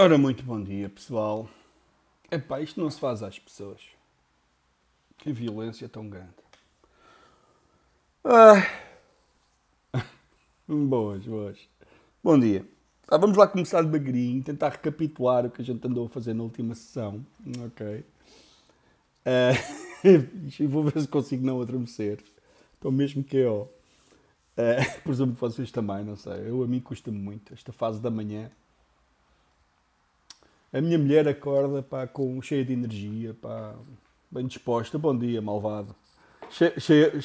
Ora, muito bom dia, pessoal. Epá, isto não se faz às pessoas. Que violência tão grande. Ah. Boas, boas. Bom dia. Ah, vamos lá começar devagarinho, tentar recapitular o que a gente andou a fazer na última sessão. Ok. Ah. e vou ver se consigo não adormecer. Estou mesmo que eu. Ah. Presumo que vocês também, não sei. Eu, a mim custa-me muito. Esta fase da manhã a minha mulher acorda pá, com, cheia de energia, pá, bem disposta. Bom dia, malvado.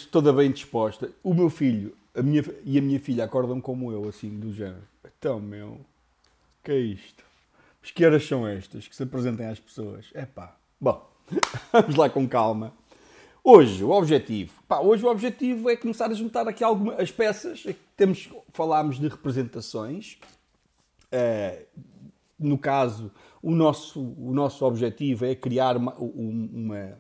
toda bem disposta. O meu filho a minha, e a minha filha acordam como eu, assim, do género. Então, meu, que é isto? Mas que horas são estas que se apresentem às pessoas? É pá. Bom, vamos lá com calma. Hoje, o objetivo. Pá, hoje o objetivo é começar a juntar aqui algumas peças. É temos, falámos de representações. Eh, no caso, o nosso, o nosso objetivo é criar uma, uma,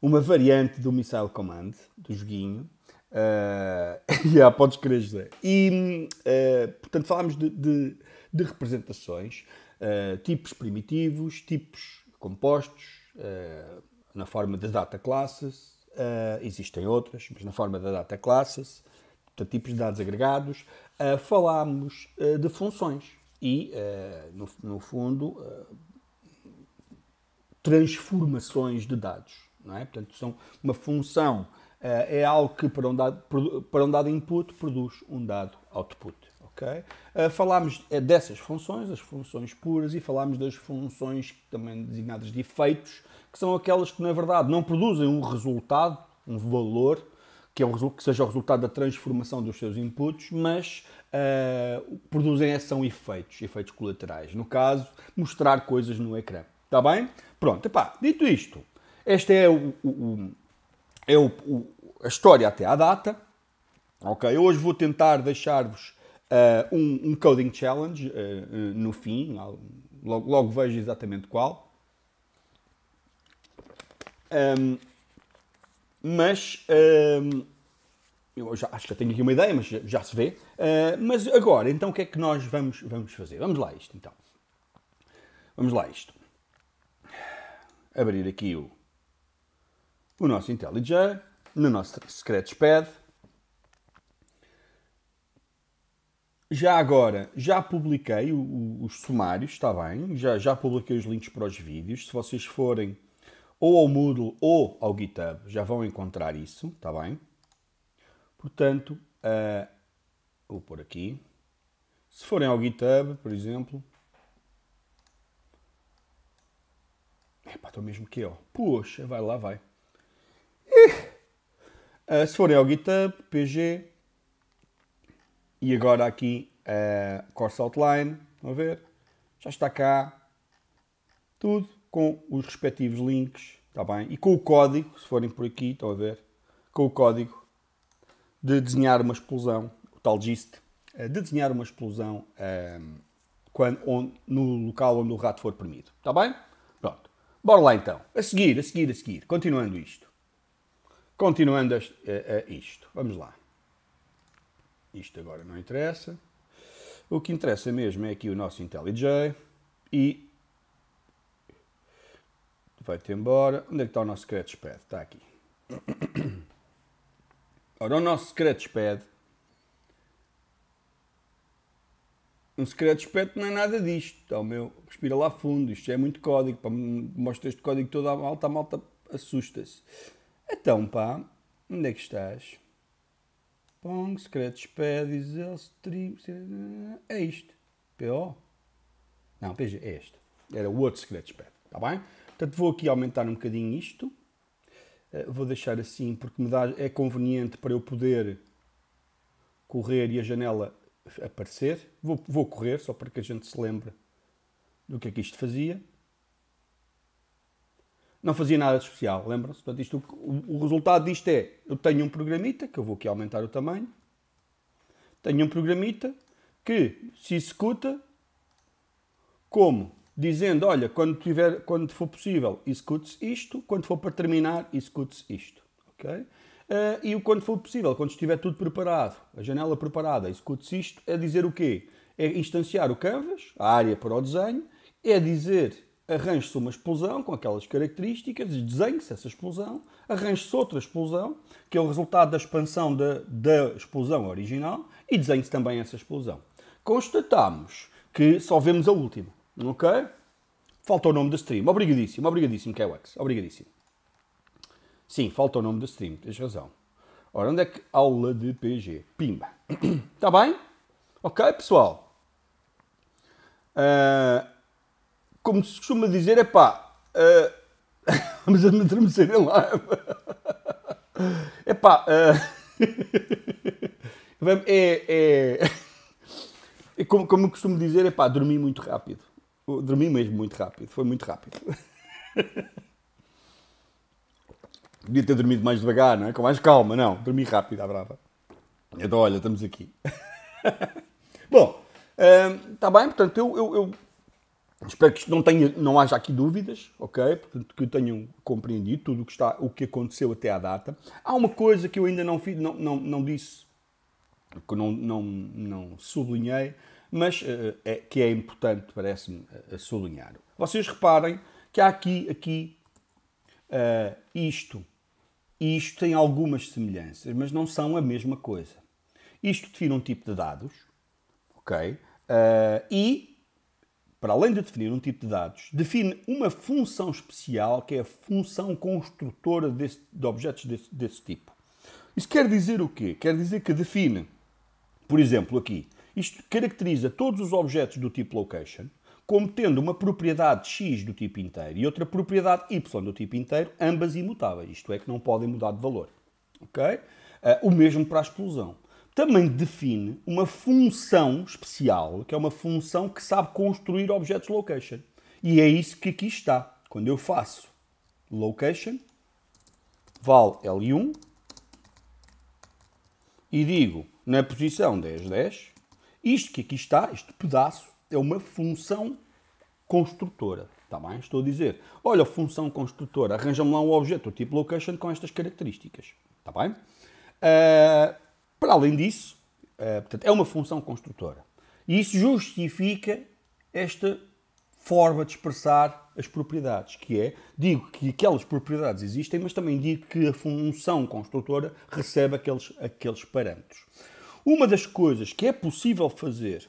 uma variante do Missile Command, do joguinho. Uh, yeah, podes crer, José. E, uh, portanto, falámos de, de, de representações, uh, tipos primitivos, tipos compostos, uh, na forma de data classes, existem outras, mas na forma da data classes, portanto, tipos de dados agregados. falámos de funções, e, eh, no, no fundo, eh, transformações de dados. Não é? Portanto, são uma função, eh, é algo que para um, dado, para um dado input produz um dado output. Okay? falámos dessas funções, as funções puras, e falámos das funções também designadas de efeitos, que são aquelas que, na verdade, não produzem um resultado, um valor, que, é que seja o resultado da transformação dos seus inputs, mas uh, produzem são efeitos, efeitos colaterais. No caso, mostrar coisas no ecrã. Está bem? Pronto, epá, dito isto, esta é, o, o, o é o, a história até à data. Ok, hoje vou tentar deixar-vos uh, um, um, coding challenge uh, uh, no fim, logo, logo vejo exatamente qual. Um, mas. Hum, eu já, acho que eu tenho aqui uma ideia, mas já, já se vê. Uh, mas agora, então, o que é que nós vamos, vamos fazer? Vamos lá isto, então. Vamos lá isto. Abrir aqui o, o nosso IntelliJ, no nosso Scratchpad. Já agora, já publiquei o, o, os sumários, está bem? Já, já publiquei os links para os vídeos. Se vocês forem ou ao Moodle ou ao GitHub, já vão encontrar isso, está bem? Portanto, uh, vou pôr aqui. Se forem ao GitHub, por exemplo. Epá, estou mesmo que eu. Poxa, vai lá, vai. Uh, se forem ao GitHub, PG. E agora aqui, uh, Course Outline. Vão ver? Já está cá. Tudo com os respectivos links, está bem? E com o código, se forem por aqui, estão a ver, com o código de desenhar uma explosão, o tal GIST, eh, de desenhar uma explosão um, ehm, quando, onde, no local onde o rato for premido, está bem? Pronto. Bora lá então. A seguir, a seguir, a seguir. Continuando isto. Continuando a, a, a isto. Vamos lá. Isto agora não interessa. O que interessa mesmo é aqui o nosso IntelliJ e Vai-te embora. Onde é que está o nosso scratchpad? Está aqui. Ora, o nosso scratchpad. Um scratchpad não é nada disto. então meu. Respira lá fundo. Isto é muito código. Para mostrar este código todo à malta, a malta assusta-se. Então, pá, onde é que estás? Pong, scratchpad, Excel, stream. É isto. PO. Não, PG, é este. Era o outro scratchpad. Está bem? Portanto, vou aqui aumentar um bocadinho isto. Eh, vou deixar assim porque me dá, é conveniente para eu poder correr e a janela aparecer. Vou, vou correr só para que a gente se lembre do que é que isto fazia. Não fazia nada de especial, lembram-se? Portanto, isto, o, o resultado disto é, eu tenho um programita, que eu vou aqui aumentar o tamanho, tenho um programita que se executa como dizendo: olha, quando, tiver, quando for possível, execute-se isto, quando for para terminar, execute-se isto. Okay? Uh, e o quando for possível, quando estiver tudo preparado, a janela preparada, execute-se isto, é dizer o quê? É instanciar o canvas, a área para o desenho, é dizer arranje-se uma explosão com aquelas características, desenhe-se essa explosão, arranje-se outra explosão, que é o resultado da expansão da, da explosão original, e desenhe-se também essa explosão. Constatamos que só vemos a última. Ok? Falta o nome do stream. Obrigadíssimo, obrigadíssimo, KWX. Obrigadíssimo. Sim, falta o nome do stream, tens razão. Ora, onde é que aula de PG? Pimba. Está bem? Ok, pessoal? Uh, como se costuma dizer, é pá, uh, vamos adormecer em live. é pá, uh, é, é, é, como, como costumo dizer, é pá, dormi muito rápido. Dormi mesmo muito rápido, foi muito rápido. Podia ter dormido mais devagar, não é? Com mais calma, não. Dormi rápido, à brava. Então, olha, estamos aqui. Bom, está hum, bem, portanto, eu, eu, eu, espero que não, tenha, não haja aqui dúvidas, ok? Portanto, que tenham compreendido tudo o que, está, o que aconteceu até à data. Há uma coisa que eu ainda não, fiz, não, não, não disse, que não, não, não sublinhei, mas eh, eh, é, que é importante, parece-me, eh, sublinhar. Vocês reparem que há aqui, aqui uh, isto. E isto tem algumas semelhanças, mas não são a mesma coisa. Isto define um tipo de dados, ok? Uh, e, para além de definir um tipo de dados, define uma função especial, que é a função construtora desse, de objetos desse, desse tipo. Isso quer dizer o quê? Quer dizer que define, por exemplo, aqui, isto caracteriza todos os objetos do tipo location como tendo uma propriedade x do tipo inteiro e outra propriedade y do tipo inteiro, ambas imutáveis, isto é, que não podem mudar de valor. Okay? Uh, o mesmo para a explosão. Também define uma função especial, que é uma função que sabe construir objetos location. E é isso que aqui está. Quando eu faço location, val L1, e digo na posição 10, 10, isto que aqui está, este pedaço, é uma função construtora. Está bem? Estou a dizer, olha, função construtora, arranja-me lá um objeto, do tipo location, com estas características. Está bem? Uh, para além disso, uh, portanto, é uma função construtora. E isso justifica esta forma de expressar as propriedades, que é, digo que aquelas propriedades existem, mas também digo que a função construtora recebe aqueles, aqueles parâmetros. Uma das coisas que é possível fazer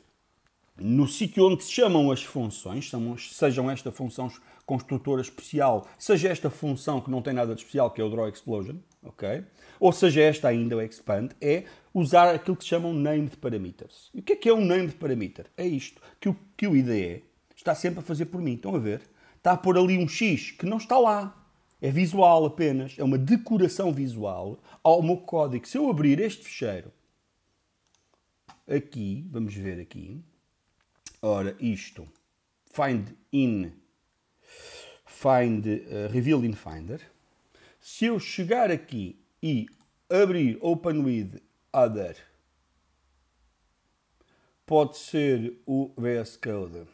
no sítio onde se chamam as funções, sejam esta função construtora especial, seja esta função que não tem nada de especial, que é o draw explosion, ok? Ou seja esta ainda, o expand, é usar aquilo que se chamam named parameters. E o que é que é um named parameter? É isto, que o, que o IDE está sempre a fazer por mim. Estão a ver? Está a pôr ali um X que não está lá. É visual apenas, é uma decoração visual ao meu código. Se eu abrir este fecheiro aqui, vamos ver aqui. Ora, isto. Find in. Find, uh, reveal in Finder. Se eu chegar aqui e abrir open with other, pode ser o VS Code.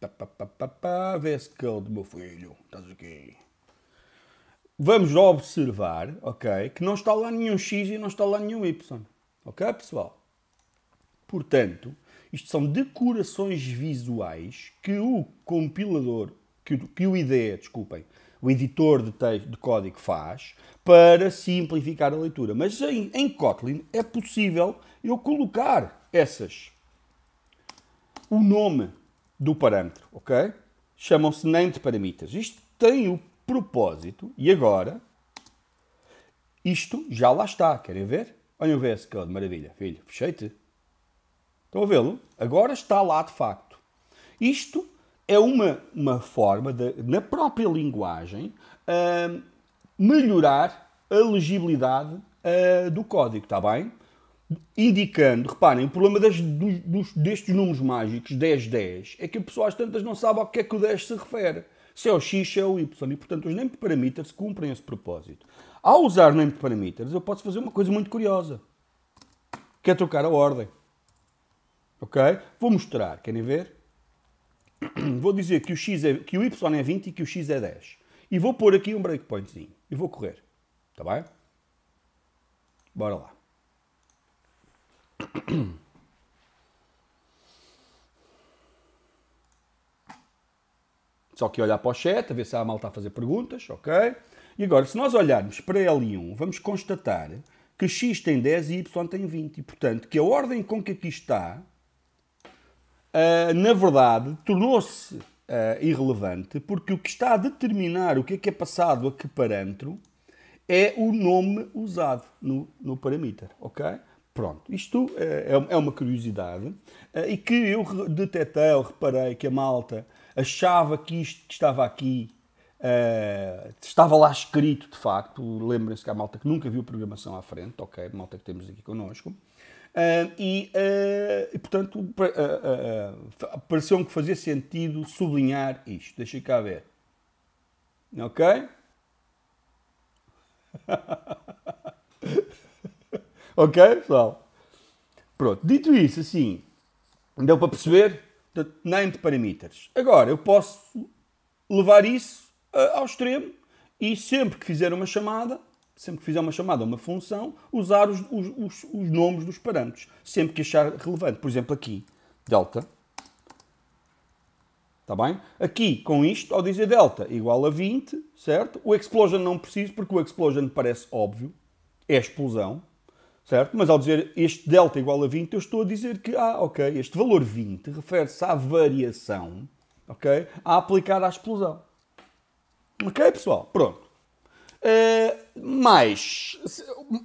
Pa, pa, pa, VS Code, meu filho. Estás aqui vamos observar, ok, que não está lá nenhum X e não está lá nenhum Y. Ok, pessoal? Portanto, isto são decorações visuais que o compilador, que, que o IDE, desculpem, o editor de, texto, de código faz para simplificar a leitura. Mas em, em Kotlin é possível eu colocar essas. O nome do parâmetro, ok? Chamam-se named parameters. Isto tem o propósito, e agora, isto já lá está. Querem ver? Olhem o VS Code, maravilha. Filho, fechei-te. Estão a vê-lo? Agora está lá de facto. Isto é uma, uma forma, de, na própria linguagem, uh, melhorar a legibilidade uh, do código, está bem? Indicando, reparem, o problema das, dos, dos, destes números mágicos, 10, 10, é que o pessoal às tantas não sabe ao que é que o 10 se refere. Se é o X, se é o Y. E, portanto, os de parameters cumprem esse propósito. Ao usar de parameters, eu posso fazer uma coisa muito curiosa, que é trocar a ordem. Ok? Vou mostrar, querem ver? Vou dizer que o, X é, que o Y é 20 e que o X é 10. E vou pôr aqui um breakpointzinho. E vou correr. Está bem? Bora lá. Só que olhar para o chat, a ver se há a malta a fazer perguntas, ok? E agora, se nós olharmos para L1, vamos constatar que x tem 10 e y tem 20. E, portanto, que a ordem com que aqui está ah, na verdade, tornou-se uh, irrelevante porque o que está a determinar o que é que é passado a que parâmetro é o nome usado no, no parameter, ok? Pronto, isto uh, é, é uma curiosidade e que eu detetei, eu reparei que a malta achava que isto que estava aqui Uh, estava lá escrito, de facto. Lembrem-se que há malta que nunca viu programação à frente, ok? Malta que temos aqui connosco. Uh, e, uh, e, portanto, uh, pareceu-me que fazia sentido sublinhar isto. Deixa cá ver. Ok? ok, pessoal? Pronto. Dito isso, assim, deu para perceber? de parameters. Agora, eu posso levar isso ao extremo e sempre que fizer uma chamada, sempre que fizer uma chamada a uma função, usar os, os, os, os nomes dos parâmetros, sempre que achar relevante. Por exemplo, aqui, delta. Está bem? Aqui, com isto, ao dizer delta igual a 20, certo? O explosion não preciso, porque o explosion parece óbvio, é explosão, certo? Mas ao dizer este delta igual a 20, eu estou a dizer que, ah, ok, este valor 20 refere-se à variação, ok? A aplicar à explosão. Ok, pessoal? Pronto. Uh, mais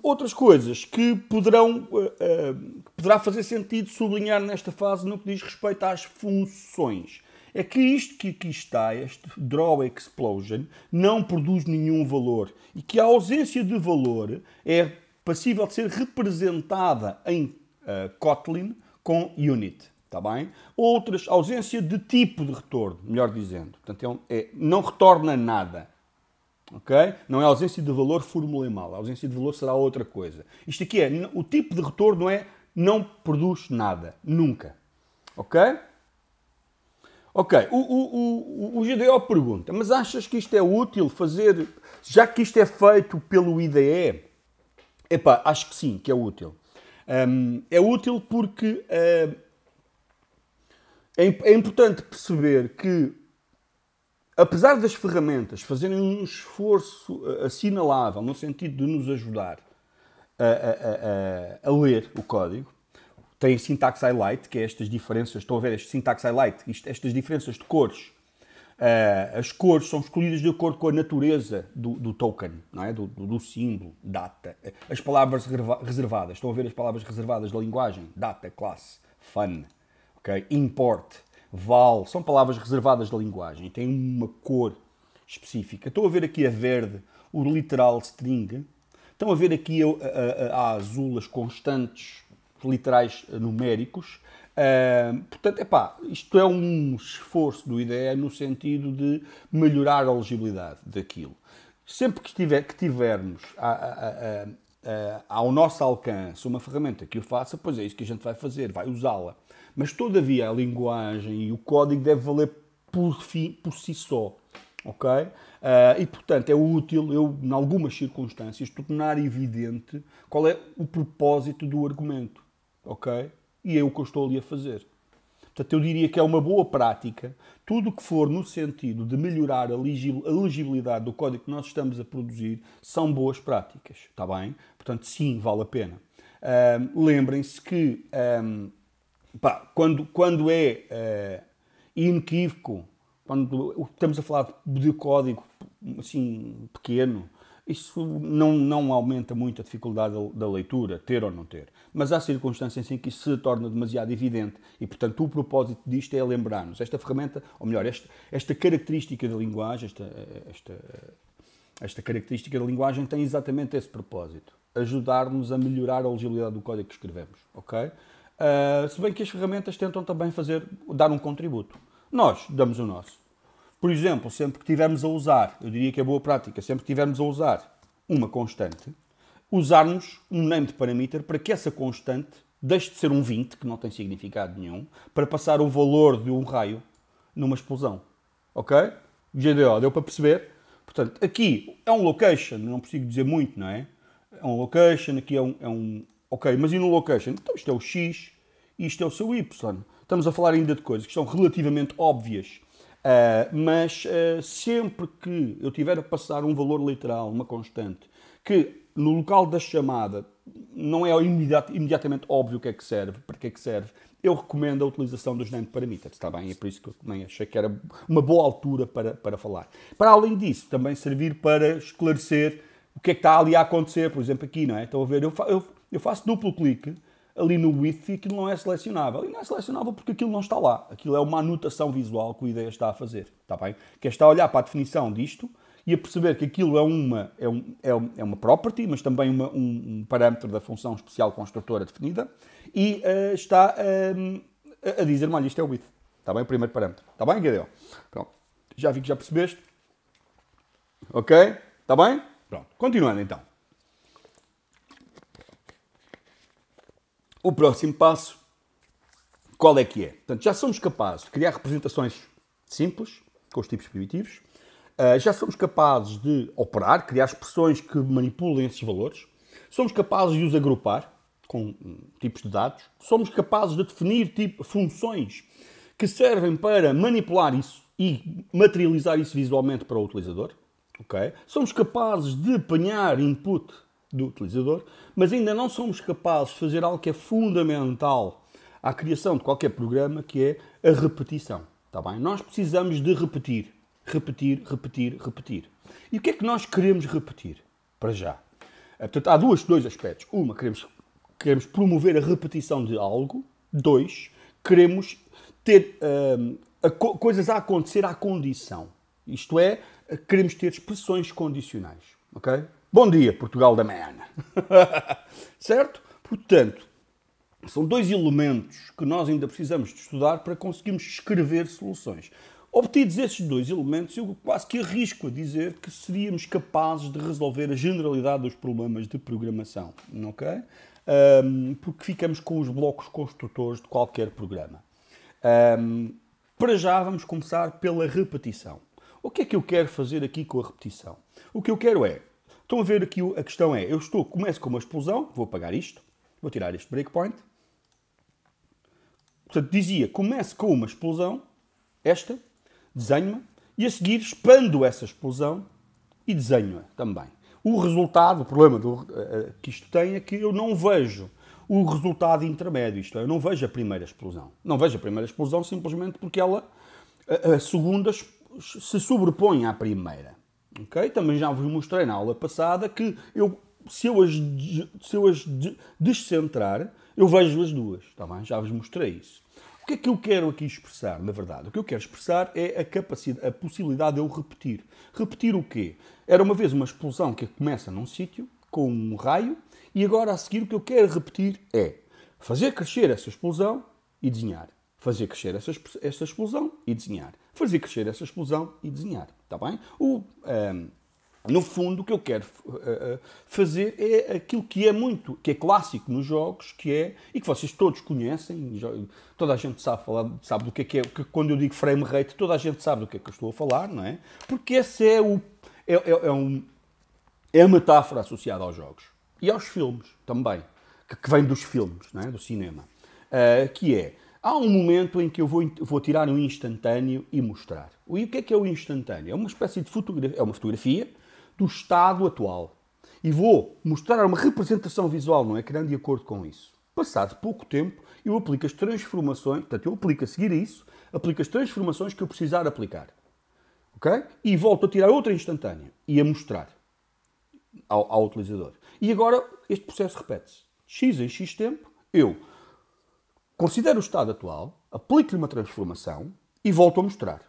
outras coisas que poderão uh, uh, poderá fazer sentido sublinhar nesta fase no que diz respeito às funções é que isto que aqui está, este draw explosion, não produz nenhum valor e que a ausência de valor é passível de ser representada em Kotlin com unit. tá bem? Outras, ausência de tipo de retorno, melhor dizendo. Portanto, é, é não retorna nada. Ok, Não é ausência de valor, formulei mal. A ausência de valor será outra coisa. Isto aqui é, o tipo de retorno é não produz nada, nunca. Ok? Ok, o, o, o, o GDO pergunta, mas achas que isto é útil fazer, já que isto é feito pelo IDE? Epá, acho que sim, que é útil. Um, é útil porque hum, é, é importante perceber que apesar das ferramentas fazerem um esforço eh, assinalável no sentido de nos ajudar a, a, a, a ler o código, tem syntax highlight, que é estas diferenças, estão a ver este syntax highlight, isto, estas diferenças de cores. Uh, as cores são escolhidas de acordo com a natureza do, do token, não é? do, do, do símbolo, data. As palavras reservadas, estão a ver as palavras reservadas da linguagem? Data, classe, fun, okay? import, val, são palavras reservadas da linguagem, têm uma cor específica. Estão a ver aqui a verde, o literal string. Estão a ver aqui a, a, a azul as constantes literais numéricos. Uh, portanto, epá, isto é um esforço do IDE no sentido de melhorar a legibilidade daquilo. Sempre que, tiver, que tivermos a, ao nosso alcance uma ferramenta que o faça, pois é isso que a gente vai fazer, vai usá-la. Mas, todavia, a linguagem e o código deve valer por, fim, por si só. Ok? Uh, e, portanto, é útil eu, em algumas circunstâncias, tornar evidente qual é o propósito do argumento. Ok? E é o que eu estou ali a fazer. Portanto, eu diria que é uma boa prática tudo que for no sentido de melhorar a legibilidade do código que nós estamos a produzir são boas práticas, está bem? Portanto, sim, vale a pena. Um, ah, Lembrem-se que um, ah, pá, quando, quando é uh, inequívoco, quando estamos a falar de código assim pequeno, isso não, não aumenta muito a dificuldade da leitura, ter ou não ter. Mas há circunstâncias em que isso se torna demasiado evidente e, portanto, o propósito disto é lembrar-nos. Esta ferramenta, ou melhor, esta, esta característica da linguagem, esta, esta, esta característica da linguagem tem exatamente esse propósito. Ajudar-nos a melhorar a legibilidade do código que escrevemos, ok? Ah, se bem que as ferramentas tentam também fazer, dar um contributo. Nós damos o nosso. Por exemplo, sempre que tivermos a usar, eu diria que é boa prática, sempre que tivermos a usar uma constante, usarmos um name de parameter para que essa constante deixe de ser um 20, que não tem significado nenhum, para passar o valor de um raio numa explosão. Ok? GDO, deu para perceber? Portanto, aqui é um location, não consigo dizer muito, não é? É um location, aqui é um, é um, Ok, mas e no location? Então isto é o X e isto é o seu Y. Estamos a falar ainda de coisas que são relativamente óbvias. Uh, mas uh, sempre que eu tiver a passar um valor literal, uma constante, que no local da chamada não é imediat imediatamente óbvio o que é que serve, para que é que serve, eu recomendo a utilização dos named parameters, está bem? É por isso que eu também achei que era uma boa altura para, para falar. Para além disso, também servir para esclarecer o que é que está ali a acontecer, por exemplo, aqui, não é? Estão a ver, eu, eu eu faço duplo clique ali no width e aquilo não é selecionável. E não é selecionável porque aquilo não está lá. Aquilo é uma anotação visual que o IDEA está a fazer. Está bem? Que é está a olhar para a definição disto e a perceber que aquilo é uma, é, é um, é uma property, mas também uma, um, um, parâmetro da função especial construtora definida, e uh, está uh, a dizer-me, olha, isto é o width. Está bem? O primeiro parâmetro. Está bem, Gadeo? Pronto. Já vi que já percebeste. Ok? Está bem? Pronto. Continuando, então. o próximo passo, qual é que é? Portanto, já somos capazes de criar representações simples, com os tipos primitivos, ah, já somos capazes de operar, criar expressões que manipulem esses valores, somos capazes de os agrupar com hum, tipos de dados, somos capazes de definir tipo, funções que servem para manipular isso e materializar isso visualmente para o utilizador. ok? Somos capazes de apanhar input do utilizador, mas ainda não somos capazes de fazer algo que é fundamental à criação de qualquer programa, que é a repetição. Tá bem? Nós precisamos de repetir, repetir, repetir, repetir. E o que é que nós queremos repetir, para já? Ah, portanto, há duas, dois aspectos. Uma, queremos, queremos promover a repetição de algo. Dois, queremos ter ah, a, coisas a acontecer à condição. Isto é, queremos ter expressões condicionais. ok? Bom dia, Portugal da manhã. certo? Portanto, são dois elementos que nós ainda precisamos de estudar para conseguirmos escrever soluções. Obtidos esses dois elementos, eu quase que arrisco a dizer que seríamos capazes de resolver a generalidade dos problemas de programação, ok? Um, porque ficamos com os blocos construtores de qualquer programa. Um, para já vamos começar pela repetição. O que é que eu quero fazer aqui com a repetição? O que eu quero é Estão a ver aqui a questão é, eu estou, começo com uma explosão, vou apagar isto, vou tirar este breakpoint. Portanto, dizia, começo com uma explosão, esta, desenho a e a seguir expando essa explosão e desenho-a também. O resultado, o problema do, uh, que isto tem é que eu não vejo o resultado intermédio, isto é, eu não vejo a primeira explosão. Não vejo a primeira explosão simplesmente porque ela, a, a segunda, se sobrepõe à primeira. Ok, Também já vos mostrei na aula passada que eu, se, eu as, se eu as descentrar, eu vejo as duas. está bem? Já vos mostrei isso. O que é que eu quero aqui expressar, na verdade? O que eu quero expressar é a capacidade, a possibilidade de eu repetir. Repetir o quê? Era uma vez uma explosão que começa num sítio, com um raio, e agora a seguir o que eu quero repetir é fazer crescer essa explosão e desenhar fazer crescer essa, essa explosão e desenhar. Fazer crescer essa explosão e desenhar. Está bem? O, um, ehm, no fundo, o que eu quero eh, eh, fazer é aquilo que é muito, que é clássico nos jogos, que é, e que vocês todos conhecem, toda a gente sabe falar, sabe do que é que é, quando eu digo frame rate, toda a gente sabe do que é que eu estou a falar, não é? Porque esse é é, é, é um, é a metáfora associada aos jogos e aos filmes também, que, que vem dos filmes, não é? do cinema, uh, que é Há um momento em que eu vou, vou tirar um instantâneo e mostrar. E o que é que é o instantâneo? É uma espécie de fotografia, é uma fotografia do estado atual. E vou mostrar uma representação visual no ecrã de acordo com isso. Passado pouco tempo, eu aplico as transformações, portanto, eu aplico a seguir a isso, aplico as transformações que eu precisar aplicar. ok? E volto a tirar outra instantânea e a mostrar ao, ao utilizador. E agora este processo repete-se. X em X tempo, eu Considero o estado atual, aplico-lhe uma transformação e volto a mostrar.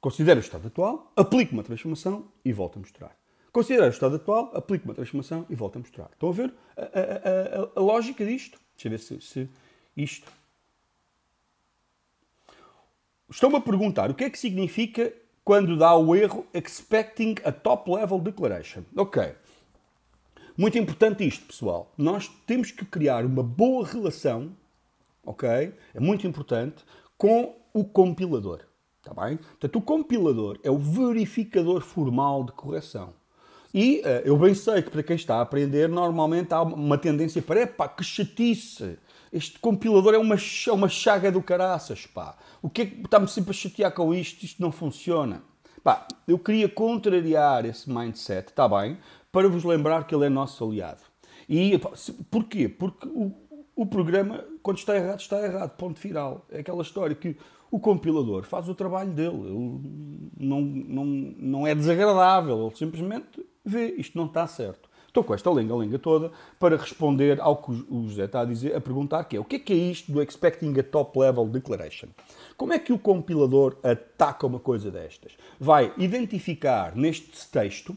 Considero o estado atual, aplico uma transformação e volto a mostrar. Considero o estado atual, aplico uma transformação e volto a mostrar. Estão a ver a, a, a, a lógica disto? Deixa eu ver se, se isto. Estão-me a perguntar o que é que significa quando dá o erro expecting a top level declaration. Ok. Muito importante isto, pessoal. Nós temos que criar uma boa relação ok? É muito importante, com o compilador. Está bem? Portanto, o compilador é o verificador formal de correção. E uh, eu bem sei que para quem está a aprender, normalmente há uma tendência para, epá, que chatice! Este compilador é uma, é uma chaga do caraças, pá. O que é que está-me sempre a chatear com isto? Isto não funciona. Pá, eu queria contrariar esse mindset, está bem? Para vos lembrar que ele é nosso aliado. E, se, porquê? Porque o, o programa quando está errado, está errado. Ponto final. É aquela história que o compilador faz o trabalho dele. Ele não, não, não é desagradável. Ele simplesmente vê isto não está certo. Estou com esta lenga-lenga toda para responder ao que o José está a dizer, a perguntar que é o que é, que é isto do Expecting a Top Level Declaration? Como é que o compilador ataca uma coisa destas? Vai identificar neste texto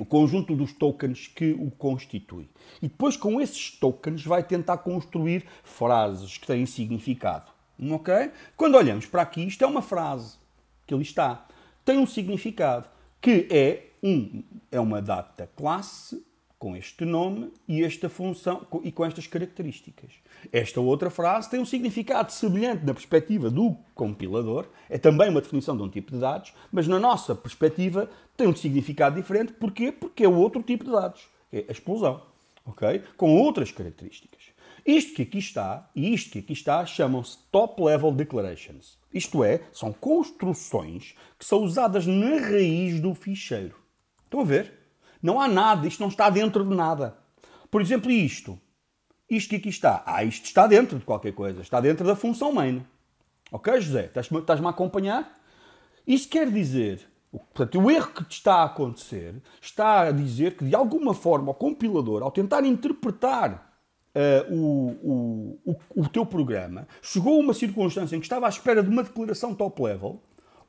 o conjunto dos tokens que o constitui. E depois, com esses tokens, vai tentar construir frases que têm significado. Hum, ok? Quando olhamos para aqui, isto é uma frase que ali está. Tem um significado que é um é uma data classe com este nome e esta função e com estas características. Esta outra frase tem um significado semelhante na perspectiva do compilador, é também uma definição de um tipo de dados, mas na nossa perspectiva tem um significado diferente. Porquê? Porque é outro tipo de dados, é a explosão, ok? Com outras características. Isto que aqui está e isto que aqui está chamam-se Top Level Declarations. Isto é, são construções que são usadas na raiz do ficheiro. Estão a ver? Não há nada, isto não está dentro de nada. Por exemplo, isto. Isto que aqui está. Ah, isto está dentro de qualquer coisa. Está dentro da função main. Ok, José? Estás-me estás a acompanhar? Isso quer dizer Portanto, o erro que está a acontecer está a dizer que, de alguma forma, o compilador, ao tentar interpretar uh, o, o, o, o, teu programa, chegou a uma circunstância em que estava à espera de uma declaração top level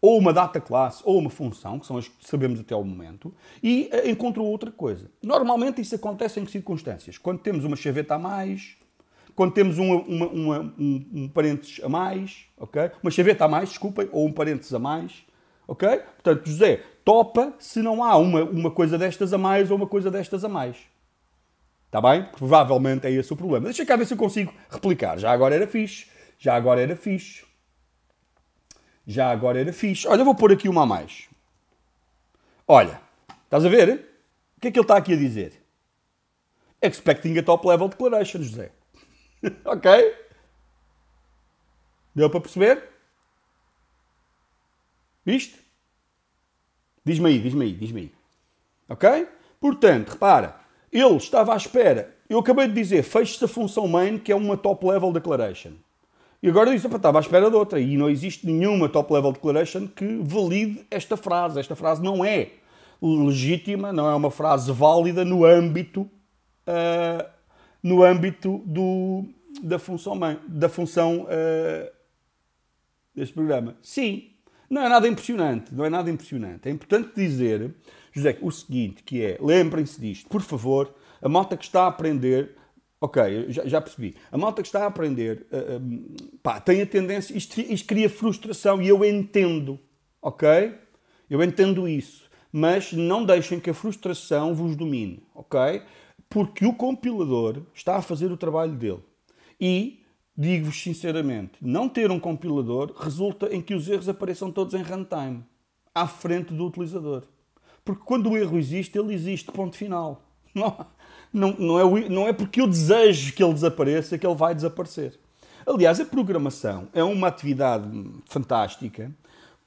ou uma data classe, ou uma função, que são as que sabemos até o momento, e eh, encontrou outra coisa. Normalmente isso acontece em que circunstâncias? Quando temos uma chaveta a mais, quando temos uma, uma, uma, um, um parênteses a mais, ok? Uma chaveta a mais, desculpem, ou um parênteses a mais, ok? Portanto, José, topa se não há uma, uma coisa destas a mais ou uma coisa destas a mais. Está bem? Provavelmente é esse o problema. Deixa cá ver se eu consigo replicar. Já agora era fixe. Já agora era fixe. Já agora era fixe. Olha, eu vou pôr aqui uma a mais. Olha, estás a ver? O que é que ele está aqui a dizer? Expecting a top level declaration, José. ok? Deu para perceber? Viste? Diz-me aí, diz-me aí, diz-me aí. Ok? Portanto, repara, ele estava à espera. Eu acabei de dizer, feche-se a função main, que é uma top level declaration. E agora disse, estava à espera de outra. E não existe nenhuma top level declaration que valide esta frase. Esta frase não é legítima, não é uma frase válida no âmbito, uh, no âmbito do, da função, da função uh, deste programa. Sim, não é nada impressionante, não é nada impressionante. É importante dizer, José, o seguinte, que é, lembrem-se disto, por favor, a malta que está a aprender Ok, já, já, percebi. A malta que está a aprender uh, eh, um, eh, pá, tem a tendência, isto, isto, cria frustração e eu entendo, ok? Eu entendo isso, mas não deixem que a frustração vos domine, ok? Porque o compilador está a fazer o trabalho dele. E, digo-vos sinceramente, não ter um compilador resulta em que os erros apareçam todos em runtime, à frente do utilizador. Porque quando o erro existe, ele existe, ponto final. Não, não, é, não é porque eu desejo que ele desapareça que ele vai desaparecer. Aliás, a programação é uma atividade fantástica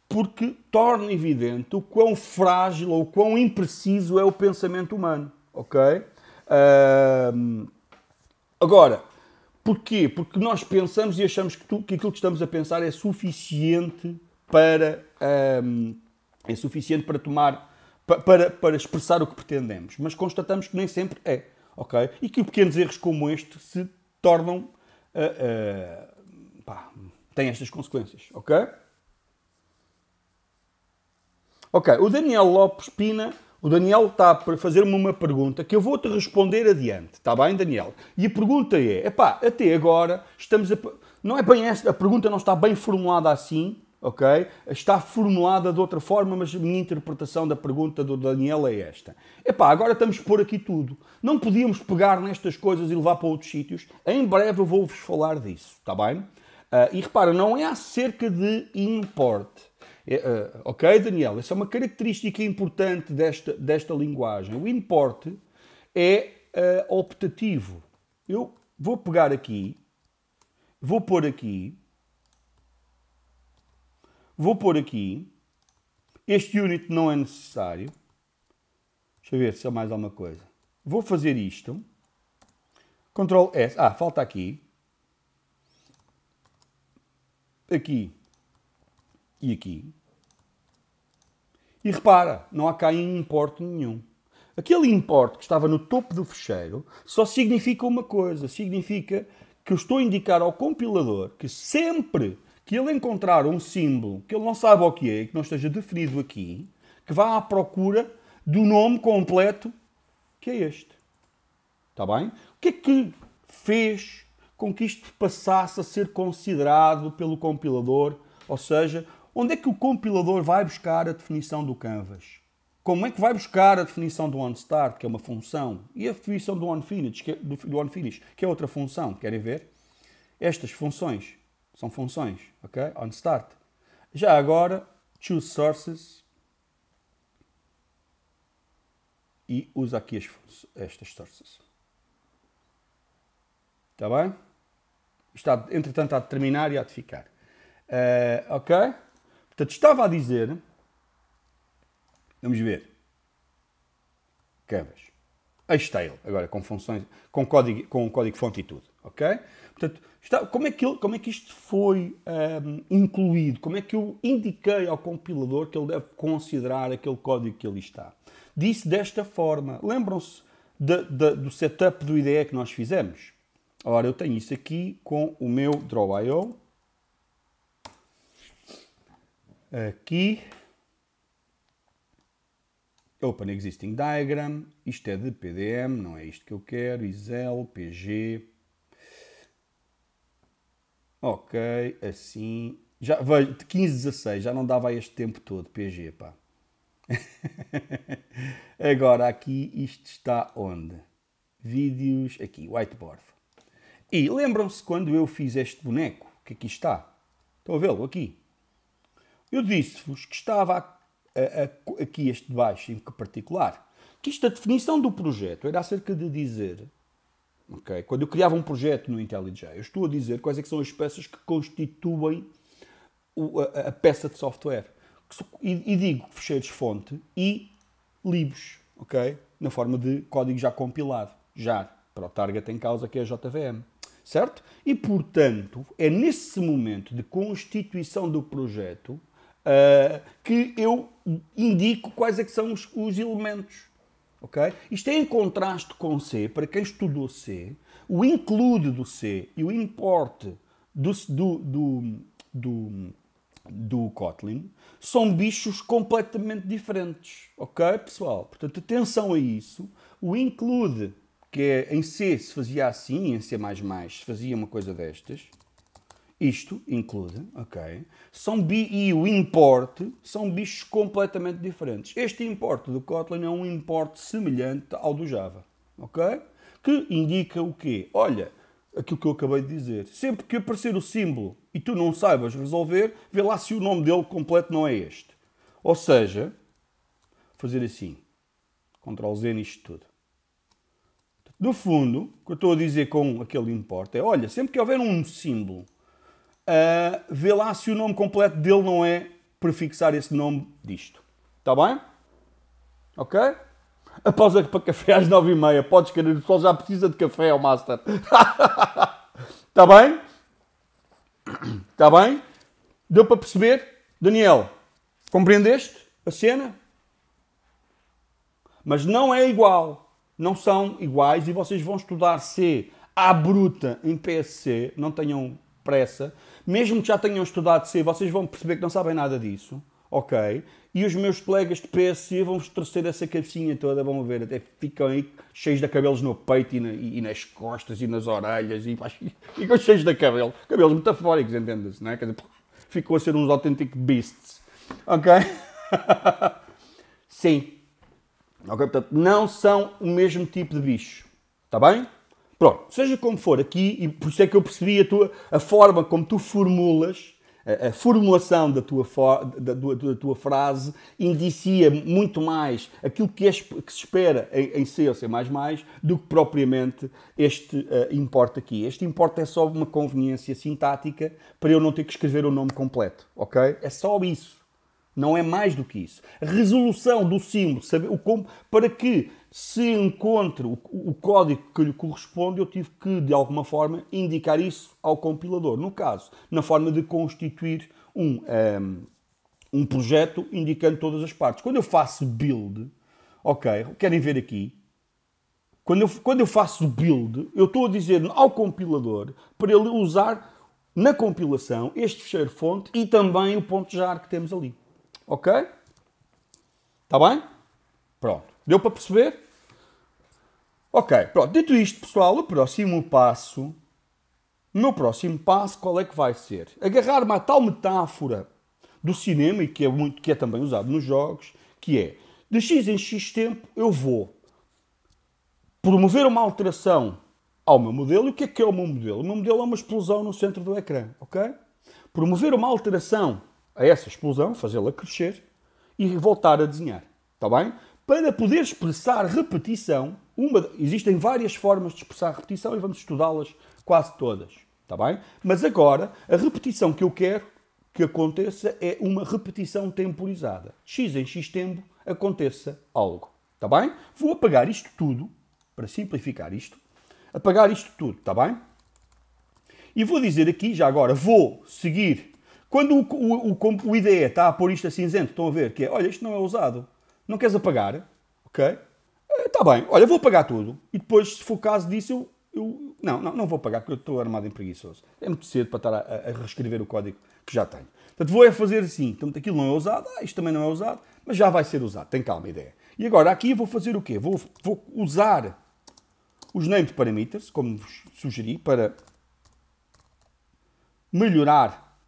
porque torna evidente o quão frágil ou o quão impreciso é o pensamento humano. Ok? agora, porquê? Porque nós pensamos e achamos que, tu, que aquilo que estamos a pensar é suficiente para. é suficiente para tomar. Para, para expressar o que pretendemos, mas constatamos que nem sempre é ok? E que pequenos erros como este se tornam. Uh, uh, pá, têm estas consequências, ok? Ok, o Daniel Lopes Pina, o Daniel está para fazer-me uma pergunta que eu vou-te responder adiante, está bem, Daniel? E a pergunta é, epá, até agora estamos a... Não é bem essa, a pergunta não está bem formulada assim, ok? Está formulada de outra forma, mas a minha interpretação da pergunta do Daniel é esta. Epá, agora estamos por aqui tudo. Não podíamos pegar nestas coisas e levar para outros sítios. Em breve eu vou-vos falar disso, está bem? Uh, e repara, não é acerca de importe. É, uh, ok, Daniel? Essa é uma característica importante desta, desta linguagem. O importe é uh, optativo. Eu vou pegar aqui, vou pôr aqui Vou pôr aqui. Este unit não é necessário. Deixa eu ver se há mais alguma coisa. Vou fazer isto. Ctrl S. Ah, falta aqui. Aqui. E aqui. E repara, não há cá import nenhum. Aquele import que estava no topo do fecheiro só significa uma coisa. Significa que eu estou a indicar ao compilador que sempre que ele encontrar um símbolo que ele não sabe o que é, que não esteja definido aqui, que vá à procura do nome completo que é este. Está bem? O que é que fez com que isto passasse a ser considerado pelo compilador? Ou seja, onde é que o compilador vai buscar a definição do canvas? Como é que vai buscar a definição do onStart, que é uma função, e a definição do onFinish, que é, do onFinish, que é outra função? Querem ver? Estas funções são funções, ok? On start. Já agora, choose sources e usa aqui as, estas sources. Está bem? Está, entretanto, a terminar e a edificar, ficar. Uh, eh, ok? Portanto, estava a dizer. Vamos ver. Canvas. style agora com funções, com código, com código fonte e tudo. Ok? Portanto, Está, como, é que ele, como é que isto foi um, ehm, incluído? Como é que eu indiquei ao compilador que ele deve considerar aquele código que ali está? Disse desta forma. Lembram-se de, de, do setup do IDE que nós fizemos? Ora, eu tenho isso aqui com o meu draw.io. Aqui. Open Existing Diagram. Isto é de PDM, não é isto que eu quero. Isel, PG, Ok, assim. Já, vejo, de 15, 16, já não dava este tempo todo, PG, pá. Agora, aqui, isto está onde? Vídeos, aqui, whiteboard. E lembram-se quando eu fiz este boneco, que aqui é está. Estão a vê-lo aqui. Eu disse-vos que estava aqui este de baixo em particular, que isto, a definição do projeto era acerca de dizer Okay? Quando eu criava um projeto no IntelliJ, eu estou a dizer quais é são as peças que constituem o, a, a, peça de software. E, e digo ficheiros-fonte e libs, ok? Na forma de código já compilado, já para o target em causa, que é a JVM. Certo? E, portanto, é nesse momento de constituição do projeto uh, que eu indico quais é que são os, os elementos ok? Isto é em contraste com C, para quem estudou C, o include do C e o import do, do, do, do, do Kotlin são bichos completamente diferentes, ok, pessoal? Portanto, atenção a isso. O include, que é, em C se fazia assim, em C++ se fazia uma coisa destas, isto include, ok? Sombi e o importe são bichos completamente diferentes. Este importe do Kotlin é um importe semelhante ao do Java, ok? Que indica o quê? Olha, aquilo que eu acabei de dizer. Sempre que aparecer o símbolo e tu não saibas resolver, vê lá se o nome dele completo não é este. Ou seja, fazer assim. Ctrl Z nisto tudo. No fundo, o que eu estou a dizer com aquele import é, olha, sempre que houver um símbolo uh, vê lá se o nome completo dele não é prefixar esse nome disto. Está bem? Ok? A pausa é para café às nove e meia. Podes querer, o pessoal já precisa de café, o Master. Está bem? Está bem? Deu para perceber? Daniel, compreendeste a cena? Mas não é igual. Não são iguais e vocês vão estudar C à bruta em PSC. Não tenham pressa mesmo que já tenham estudado C, vocês vão perceber que não sabem nada disso, ok? E os meus colegas de PSC vão torcer essa cabecinha toda, vão ver, até ficam aí cheios de cabelos no peito e, na, e nas costas e nas orelhas e, cheios de cabelo, cabelos metafóricos, entenda-se, não é? Quer dizer, ficou a ser uns autênticos beasts, ok? Sim. Ok, portanto, não são o mesmo tipo de bicho, está bem? Pronto, seja como for, aqui, e por isso é que eu percebi a, tua, a forma como tu formulas, a, a formulação da tua, for, da, da, da, tua frase indicia muito mais aquilo que, é, que se espera em, em C ou C++ do que propriamente este uh, eh, importa aqui. Este importa é só uma conveniência sintática para eu não ter que escrever o nome completo, ok? É só isso. Não é mais do que isso. Resolução do símbolo, saber, o como, para que se encontro o, o código que lhe corresponde, eu tive que, de alguma forma, indicar isso ao compilador. No caso, na forma de constituir um, um, ehm, um projeto indicando todas as partes. Quando eu faço build, ok, querem ver aqui, quando eu, quando eu faço build, eu estou a dizer ao compilador para ele usar na compilação este fecheiro fonte e também o ponto jar que temos ali. Ok? Está bem? Pronto. Deu para perceber? Ok, pronto. Dito isto, pessoal, o próximo passo, o meu próximo passo, qual é que vai ser? Agarrar-me à tal metáfora do cinema e que é muito, que é também usado nos jogos, que é de x em x tempo eu vou promover uma alteração ao meu modelo. E o que é que é o meu modelo? O meu modelo é uma explosão no centro do ecrã, ok? Promover uma alteração a essa explosão, fazê-la crescer e voltar a desenhar, está bem? Para poder expressar repetição, uma, existem várias formas de expressar repetição e vamos estudá-las quase todas. Está bem? Mas agora, a repetição que eu quero que aconteça é uma repetição temporizada. X em X tempo aconteça algo. Está bem? Vou apagar isto tudo, para simplificar isto. Apagar isto tudo, está bem? E vou dizer aqui, já agora, vou seguir. Quando o, o, o, o IDE está a pôr isto a cinzento, estão a ver que é, olha, isto não é usado não queres apagar, ok? Está eh, bem, olha, vou apagar tudo e depois, se for o caso disso, eu, eu não, não, não vou apagar porque eu estou armado em preguiçoso. É muito cedo para estar a, a, reescrever o código que já tenho. Portanto, vou é fazer assim. Portanto, então, aquilo não é usado, ah, isto também não é usado, mas já vai ser usado. Tem calma, ideia. E agora, aqui eu vou fazer o quê? Vou, vou usar os named parameters, como vos sugeri, para melhorar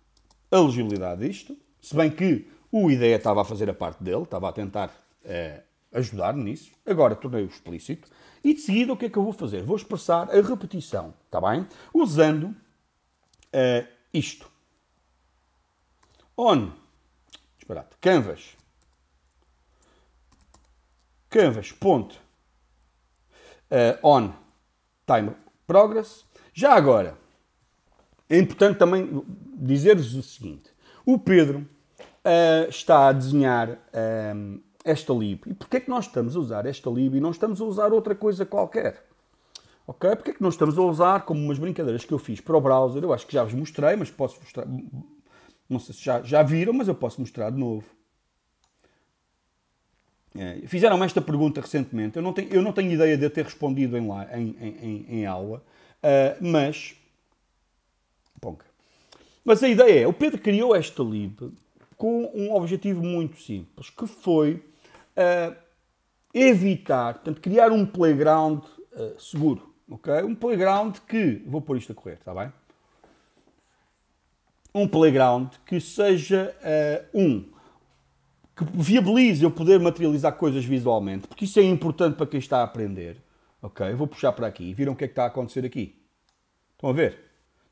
a legibilidade disto. Se bem que o ideia estava a fazer a parte dele, estava a tentar uh, ajudar nisso. Agora tornei-o explícito. E de seguida, o que é que eu vou fazer? Vou expressar a repetição, está bem? Usando uh, isto. On. Disparate. Canvas. Canvas. Ponto. Uh, on. Time progress. Já agora, é importante também dizer-vos o seguinte. O Pedro uh, está a desenhar um, esta lib. E porquê é que nós estamos a usar esta lib e não estamos a usar outra coisa qualquer? Ok? Porquê é que nós estamos a usar como umas brincadeiras que eu fiz para o browser? Eu acho que já vos mostrei, mas posso mostrar. Não sei se já, já viram, mas eu posso mostrar de novo. É, Fizeram-me esta pergunta recentemente. Eu não tenho, eu não tenho ideia de ter respondido em, lá, em, em, em aula, uh, mas. Ponca. Mas a ideia é: o Pedro criou esta lib com um objetivo muito simples, que foi uh, evitar, portanto, criar um playground uh, seguro, ok? Um playground que, vou pôr isto a correr, está bem? Um playground que seja uh, um, que viabilize eu poder materializar coisas visualmente, porque isso é importante para quem está a aprender, ok? Eu vou puxar para aqui, viram o que é que está a acontecer aqui? Estão a ver?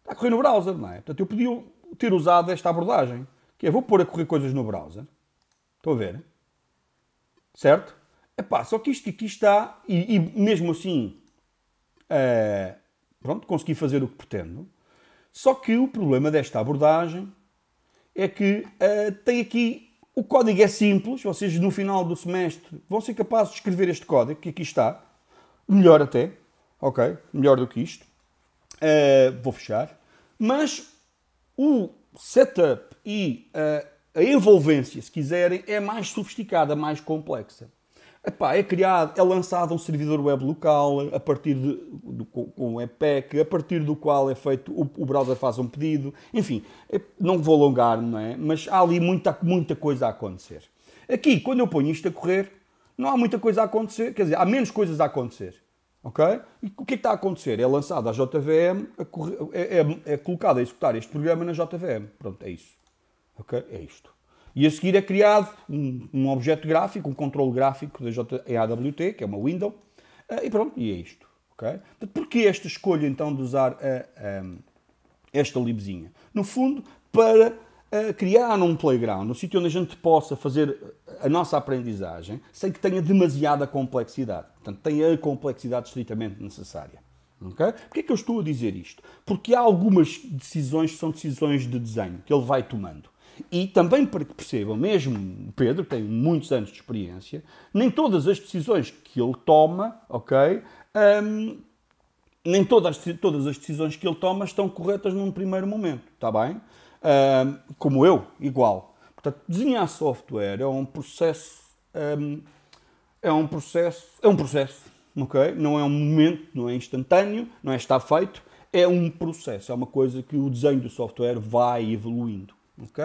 Está a correr no browser, não é? Portanto, eu podia ter usado esta abordagem, que é vou pôr a correr coisas no browser, estão a ver? Certo? Epá, só que isto aqui está, e, e mesmo assim, é, pronto, consegui fazer o que pretendo. Só que o problema desta abordagem é que é, tem aqui. O código é simples, vocês no final do semestre vão ser capazes de escrever este código, que aqui está, melhor até, ok? Melhor do que isto. Eh, vou fechar. Mas o setup e a envolvência, se quiserem, é mais sofisticada, mais complexa. Epá, é criado, é lançado um servidor web local a partir de, do, com o EPEC, a partir do qual é feito o, o browser faz um pedido, enfim, é, não vou alongar, não é? Mas há ali muita, muita coisa a acontecer. Aqui, quando eu ponho isto a correr, não há muita coisa a acontecer, quer dizer, há menos coisas a acontecer. Ok? E o que é que está a acontecer? É lançado a JVM, a correr, é, é, é a executar este programa na JVM. Pronto, é isso. Okay? É isto. E a seguir é criado um, um objeto gráfico, um controle gráfico da JAWT, que é uma window, eh, e pronto, e é isto. Okay? Porquê esta escolha então de usar eh, eh, esta libzinha? No fundo, para criar um playground, um sítio onde a gente possa fazer a nossa aprendizagem sem que tenha demasiada complexidade. Portanto, tenha a complexidade estritamente necessária. Okay? Porquê é que eu estou a dizer isto? Porque há algumas decisões que são decisões de desenho que ele vai tomando. E também para que percebam, mesmo Pedro, que tem muitos anos de experiência, nem todas as decisões que ele toma, ok? Um, nem todas, todas as decisões que ele toma estão corretas num primeiro momento, está bem? Um, como eu, igual. Portanto, desenhar software é um processo. Um, é um processo. É um processo, ok? Não é um momento, não é instantâneo, não é está feito. É um processo, é uma coisa que o desenho do software vai evoluindo. Ok.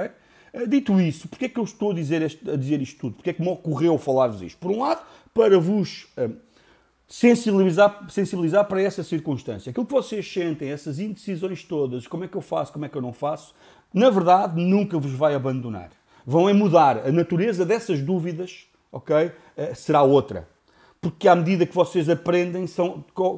Eh, dito isso, porque é que eu estou a dizer, este, a dizer isto tudo? Porque é que me ocorreu falar-vos isto? Por um lado, para vos eh, sensibilizar, sensibilizar para essa circunstância. Aquilo que vocês sentem, essas indecisões todas, como é que eu faço, como é que eu não faço, na verdade nunca vos vai abandonar. Vão é mudar. A natureza dessas dúvidas ok, eh, será outra porque à medida que vocês aprendem,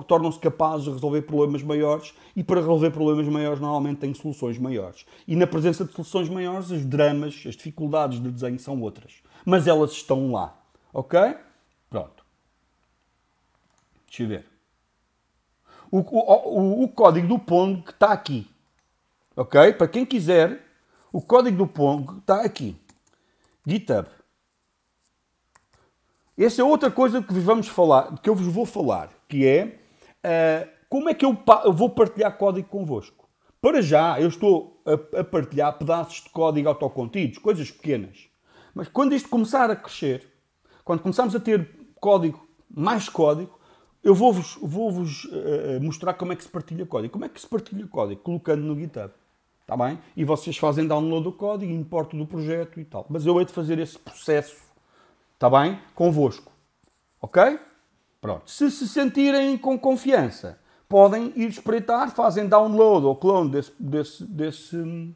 tornam-se capazes de resolver problemas maiores e para resolver problemas maiores normalmente têm soluções maiores. E na presença de soluções maiores, os dramas, as dificuldades do desenho são outras, mas elas estão lá, ok? Pronto. Deixa eu ver. O, o, o, o código do Pong que está aqui, ok? Para quem quiser, o código do Pong está aqui. GitHub. Essa é outra coisa que vos vamos falar, que eu vos vou falar, que é uh, como é que eu, eu, vou partilhar código convosco. Para já, eu estou a, a partilhar pedaços de código autocontidos, coisas pequenas. Mas quando isto começar a crescer, quando começarmos a ter código, mais código, eu vou-vos vou -vos, uh, eh, eh, mostrar como é que se partilha código. Como é que se partilha código? Colocando no GitHub. Está bem? E vocês fazem download do código, importam do projeto e tal. Mas eu hei de fazer esse processo Está bem? Convosco. Ok? Pronto. Se se sentirem com confiança, podem ir espreitar, fazem download ou clone desse, desse, desse,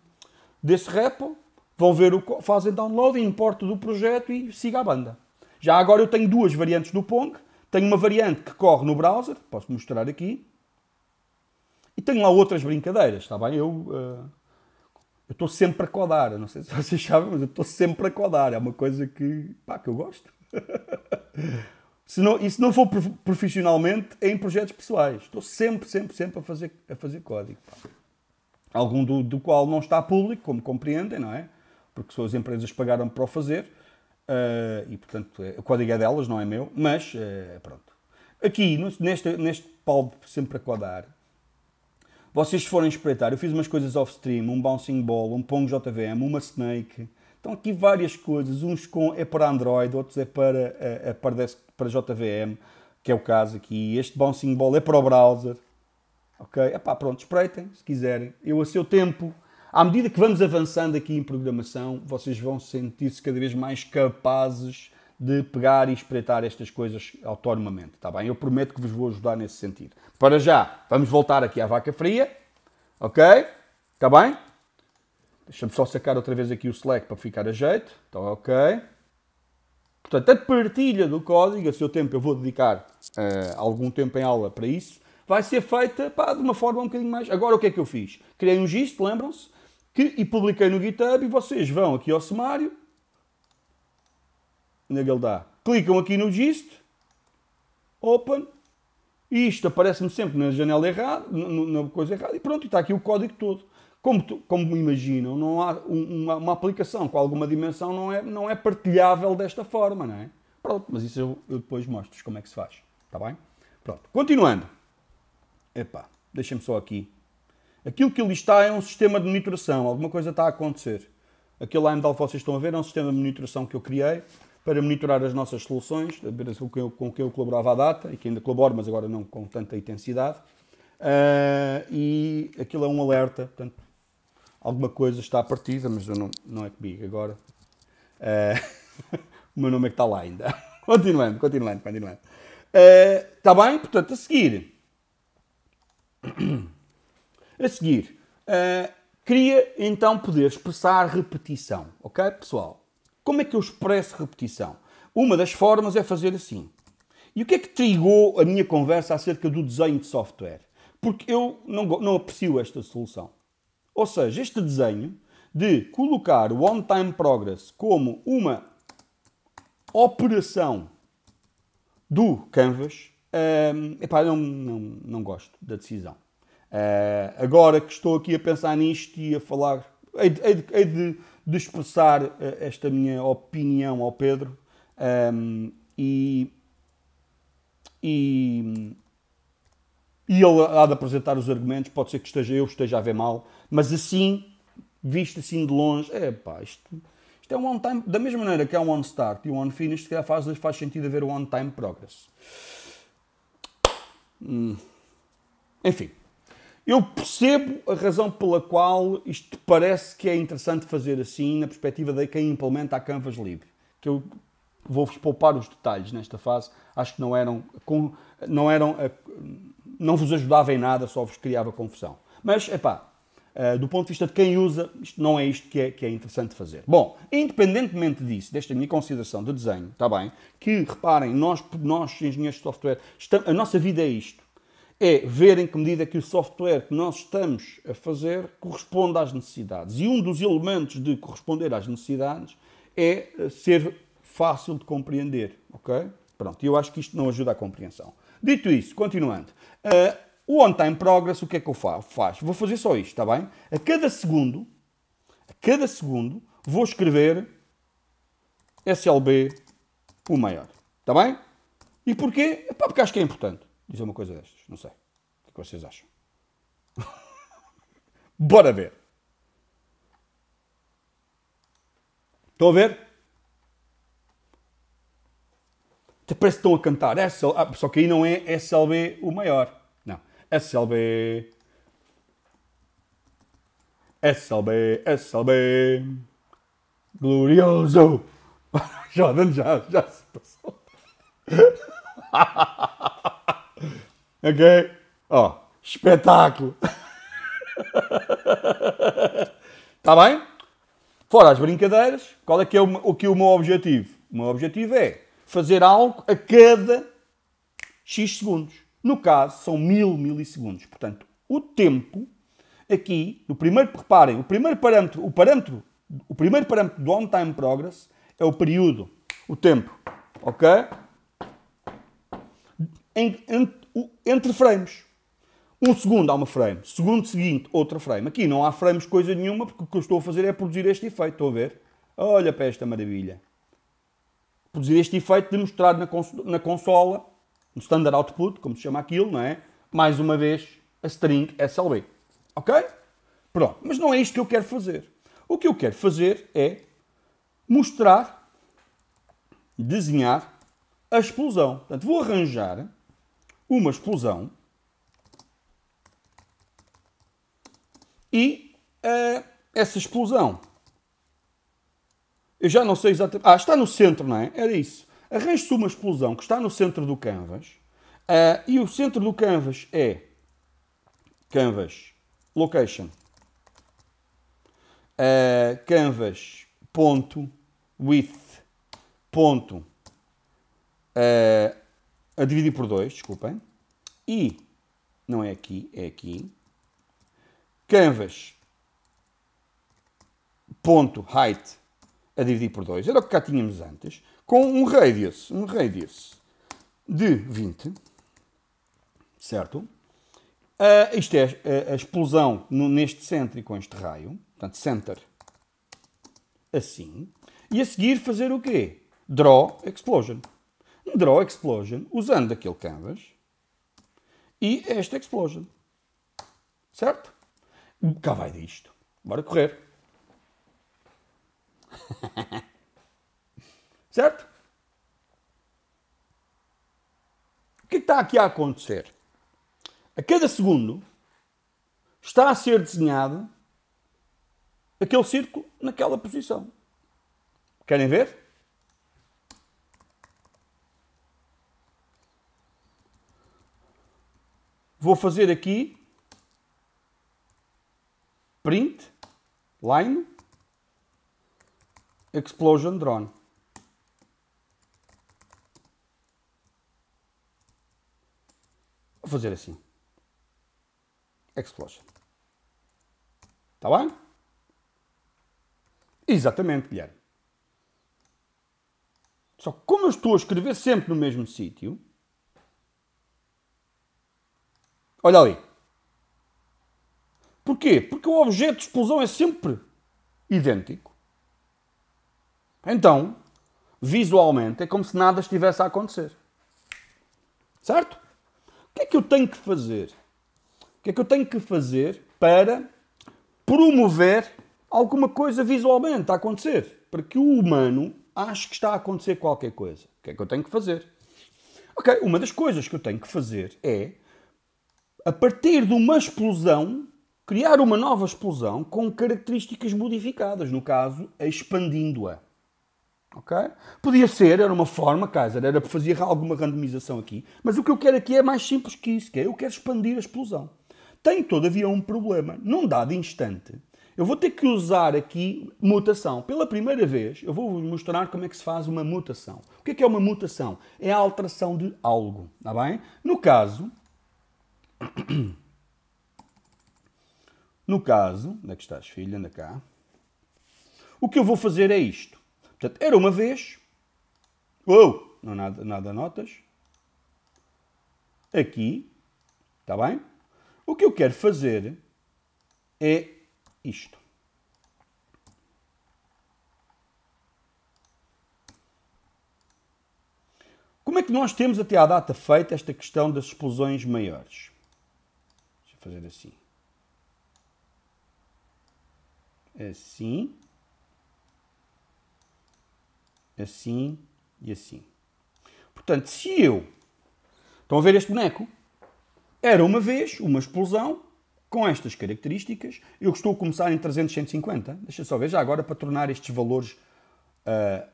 desse repo, vão ver o fazem download, importam do projeto e siga a banda. Já agora eu tenho duas variantes do Pong. Tenho uma variante que corre no browser, posso mostrar aqui. E tenho lá outras brincadeiras, está bem? Eu... Uh eu estou sempre a codar. não sei se vocês sabem, mas eu estou sempre a codar. É uma coisa que, pá, que eu gosto. se não, e se não for profissionalmente, é em projetos pessoais. Estou sempre, sempre, sempre a fazer, a fazer código. Pá. Algum do, do qual não está público, como compreendem, não é? Porque só as empresas pagaram para o fazer. Uh, e, portanto, é, o código é delas, não é meu. Mas, uh, pronto. Aqui, neste, neste palco sempre a codar, vocês forem espreitar, eu fiz umas coisas off-stream, um bouncing ball, um Pong JVM, uma Snake. Estão aqui várias coisas, uns com, é para Android, outros é para, é, é para, desk, para JVM, que é o caso aqui. Este bouncing ball é para o browser. Ok? Epá, pronto, espreitem, se quiserem. Eu, a seu tempo, à medida que vamos avançando aqui em programação, vocês vão sentir-se cada vez mais capazes de pegar e espreitar estas coisas autonomamente, está bem? Eu prometo que vos vou ajudar nesse sentido. Para já, vamos voltar aqui à vaca fria, ok? Está bem? Deixa-me só sacar outra vez aqui o Slack para ficar a jeito, então ok. Portanto, a partilha do código, a seu tempo eu vou dedicar uh, algum tempo em aula para isso, vai ser feita pá, de uma forma um bocadinho mais... Agora o que é que eu fiz? Criei um gist, lembram-se? Que, e publiquei no GitHub e vocês vão aqui ao sumário Onde é que ele Clicam aqui no gist, open, e isto aparece-me sempre na janela errada, na coisa errada, e pronto, está aqui o código todo. Como, como imaginam, não há uma, uma, aplicação com alguma dimensão não é, não é partilhável desta forma, não é? Pronto, mas isso eu, eu depois mostro-vos como é que se faz, está bem? Pronto, continuando. Epá, deixem-me só aqui. Aquilo que ali está é um sistema de monitoração, alguma coisa está a acontecer. Aquele AMDAL que vocês estão a ver é um sistema de monitoração que eu criei, para monitorar as nossas soluções, a com, quem eu colaborava à data, e que ainda colaboro, mas agora não com tanta intensidade. Uh, e aquilo é um alerta, portanto, alguma coisa está partida, mas eu não, não é comigo agora. Uh, o meu nome é que está lá ainda. continuando, continuando, continuando. Uh, ah, está bem? Portanto, a seguir. A seguir, uh, queria então poder expressar repetição, ok, pessoal? Como é que eu expresso repetição? Uma das formas é fazer assim. E o que é que trigou a minha conversa acerca do desenho de software? Porque eu não, não aprecio esta solução. Ou seja, este desenho de colocar o on-time progress como uma operação do Canvas, hum, epá, não, não, não gosto da decisão. Uh, agora que estou aqui a pensar nisto e a falar hei, hei, hei de, de, expressar eh, esta minha opinião ao Pedro um, ehm, e, e, e ele há de apresentar os argumentos. Pode ser que esteja, eu esteja a ver mal, mas assim, visto assim de longe, é pá, isto, isto é um on-time. Da mesma maneira que é um on-start e um on-finish, se calhar faz, faz sentido haver um on-time progress. Hum. Enfim. Eu percebo a razão pela qual isto parece que é interessante fazer assim, na perspectiva de quem implementa a Canvas Libre, que eu vou-vos poupar os detalhes nesta fase, acho que não eram, não eram, eh, não vos ajudava em nada, só vos criava confusão. Mas, epá, eh, do ponto de vista de quem usa, isto não é isto que é, que é interessante fazer. Bom, independentemente disso, desta minha consideração de desenho, está bem, que reparem, nós, nós engenheiros de software, a nossa vida é isto é ver em que medida que o software que nós estamos a fazer corresponde às necessidades. E um dos elementos de corresponder às necessidades é eh, ser fácil de compreender, ok? Pronto, eu acho que isto não ajuda à compreensão. Dito isso, continuando, uh, o on-time progress, o que é que eu faço? Vou fazer só isto, está bem? A cada segundo, a cada segundo, vou escrever SLB o maior, está bem? E porquê? Epá, porque acho que é importante dizer uma coisa destas. Não sei. O que é vocês acham? Bora ver. Estão a ver? Te parece que estão a cantar. É SL... Ah, só que aí não é SLB o maior. Não. SLB. SLB, SLB. Glorioso. Já, já, já se passou. Ok? Ó, oh, espetáculo! Está bem? Fora as brincadeiras, qual é que é o, o que é o meu objetivo? O meu objetivo é fazer algo a cada X segundos. No caso, são mil milissegundos. Portanto, o tempo aqui, no primeiro, reparem, o primeiro parâmetro, o parâmetro, o primeiro parâmetro do on time progress é o período, o tempo, ok? Em, entre frames. Um segundo há uma frame, segundo seguinte outra frame. Aqui não há frames coisa nenhuma, porque o que eu estou a fazer é produzir este efeito. Estou a ver? Olha para esta maravilha. Produzir este efeito de na, cons na consola, no standard output, como se chama aquilo, não é? Mais uma vez, a string SLB. Ok? Pronto. Mas não é isto que eu quero fazer. O que eu quero fazer é mostrar, desenhar a explosão. Portanto, vou arranjar uma explosão e uh, essa explosão. Eu já não sei exatamente. Ah, está no centro, não é? Era isso. arranjo se uma explosão que está no centro do canvas uh, e o centro do canvas é canvas location uh, canvas ponto width ponto uh, a dividir por 2, desculpem, e não é aqui, é aqui, canvas ponto height a dividir por 2, era o que cá tínhamos antes, com um radius, um radius de 20, certo? Uh, isto é a, a explosão no, neste centro e com este raio, portanto, center, assim, e a seguir fazer o quê? Draw explosion um draw explosion usando aquele canvas e esta explosion. Certo? Cá vai disto. Bora correr. certo? O que, é que está aqui a acontecer? A cada segundo está a ser desenhado aquele círculo naquela posição. Querem ver? Vou fazer aqui print line explosion drone. Vou fazer assim. Explosion. Está bem? Exatamente, Guilherme. Só que como eu estou a escrever sempre no mesmo sítio, Olha ali. Porquê? Porque o objeto de explosão é sempre idêntico. Então, visualmente, é como se nada estivesse a acontecer. Certo? O que é que eu tenho que fazer? O que é que eu tenho que fazer para promover alguma coisa visualmente a acontecer? Para que o humano ache que está a acontecer qualquer coisa. O que é que eu tenho que fazer? Ok, uma das coisas que eu tenho que fazer é a partir de uma explosão, criar uma nova explosão com características modificadas, no caso, expandindo-a. Okay? Podia ser, era uma forma, Kaiser, era fazer alguma randomização aqui, mas o que eu quero aqui é mais simples que isso, que é eu quero expandir a explosão. Tem, todavia, um problema. Num dado instante, eu vou ter que usar aqui mutação. Pela primeira vez, eu vou mostrar como é que se faz uma mutação. O que é, que é uma mutação? É a alteração de algo, está bem? No caso, No caso, onde é que estás, filha? Anda cá. O que eu vou fazer é isto. Portanto, era uma vez. Uou! Não nada, nada notas. Aqui. Está bem? O que eu quero fazer é isto. Como é que nós temos até à data feita esta questão das explosões maiores? fazer assim. Assim. Assim e assim. Portanto, se eu... Estão a ver este boneco? Era uma vez uma explosão com estas características. Eu estou a começar em 300, 150. Deixa só ver já agora para tornar estes valores uh,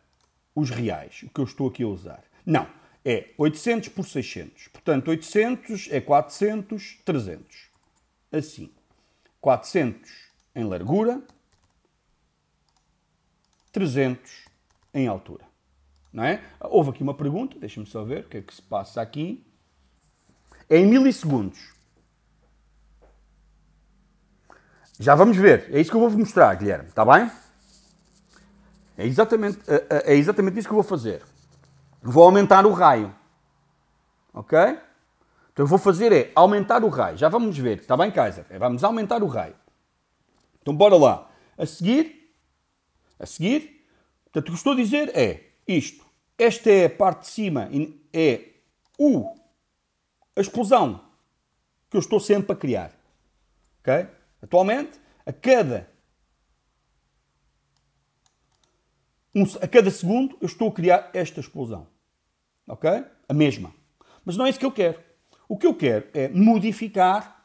os reais, o que eu estou aqui a usar. Não, é 800 por 600. Portanto, 800 é 400, 300 assim: 400 em largura, 300 em altura. Não é? Houve aqui uma pergunta, deixa-me só ver o que é que se passa aqui. É em milissegundos. Já vamos ver. É isso que eu vou mostrar, Guilherme. Está bem? É exatamente, é, é, é exatamente isso que eu vou fazer. Vou aumentar o raio. Ok? Então eu vou fazer é aumentar o raio. Já vamos ver, está bem, Kaiser? É, vamos aumentar o raio. Então bora lá. A seguir, a seguir, portanto, o que estou a dizer é isto. Esta é a parte de cima, é o, a explosão que eu estou sempre a criar. Ok? Atualmente, a cada um, a cada segundo eu estou a criar esta explosão. Ok? A mesma. Mas não é isso que eu quero. O que eu quero é modificar,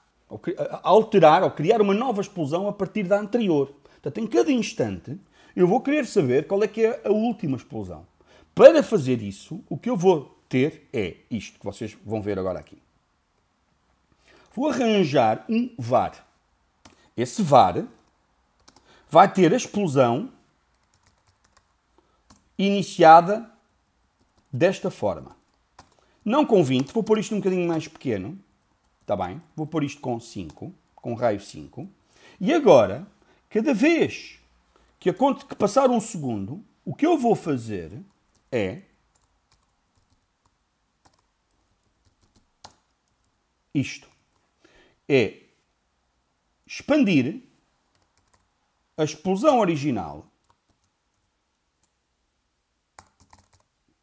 alterar ou criar uma nova explosão a partir da anterior. Portanto, em cada instante, eu vou querer saber qual é que é a última explosão. Para fazer isso, o que eu vou ter é isto que vocês vão ver agora aqui. Vou arranjar um var. Esse var vai ter a explosão iniciada desta forma. Não com 20, vou pôr isto um bocadinho mais pequeno. Está bem? Vou pôr isto com 5, com raio 5. E agora, cada vez que, que passar um segundo, o que eu vou fazer é isto. É expandir a explosão original,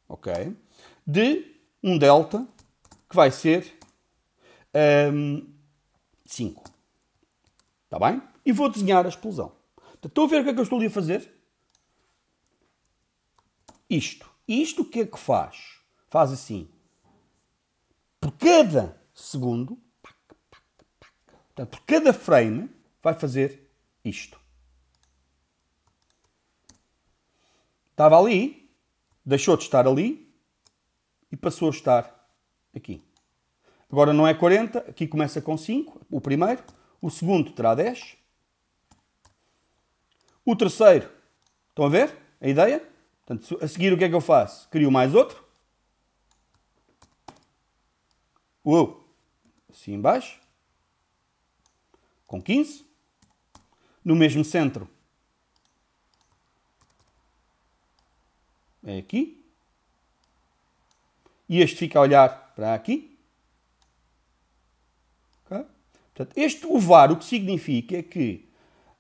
ok? De um delta que vai ser um, 5. Está bem? E vou desenhar a explosão. Estão a ver o que é que eu estou ali a fazer? Isto. Isto o que é que faz? Faz assim. Por cada segundo, por cada frame, vai fazer isto. Estava ali, deixou de estar ali, e passou a estar aqui. Agora não é 40, aqui começa com 5, o primeiro, o segundo terá 10, o terceiro, estão a ver a ideia? Portanto, a seguir o que é que eu faço? Crio mais outro. Uou! Assim embaixo. Com 15. No mesmo centro. É aqui e este fica a olhar para aqui. Okay? Portanto, este ovar o que significa é que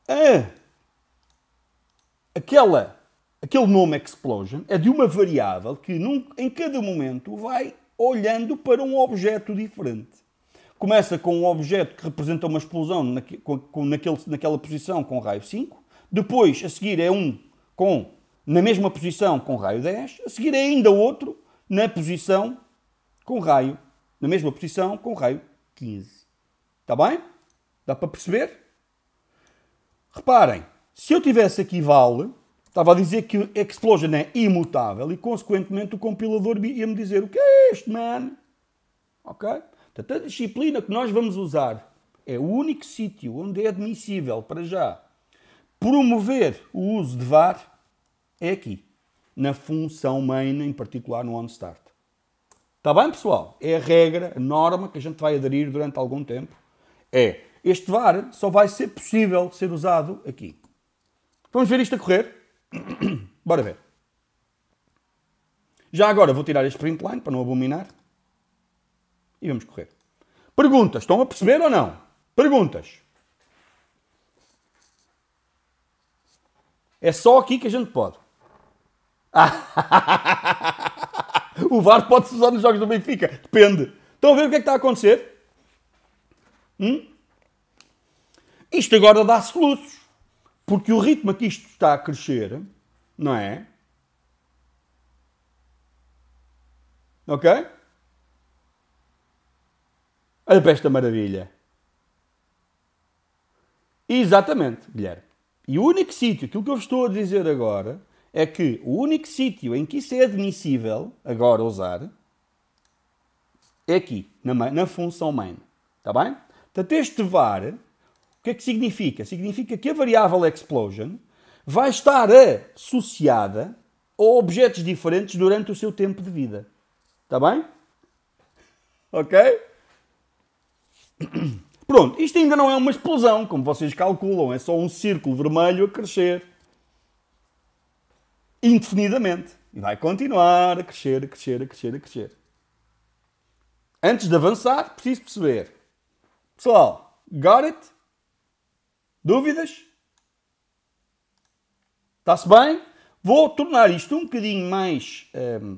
a, ah, aquela, aquele nome explosion é de uma variável que num, em cada momento vai olhando para um objeto diferente. Começa com um objeto que representa uma explosão naque, com, com, naquele, naquela posição com raio 5, depois a seguir é um com na mesma posição com raio 10, a seguir é ainda outro na posição com raio, na mesma posição com raio 15. Está bem? Dá para perceber? Reparem, se eu tivesse aqui vale, estava a dizer que explosion é imutável e, consequentemente, o compilador ia-me dizer o que é este, man? Ok? Portanto, a disciplina que nós vamos usar é o único sítio onde é admissível, para já, promover o uso de VAR é aqui na função main, em particular no OnStart. Está bem, pessoal? É a regra, a norma que a gente vai aderir durante algum tempo. É, este var só vai ser possível ser usado aqui. Vamos ver isto a correr? Bora ver. Já agora vou tirar este print line para não abominar. E vamos correr. Perguntas. Estão a perceber ou não? Perguntas. É só aqui que a gente pode. o VAR pode-se usar nos jogos do Benfica. Depende. Estão a ver o que é que está a acontecer? Hum? Isto agora dá soluços. Porque o ritmo a que isto está a crescer, não é? Ok? Olha para esta maravilha. Exatamente, Guilherme. E o único sítio que o que eu vos estou a dizer agora é que o único sítio em que isso é admissível, agora usar, é aqui, na, na função main. Está bem? Portanto, este var, o que é que significa? Significa que a variável explosion vai estar associada a objetos diferentes durante o seu tempo de vida. Está bem? Ok? Pronto, isto ainda não é uma explosão, como vocês calculam, é só um círculo vermelho a crescer indefinidamente. E vai continuar a crescer, a crescer, a crescer, a crescer. Antes de avançar, preciso perceber. Pessoal, got it? Dúvidas? Está-se bem? Vou tornar isto um bocadinho mais um, ehm,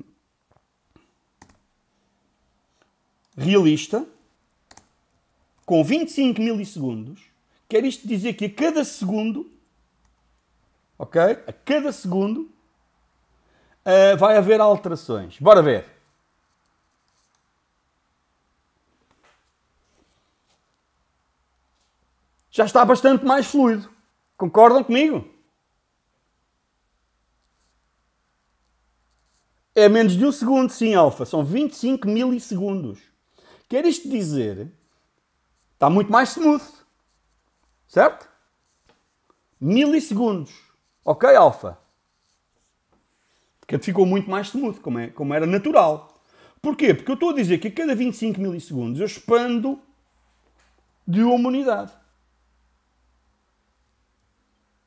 realista, com 25 milissegundos. Quer isto dizer que a cada segundo, ok? A cada segundo uh, vai haver alterações. Bora ver. Já está bastante mais fluido. Concordam comigo? É menos de um segundo, sim, Alfa. São 25 milissegundos. Quer isto dizer, está muito mais smooth. Certo? Milissegundos. Ok, Alfa? Portanto, é ficou muito mais smooth, como, é, como era natural. Porquê? Porque eu estou a dizer que a cada 25 milissegundos eu expando de uma unidade.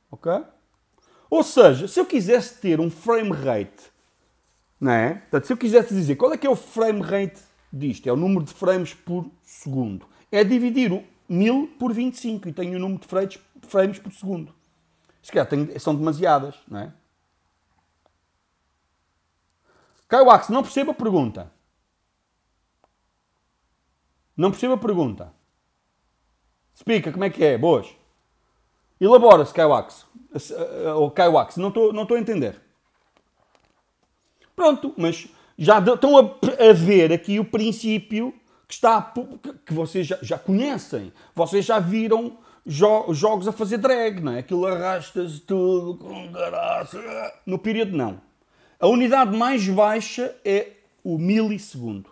Ok? Ou seja, se eu quisesse ter um frame rate, não é? Portanto, se eu quisesse dizer qual é que é o frame rate disto, é o número de frames por segundo. É dividir o 1000 por 25 e tenho o número de frames, frames por segundo. Se calhar tenho, são demasiadas, não é? Caio não percebo a pergunta. Não percebo a pergunta. Explica como é que é, boas. Elabora-se, Caio eh, eh, Ou Caio não estou não a entender. Pronto, mas já estão a, a ver aqui o princípio que, está, que vocês já, já conhecem. Vocês já viram jo jogos a fazer drag, não é? Aquilo arrasta-se tudo com graça. No período, não. A unidade mais baixa é o milissegundo.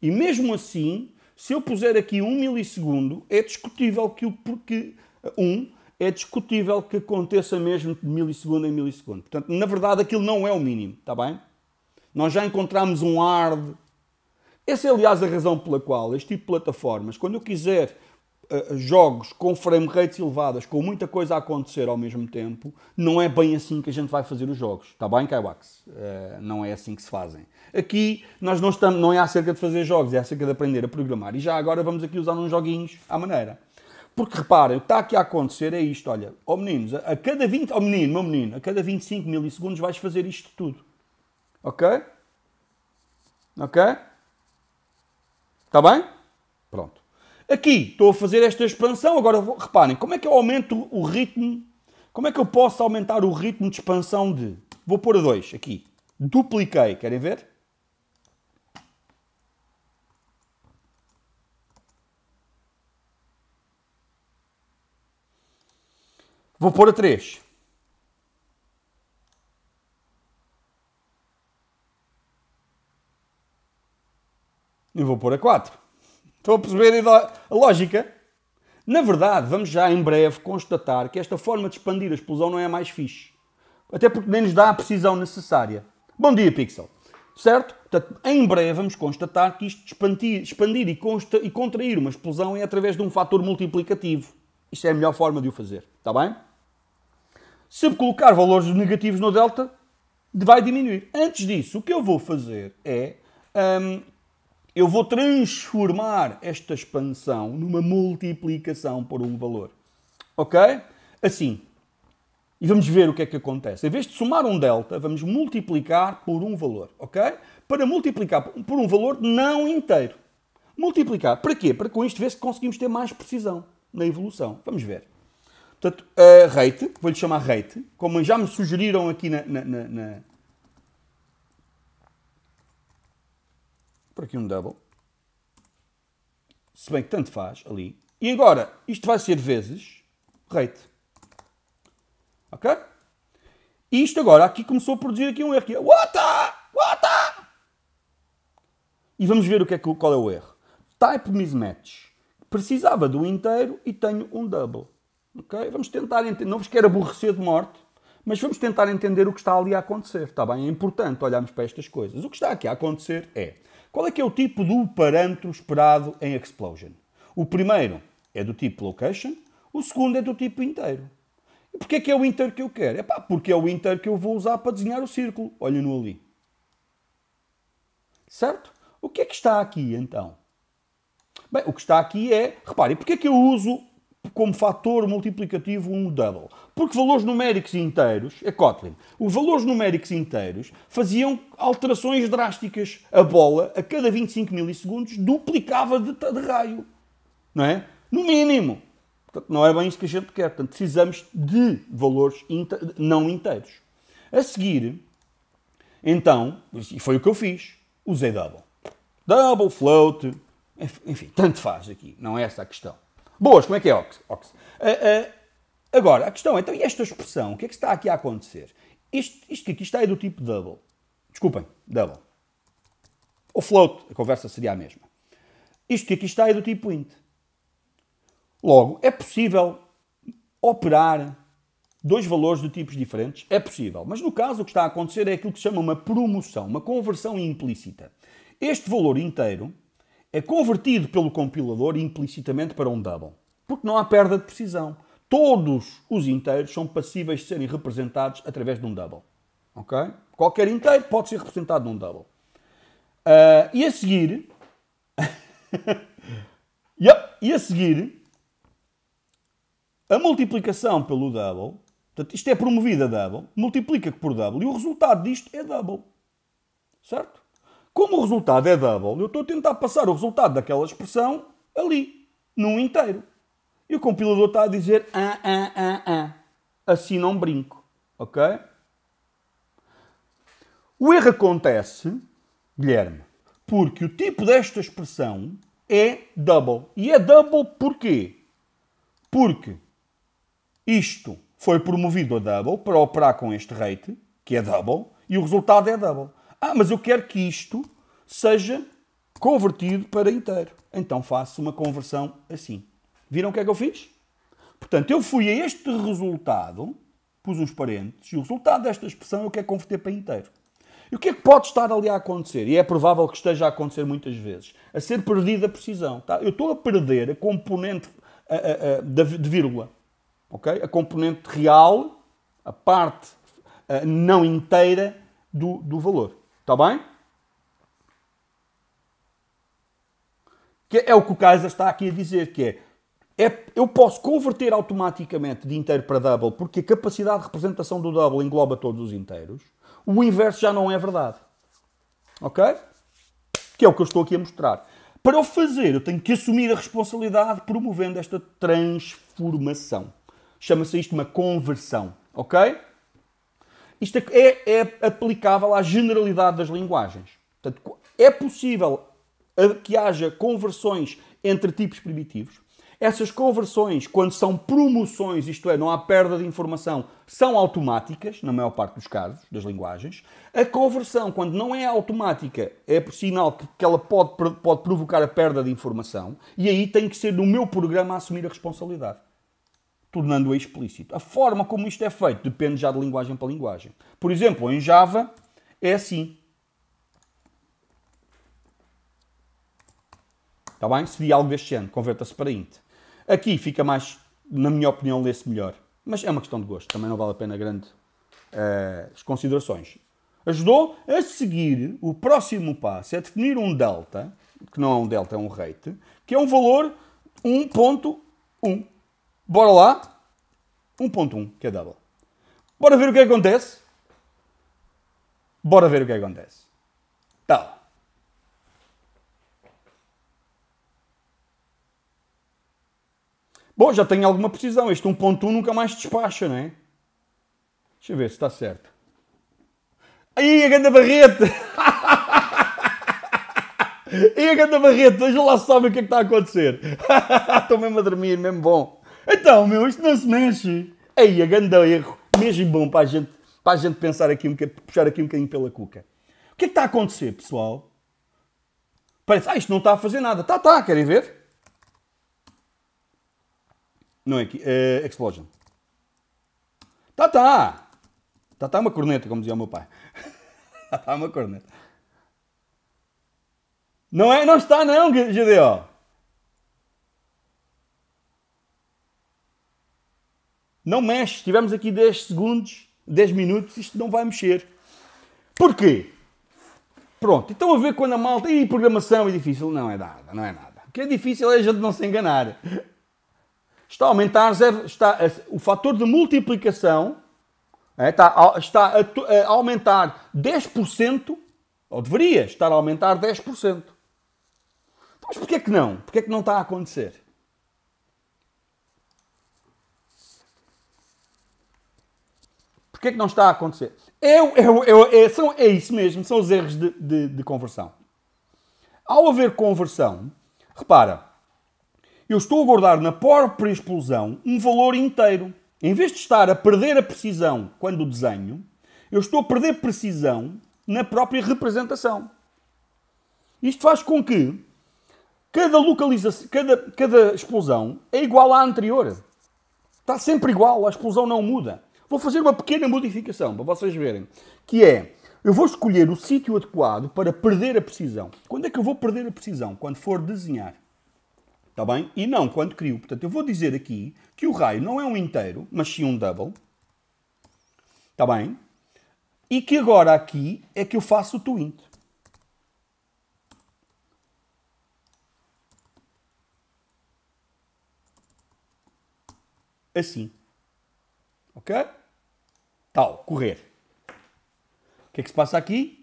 E mesmo assim, se eu puser aqui um milissegundo, é discutível que o porque um é discutível que aconteça mesmo de milissegundo em milissegundo. Portanto, na verdade, aquilo não é o mínimo, está bem? Nós já encontramos um hard. Essa é, aliás, a razão pela qual este tipo de plataformas, quando eu quiser eh, jogos com frame rates elevadas, com muita coisa a acontecer ao mesmo tempo, não é bem assim que a gente vai fazer os jogos. Está bem, Kaiwax? Uh, não é assim que se fazem. Aqui nós não estamos, não é acerca de fazer jogos, é acerca de aprender a programar. E já agora vamos aqui usar uns joguinhos à maneira. Porque reparem, o que está aqui a acontecer é isto, olha, ó oh meninos, a, a cada 20, ó oh menino, meu menino, a cada 25 milissegundos vais fazer isto tudo. Ok? Ok? Está bem? Pronto. Aqui estou a fazer esta expansão, agora reparem, como é que eu aumento o ritmo? Como é que eu posso aumentar o ritmo de expansão de... Vou pôr a 2 aqui. Dupliquei, querem ver? Vou pôr a 3. E vou pôr a 4. Estão a perceber a lógica? Na verdade, vamos já em breve constatar que esta forma de expandir a explosão não é mais fixe. Até porque nem nos dá a precisão necessária. Bom dia, Pixel. Certo? Portanto, em breve vamos constatar que isto de expandir, expandir e, consta, e contrair uma explosão é através de um fator multiplicativo. Isto é a melhor forma de o fazer. Está bem? Se colocar valores negativos no delta, vai diminuir. Antes disso, o que eu vou fazer é hum, eu vou transformar esta expansão numa multiplicação por um valor. Ok? Assim. E vamos ver o que é que acontece. Em vez de somar um delta, vamos multiplicar por um valor. Ok? Para multiplicar por um valor não inteiro. Multiplicar. Para quê? Para com isto ver se conseguimos ter mais precisão na evolução. Vamos ver. Portanto, a rate, vou-lhe chamar rate, como já me sugeriram aqui na, na, na por aqui um double. Se bem que tanto faz ali. E agora, isto vai ser vezes rate. Ok? E isto agora aqui começou a produzir aqui um erro. Aqui. É What the? What the? E vamos ver o que é, qual é o erro. Type mismatch. Precisava do inteiro e tenho um double. ok? Vamos tentar entender. Não vos quero aborrecer de morte, mas vamos tentar entender o que está ali a acontecer. Está bem? É importante olharmos para estas coisas. O que está aqui a acontecer é qual é que é o tipo do parâmetro esperado em Explosion? O primeiro é do tipo location, o segundo é do tipo inteiro. E porquê é que é o inteiro que eu quero? É pá, porque é o inteiro que eu vou usar para desenhar o círculo. Olhem-no ali. Certo? O que é que está aqui, então? Bem, o que está aqui é... Reparem, porquê é que eu uso como fator multiplicativo um double. Porque valores numéricos inteiros, é Kotlin, os valores numéricos inteiros faziam alterações drásticas. A bola, a cada 25 milissegundos, duplicava de, de raio. Não é? No mínimo. Portanto, não é bem isso que a gente quer. Portanto, precisamos de valores inte não inteiros. A seguir, então, e foi o que eu fiz, usei double. Double, float, enfim, tanto faz aqui, não é essa a questão. Boas, como é que é, Ox? Ox. Uh, uh, agora, a questão é, então, e esta expressão? O que é que está aqui a acontecer? Isto, isto que aqui está é do tipo double. Desculpem, double. Ou float, a conversa seria a mesma. Isto que aqui está é do tipo int. Logo, é possível operar dois valores de tipos diferentes? É possível. Mas no caso, o que está a acontecer é aquilo que se chama uma promoção, uma conversão implícita. Este valor inteiro é convertido pelo compilador implicitamente para um double, porque não há perda de precisão. Todos os inteiros são passíveis de serem representados através de um double. Okay? Qualquer inteiro pode ser representado num double. Uh, e a seguir. yep, e a seguir. A multiplicação pelo double. Portanto, isto é promovida double. Multiplica por double. E o resultado disto é double. Certo? Como o resultado é double, eu estou a tentar passar o resultado daquela expressão ali, num inteiro. E o compilador está a dizer ah, ah, ah, ah. Assim não brinco. Ok? O erro acontece, Guilherme, porque o tipo desta expressão é double. E é double porquê? Porque isto foi promovido a double para operar com este rate, que é double, e o resultado é double. Ah, mas eu quero que isto seja convertido para inteiro. Então faço uma conversão assim. Viram o que é que eu fiz? Portanto, eu fui a este resultado, pus uns parênteses, e o resultado desta expressão eu é quero é converter para inteiro. E o que é que pode estar ali a acontecer? E é provável que esteja a acontecer muitas vezes. A ser perdida a precisão. Tá? Eu estou a perder a componente a, a, a, de vírgula. Okay? A componente real, a parte não inteira do, do valor. Está bem? Que é o que o Kaiser está aqui a dizer, que é é, eu posso converter automaticamente de inteiro para double, porque a capacidade de representação do double engloba todos os inteiros, o inverso já não é verdade. Ok? Que é o que eu estou aqui a mostrar. Para o fazer, eu tenho que assumir a responsabilidade promovendo esta transformação. Chama-se isto uma conversão. Ok? Isto é, é, é aplicável à generalidade das linguagens. Portanto, é possível que haja conversões entre tipos primitivos. Essas conversões, quando são promoções, isto é, não há perda de informação, são automáticas, na maior parte dos casos, das linguagens. A conversão, quando não é automática, é por sinal que, que ela pode, pode provocar a perda de informação, e aí tem que ser no meu programa assumir a responsabilidade tornando-o explícito. A forma como isto é feito depende já de linguagem para linguagem. Por exemplo, em Java é assim. Está bem? Se algo deste ano converta-se para int. Aqui fica mais, na minha opinião, lê-se melhor. Mas é uma questão de gosto, também não vale a pena grandes eh, uh, considerações. Ajudou? A seguir, o próximo passo é definir um delta, que não é um delta, é um rate, que é um valor 1.1. Bora lá. 1.1, que é double. Bora ver o que acontece. Bora ver o que acontece. Tá. Bom, já tenho alguma precisão. Este 1.1 nunca mais despacha, não é? Deixa eu ver se está certo. Aí, a grande barrete! Aí, a grande barrete! vejam lá se o que é que está a acontecer. Estou mesmo a dormir, mesmo bom. Então, meu, isto não se mexe. Aí, a grande erro. Mesmo bom para a gente, para a gente pensar aqui um bocadinho, puxar aqui um bocadinho pela cuca. O que é que está a acontecer, pessoal? Parece, ah, isto não está a fazer nada. Tá, tá, querem ver? Não é aqui, é Explosion. Tá, tá. Tá, tá uma corneta, como dizia o meu pai. Tá, tá, uma corneta. Não é, não está não, GDO. Não mexe. Tivemos aqui 10 segundos, 10 minutos, isto não vai mexer. Porquê? Pronto, então a ver quando a malta. E programação é difícil? Não é nada, não é nada. O que é difícil é a gente não se enganar. Está a aumentar zero, está, o fator de multiplicação é, está, está a, a aumentar 10%, ou deveria estar a aumentar 10%. Mas porquê que não? Porquê que não está a acontecer? Porquê é que não está a acontecer? Eu, eu, eu, é, são, é isso mesmo, são os erros de, de, de conversão. Ao haver conversão, repara, eu estou a guardar na própria explosão um valor inteiro. Em vez de estar a perder a precisão quando desenho, eu estou a perder precisão na própria representação. Isto faz com que cada localização, cada, cada explosão é igual à anterior. Está sempre igual, a explosão não muda. Vou fazer uma pequena modificação para vocês verem, que é eu vou escolher o sítio adequado para perder a precisão. Quando é que eu vou perder a precisão? Quando for desenhar. Está bem? E não quando crio. Portanto, eu vou dizer aqui que o raio não é um inteiro, mas sim um double. Está bem? E que agora aqui é que eu faço o twint. Assim. Ok? Tal, correr. O que é que se passa aqui?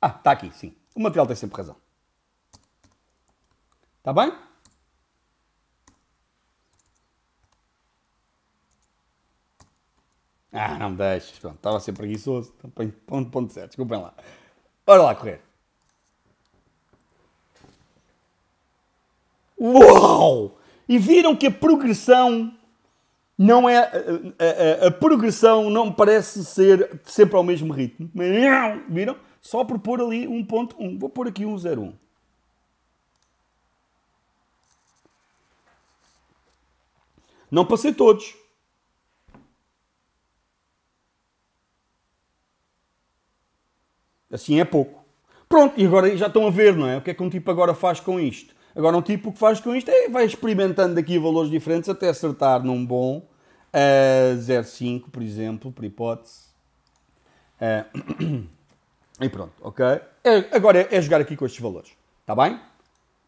Ah, está aqui, sim. O material tem sempre razão. Está bem? Ah, não me deixes. Pronto, estava a ser preguiçoso. Então, ponto, ponto certo, desculpem lá. Bora lá correr. Uau! E viram que a progressão não é a, eh, a, eh, eh, a, progressão não parece ser sempre ao mesmo ritmo. Viram? Só por pôr ali 1.1. Vou pôr aqui 1.01. Não passei todos. Assim é pouco. Pronto, e agora já estão a ver, não é? O que é que um tipo agora faz com isto? Agora, um tipo que faz com isto é vai experimentando aqui valores diferentes até acertar num bom uh, 0,5, por exemplo, por hipótese. Uh, e pronto, ok? É, agora é, é, jogar aqui com estes valores, está bem?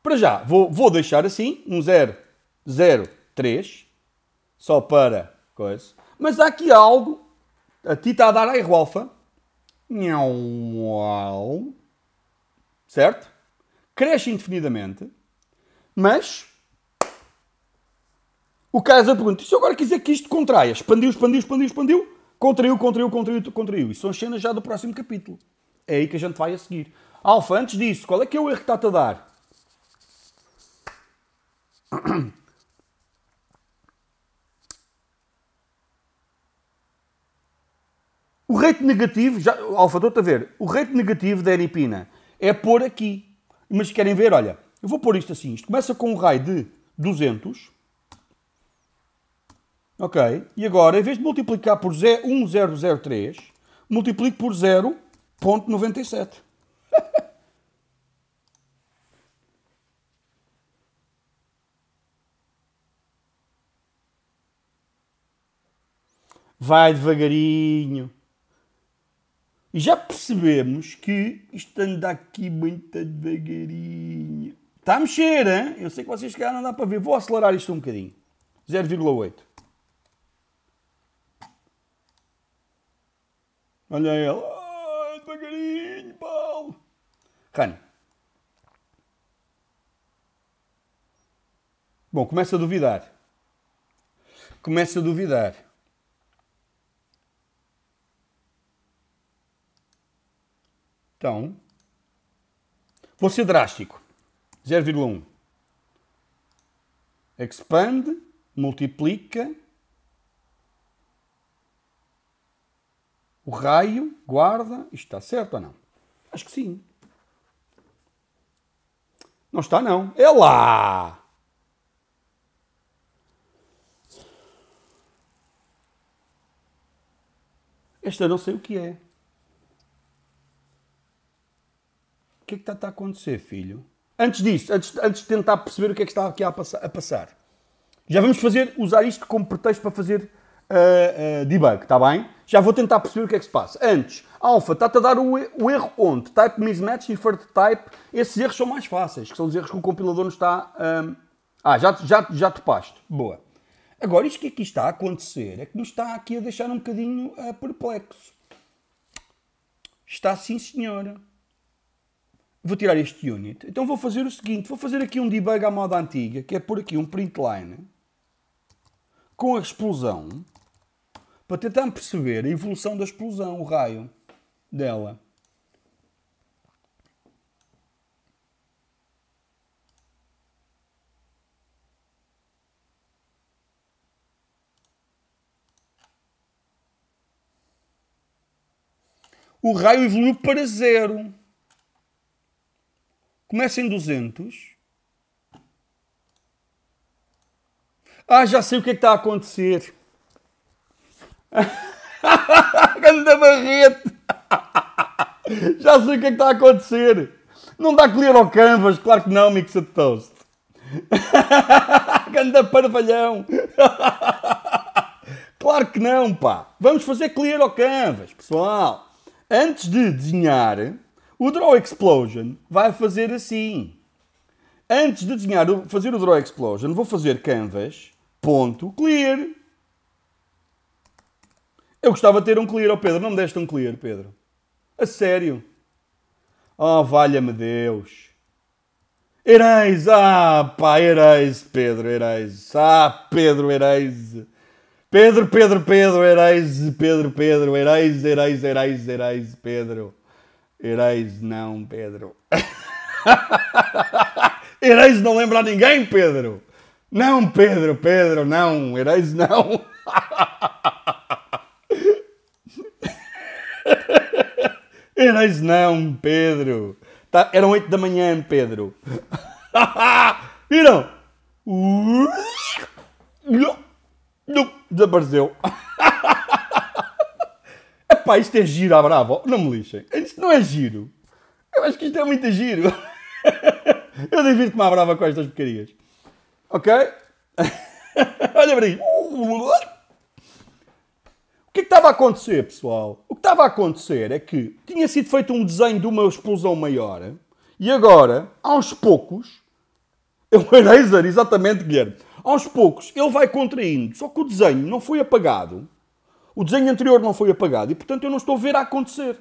Para já, vou, vou deixar assim, um 0, 0, 3, só para coisa. Mas há aqui algo, a ti está a dar a erroalfa. Certo? Cresce indefinidamente. Mas o Kaiser pergunta: e se eu agora quiser que isto contraia? Expandiu, expandiu, expandiu, expandiu, contraiu, contraiu, contraiu, contraiu. E são as cenas já do próximo capítulo. É aí que a gente vai a seguir. Alfa, antes disso, qual é que é o erro que está-te a dar? O rate negativo, já, Alfa, estou-te a ver, o rate negativo da eripina é pôr aqui. Mas querem ver, olha, eu vou pôr isto assim. Isto começa com um raio de 200. Ok? E agora, em vez de multiplicar por 1003, multiplico por 0.97. Vai devagarinho. E já percebemos que isto anda aqui muito devagarinho. Está a mexer, hein? Eu sei que vocês querem não dá para ver. Vou acelerar isto um bocadinho. 0,8. Olha ele. Ai, devagarinho, Paulo. Rani. Bom, começa a duvidar. Começa a duvidar. Então, vou ser drástico. 0,1. Expande, multiplica o raio, guarda. Isto está certo ou não? Acho que sim. Não está, não. É lá! Esta não sei o que é. O que é que está a acontecer, filho? Antes disso, antes, antes de tentar perceber o que é que está aqui a, a passar, já vamos fazer, usar isto como pretexto para fazer uh, uh, debug, está bem? Já vou tentar perceber o que é que se passa. Antes, alfa está-te a dar o, o, erro onde? Type mismatch, inferred type. Esses erros são mais fáceis, que são os erros que o compilador nos está... Ah, já, já, já topaste. Boa. Agora, isto que aqui está a acontecer é que nos está aqui a deixar um bocadinho uh, perplexo. Está sim, senhora vou tirar este unit. Então vou fazer o seguinte, vou fazer aqui um debug à moda antiga, que é por aqui um print line com a explosão, para tentar perceber a evolução da explosão, o raio dela. o raio evoluiu para zero. Começa em 200. Ah, já sei o que, é que está a acontecer. Ganda barrete! já sei o que é que está a acontecer. Não dá clear ao canvas, claro que não, Mixed Toast. Ganda parvalhão! claro que não, pá. Vamos fazer clear ao canvas, pessoal. Antes de desenhar, o Draw Explosion vai fazer assim. Antes de desenhar, fazer o Draw Explosion, vou fazer canvas, ponto, clear. Eu gostava de ter um clear, oh Pedro, não me deste um clear, Pedro. A sério. Oh, valha-me Deus. Erais ah pá, erais Pedro, erais Ah, Pedro, erais Pedro, Pedro, Pedro, erais Pedro, Pedro, hereis, erais, erais, erais Pedro ereis não, Pedro. Ereis não lembra a ninguém, Pedro. Não, Pedro, Pedro, não. Ereis não. Ereis não, Pedro. Tá, eram oito da manhã, Pedro. Viram? Desapareceu é isto é giro à brava, não me lixem. Isto não é giro. Eu acho que isto é muito giro. Eu divirto-me uma brava com estas porcarias. Ok? Olha para isto. O que é que estava a acontecer, pessoal? O que estava a acontecer é que tinha sido feito um desenho de uma explosão maior e agora, aos poucos, é um eraser, exatamente, Guilherme. Aos poucos, ele vai contraindo. Só que o desenho não foi apagado o desenho anterior não foi apagado e, portanto, eu não estou a ver a acontecer.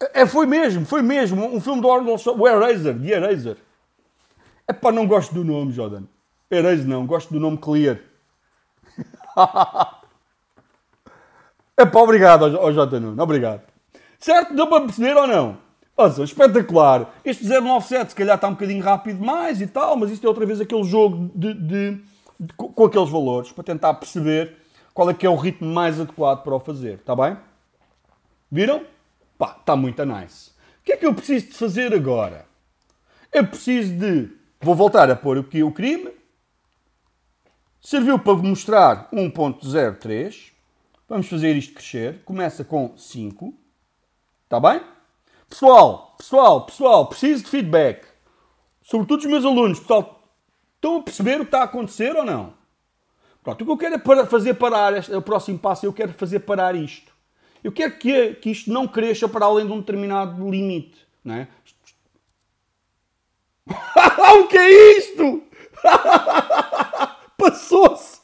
É, é foi mesmo, foi mesmo. Um filme do Arnold o Eraser, de Eraser. É pá, não gosto do nome, Jordan. Eraser não, gosto do nome Clear. é pá, obrigado, ao Jordan Nuno, obrigado. Certo? Deu para perceber ou não? Ouça, espetacular. Este 097 se calhar está um bocadinho rápido mais e tal, mas isto é outra vez aquele jogo de, de, de, com aqueles valores para tentar perceber qual é que é o ritmo mais adequado para o fazer, está bem? Viram? Pá, está muito nice. O que é que eu preciso de fazer agora? Eu preciso de... Vou voltar a pôr aqui o crime. Serviu para mostrar 1.03. Vamos fazer isto crescer. Começa com 5. Está bem? Pessoal, pessoal, pessoal, preciso de feedback. Sobretudo os meus alunos. Pessoal, estão a perceber o que está a acontecer ou não? Pronto, o que eu quero é para fazer parar, este, o próximo passo, eu quero fazer parar isto. Eu quero que, que isto não cresça para além de um determinado limite. Não é? o que é isto? Passou-se!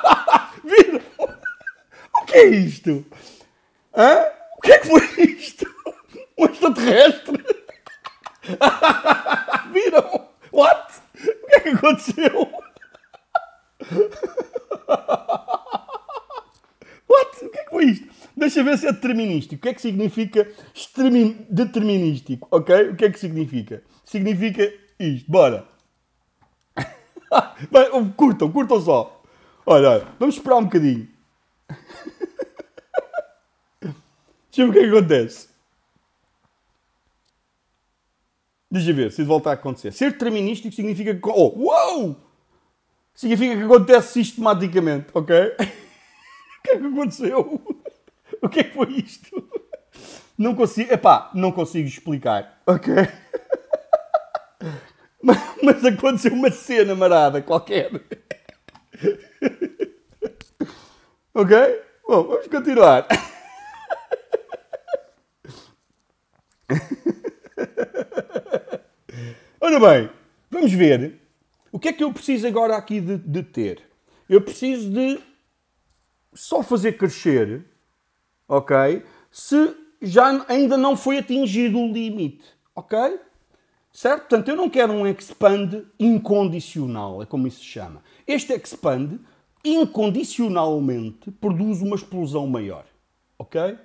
Viram? O que é isto? Hã? O que é que foi isto? Um extraterrestre? Viram? What? O que é que aconteceu? What? O que é que foi isto? Deixa ver se é determinístico. O que é que significa determinístico? Ok? O que é que significa? Significa isto. Bora. Vai, curtam, curtam só. Olha, olha, vamos esperar um bocadinho. Deixa eu ver o que é que acontece. Deixa eu ver se volta a acontecer. Ser determinístico significa. Oh, uau! Significa que acontece sistematicamente, ok? o que é que aconteceu? o que é que foi isto? Não consigo, epá, não consigo explicar, ok? mas, mas aconteceu uma cena marada qualquer. ok? Bom, vamos continuar. Olha bem, vamos ver o que é que eu preciso agora aqui de, de ter? Eu preciso de só fazer crescer, ok? Se já ainda não foi atingido o limite, ok? Certo? Portanto, eu não quero um expand incondicional, é como isso se chama. Este expand incondicionalmente produz uma explosão maior, ok?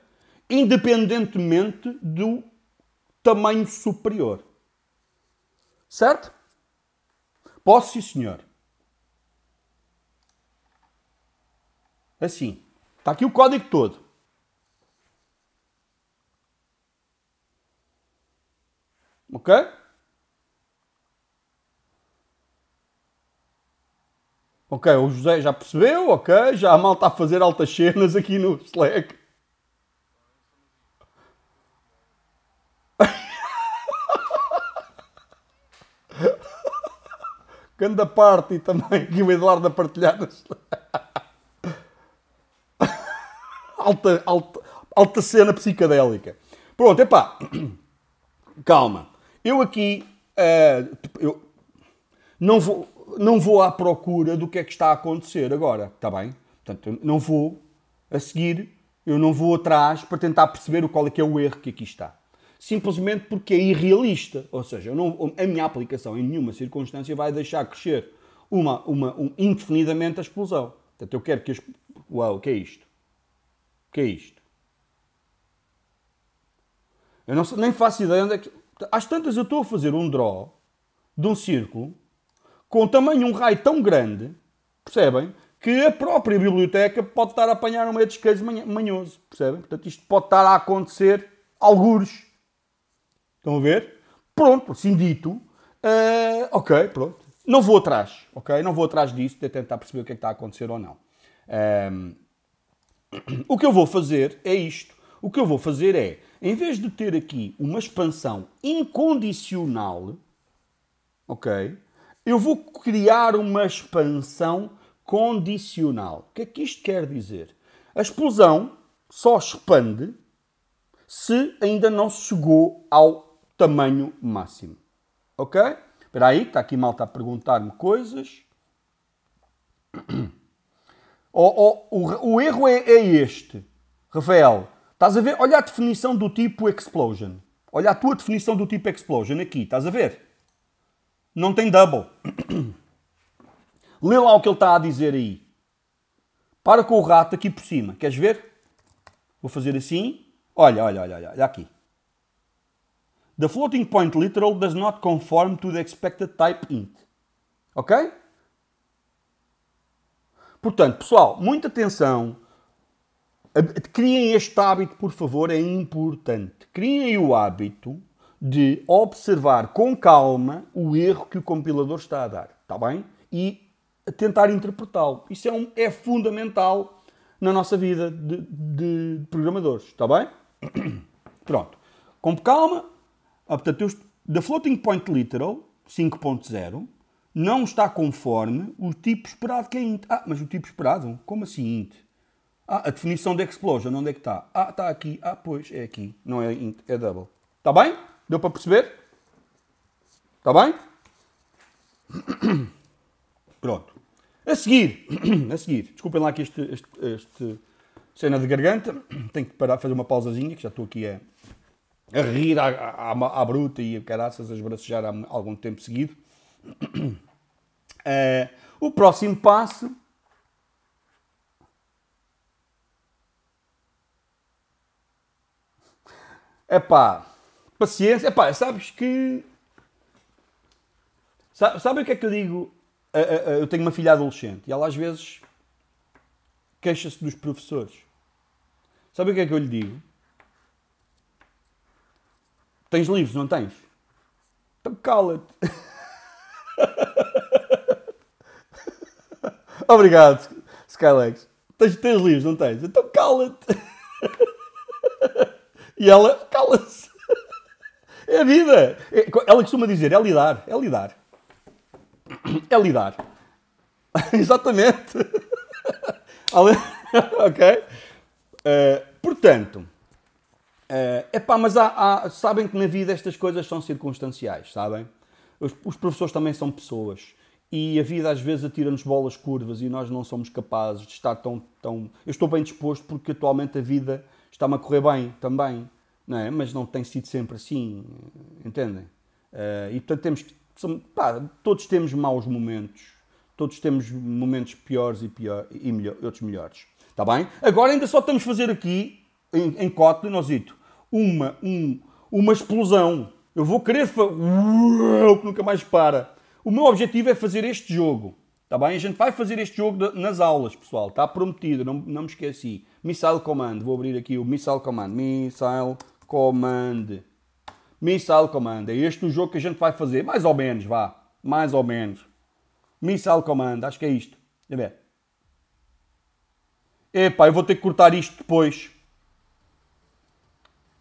Independentemente do tamanho superior, certo? Posso, sim, senhor. Assim. Está aqui o código todo. Ok? Ok, o José já percebeu, ok? Já a malta a fazer altas cenas aqui no Slack. Ganda parte e também que o Eduardo a partilhar-nos. alta, alta, alta cena psicadélica. Pronto, epá. Calma. Eu aqui uh, eu não, vou, não vou à procura do que é que está a acontecer agora, está bem? Portanto, não vou a seguir, eu não vou atrás para tentar perceber o qual é que é o erro que aqui está simplesmente porque é irrealista. Ou seja, não, a minha aplicação em nenhuma circunstância vai deixar crescer uma, uma, um, indefinidamente a explosão. Portanto, eu quero que. Uau, o que é isto? O que é isto? Eu não, nem faço ideia onde é que. Às tantas, eu estou a fazer um draw de um círculo com tamanho um raio tão grande, percebem? Que a própria biblioteca pode estar a apanhar um meio de desqueijo manhoso, percebem? Portanto, isto pode estar a acontecer algures. Estão a ver? Pronto, assim dito. Uh, ok, pronto. Não vou atrás, ok? Não vou atrás disso de tentar perceber o que é que está a acontecer ou não. Um, ehm, o que eu vou fazer é isto. O que eu vou fazer é, em vez de ter aqui uma expansão incondicional, ok? Eu vou criar uma expansão condicional. O que é que isto quer dizer? A explosão só expande se ainda não chegou ao tamanho máximo. Ok? Espera aí, está aqui malta a perguntar-me coisas. Oh, oh, o, o, erro é, é, este, Rafael. Estás a ver? Olha a definição do tipo explosion. Olha a tua definição do tipo explosion aqui. Estás a ver? Não tem double. Lê lá o que ele está a dizer aí. Para com o rato aqui por cima. Queres ver? Vou fazer assim. Olha, olha, olha, olha aqui. The floating point literal does not conform to the expected type int. Ok? Portanto, pessoal, muita atenção. Criem este hábito, por favor, é importante. Criem o hábito de observar com calma o erro que o compilador está a dar, está bem? E tentar interpretá-lo. Isso é, um, é, fundamental na nossa vida de, de programadores, está bem? Pronto. Com calma, ah, portanto, da floating point literal 5.0 não está conforme o tipo esperado que é int. Ah, mas o tipo esperado? Como assim int? Ah, a definição de explosion, onde é que está? Ah, está aqui. Ah, pois, é aqui. Não é int, é double. Está bem? Deu para perceber? Está bem? Pronto. A seguir, a seguir, desculpem lá que este, este, este cena de garganta, tenho que parar, fazer uma pausazinha, que já estou aqui a, a rir à, à, à bruta e a caraças a esbracejar há algum tempo seguido. Uh, o próximo passo. é pá, paciência. É pá, sabes que. Sabe, sabe o que é que eu digo? Uh, uh, eu tenho uma filha adolescente e ela às vezes queixa-se dos professores. Sabe o que é que eu lhe digo? Tens livros, não tens? Então cala-te. Obrigado, Skylex. Tens, tens livros, não tens? Então cala-te. e ela cala-se. É a vida. É, ela costuma dizer, é lidar, é lidar. É lidar. Exatamente. ok? Uh, portanto, é uh, eh, pá, mas há, há, sabem que na vida estas coisas são circunstanciais, sabem? Os, os professores também são pessoas e a vida às vezes atira-nos bolas curvas e nós não somos capazes de estar tão, tão. Eu estou bem disposto porque atualmente a vida está-me a correr bem também, não é? mas não tem sido sempre assim, entendem? Uh, e portanto temos que. Pá, todos temos maus momentos, todos temos momentos piores e, pior, e melhor, outros melhores. Está bem? Agora ainda só estamos a fazer aqui, em, em Cote, uma, um, uma explosão. Eu vou querer o que nunca mais para. O meu objetivo é fazer este jogo. Está bem? A gente vai fazer este jogo nas aulas, pessoal. Está prometido, não, não me esqueci. Missile Command. Vou abrir aqui o Missile Command. Missile Command. Missile Command. É este o jogo que a gente vai fazer. Mais ou menos, vá. Mais ou menos. Missile Command. Acho que é isto. ver. Epá, eu vou ter que cortar isto depois.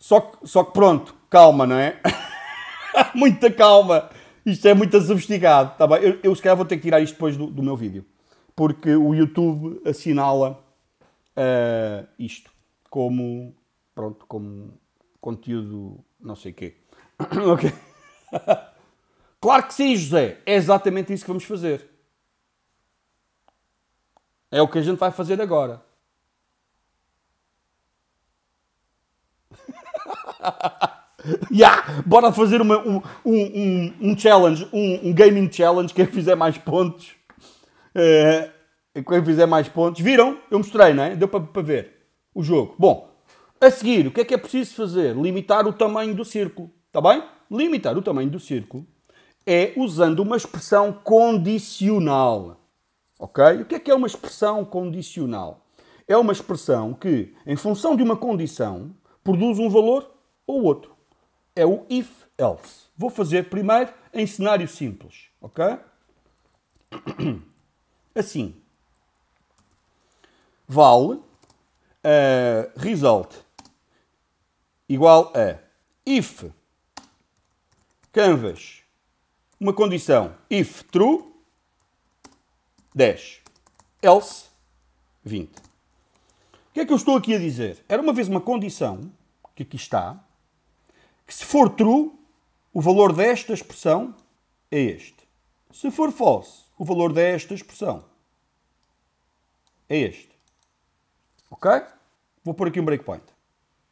Só que, só que pronto, calma, não é? muita calma. Isto é muito sofisticado. Tá bem? Eu, eu se calhar vou ter que tirar isto depois do, do meu vídeo. Porque o YouTube assinala uh, isto como, pronto, como conteúdo não sei quê. ok. claro que sim, José. É exatamente isso que vamos fazer. É o que a gente vai fazer agora. yeah, bora fazer uma, um, um, um, challenge, um, um, gaming challenge. Quem fizer mais pontos, uh, quem fizer mais pontos, viram? Eu mostrei, não é? Deu para, para ver o jogo. Bom, a seguir, o que é que é preciso fazer? Limitar o tamanho do círculo, está bem? Limitar o tamanho do círculo é usando uma expressão condicional. Ok? O que é que é uma expressão condicional? É uma expressão que, em função de uma condição, produz um valor ou outro. É o if else. Vou fazer primeiro em cenário simples, ok? Assim. Vale uh, result igual a if canvas uma condição if true 10 else 20. O que é que eu estou aqui a dizer? Era uma vez uma condição que aqui está, que se for true, o valor desta expressão é este. Se for false, o valor desta expressão é este. Ok? Vou pôr aqui um breakpoint.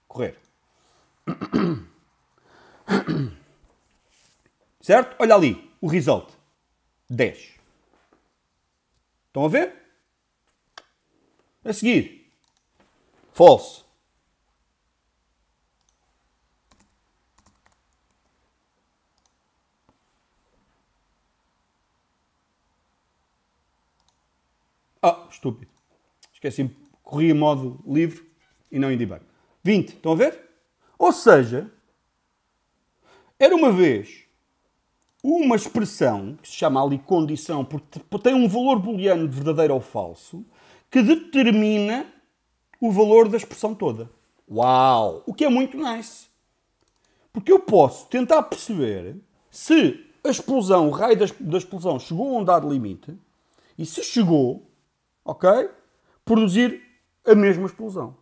Correr. Certo? Olha ali, o result. 10. Estão a ver? A seguir, false. Ah, estúpido. Esqueci-me. Corri em modo livre e não em debug. 20. Estão a ver? Ou seja, era uma vez uma expressão, que se chama ali condição, porque tem um valor booleano de verdadeiro ou falso, que determina o valor da expressão toda. Uau! O que é muito nice. Porque eu posso tentar perceber se a explosão, o raio da explosão chegou a um dado limite, e se chegou, ok? Produzir a mesma explosão.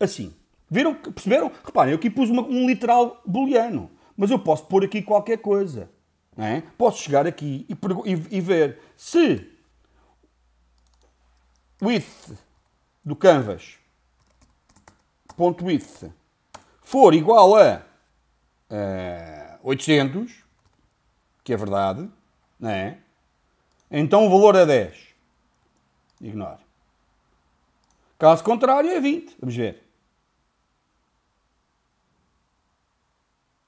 Assim. Viram? Perceberam? Reparem, eu aqui pus uma, um literal booleano, mas eu posso pôr aqui qualquer coisa. É? Posso chegar aqui e, e, e, ver se width do canvas ponto width for igual a uh, eh, 800, que é verdade, é? então o valor é 10. Ignore. Caso contrário, é 20. Vamos ver.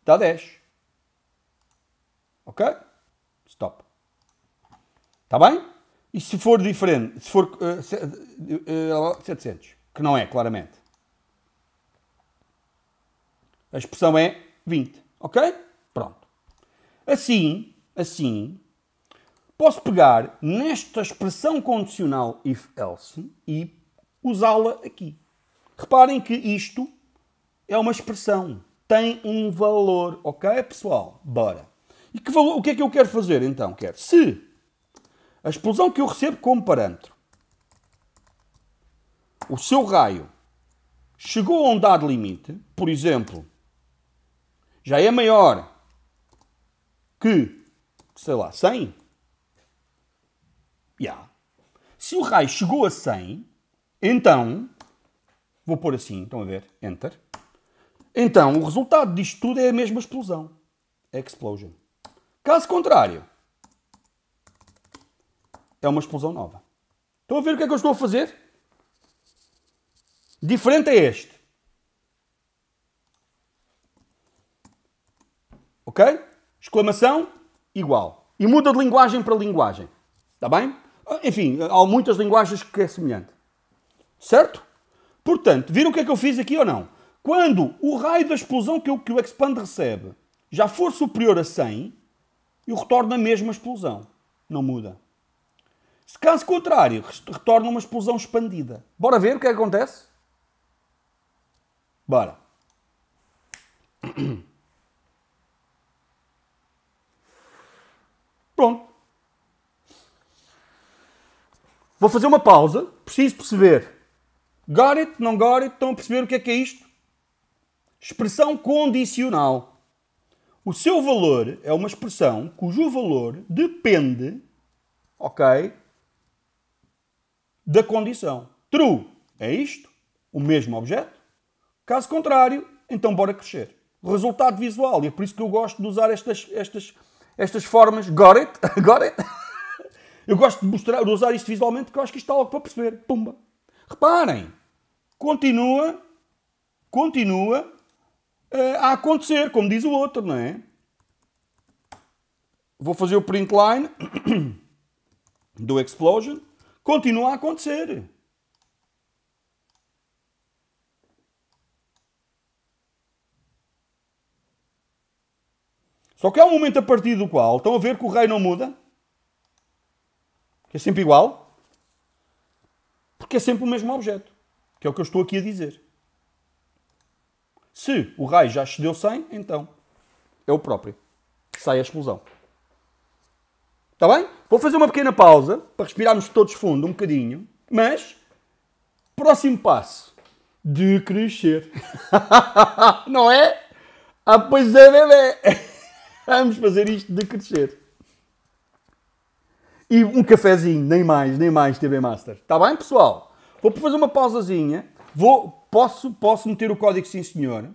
Está 10. Ok? Stop. Está bem? E se for diferente, se for uh, eh, 700, eh, eh, que não é, claramente. A expressão é 20, ok? Pronto. Assim, assim, posso pegar nesta expressão condicional if else e usá-la aqui. Reparem que isto é uma expressão, tem um valor, ok, pessoal? Bora. E que valor, o que é que eu quero fazer então? Quero se a explosão que eu recebo como parâmetro, o seu raio chegou a um dado limite, por exemplo, já é maior que, sei lá, 100, Yeah. Se o raio chegou a 100, então, vou pôr assim, estão a ver, enter. Então, o resultado disto tudo é a mesma explosão. Explosion. Caso contrário, é uma explosão nova. Estão a ver o que é que eu estou a fazer? Diferente é este. Ok? Exclamação, igual. E muda de linguagem para linguagem. Está bem? Enfim, há muitas linguagens que é semelhante. Certo? Portanto, viram o que é que eu fiz aqui ou não? Quando o raio da explosão que o, que o expand recebe já for superior a 100, eu retorno a mesma explosão. Não muda. Se caso contrário, retorna uma explosão expandida. Bora ver o que é que acontece? Bora. Pronto. Vou fazer uma pausa, preciso perceber. Got it, não got it, estão a perceber o que é que é isto? Expressão condicional. O seu valor é uma expressão cujo valor depende, ok, da condição. True é isto, o mesmo objeto. Caso contrário, então bora crescer. Resultado visual, e é por isso que eu gosto de usar estas, estas, estas formas. Got it? Got it? Eu gosto de, mostrar, de usar isto visualmente porque eu acho que isto está logo para perceber. Pumba. Reparem, continua, continua uh, a acontecer, como diz o outro, não é? Vou fazer o print line do explosion. Continua a acontecer. Só que há um momento a partir do qual estão a ver que o rei não muda que é sempre igual, porque é sempre o mesmo objeto, que é o que eu estou aqui a dizer. Se o raio já excedeu 100, então é o próprio. Sai a explosão. Está bem? Vou fazer uma pequena pausa para respirarmos todos fundo um bocadinho, mas próximo passo de crescer. Não é? Ah, pois é, bebê. Vamos fazer isto de crescer e um cafezinho, nem mais, nem mais TV Master. Está bem, pessoal? Vou fazer uma pausazinha. Vou, posso, posso meter o código sim, senhor.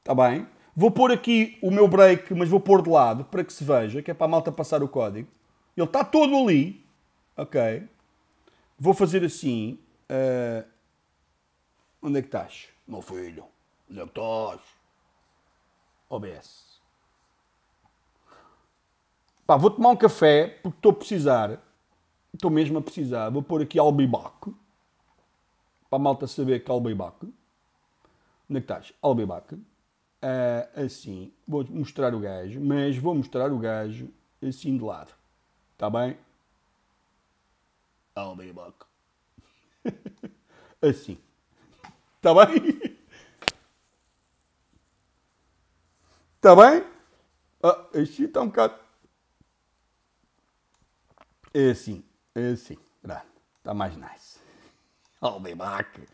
Está bem? Vou pôr aqui o meu break, mas vou pôr de lado para que se veja, que é para a malta passar o código. Ele está todo ali. Ok. Vou fazer assim. Uh... Onde é que estás? Meu filho. Onde é que estás? OBS pá, vou tomar um café porque estou a precisar, estou mesmo a precisar, vou pôr aqui albibaco, para a malta saber que albibaco, onde é que estás? Albibaco, uh, assim, vou mostrar o gajo, mas vou mostrar o gajo assim de lado, está bem? Albibaco, assim, está bem? Está bem? Ah, está tá um bocado. Assim, assim. sim, Tá mais nice. Olha o debacle.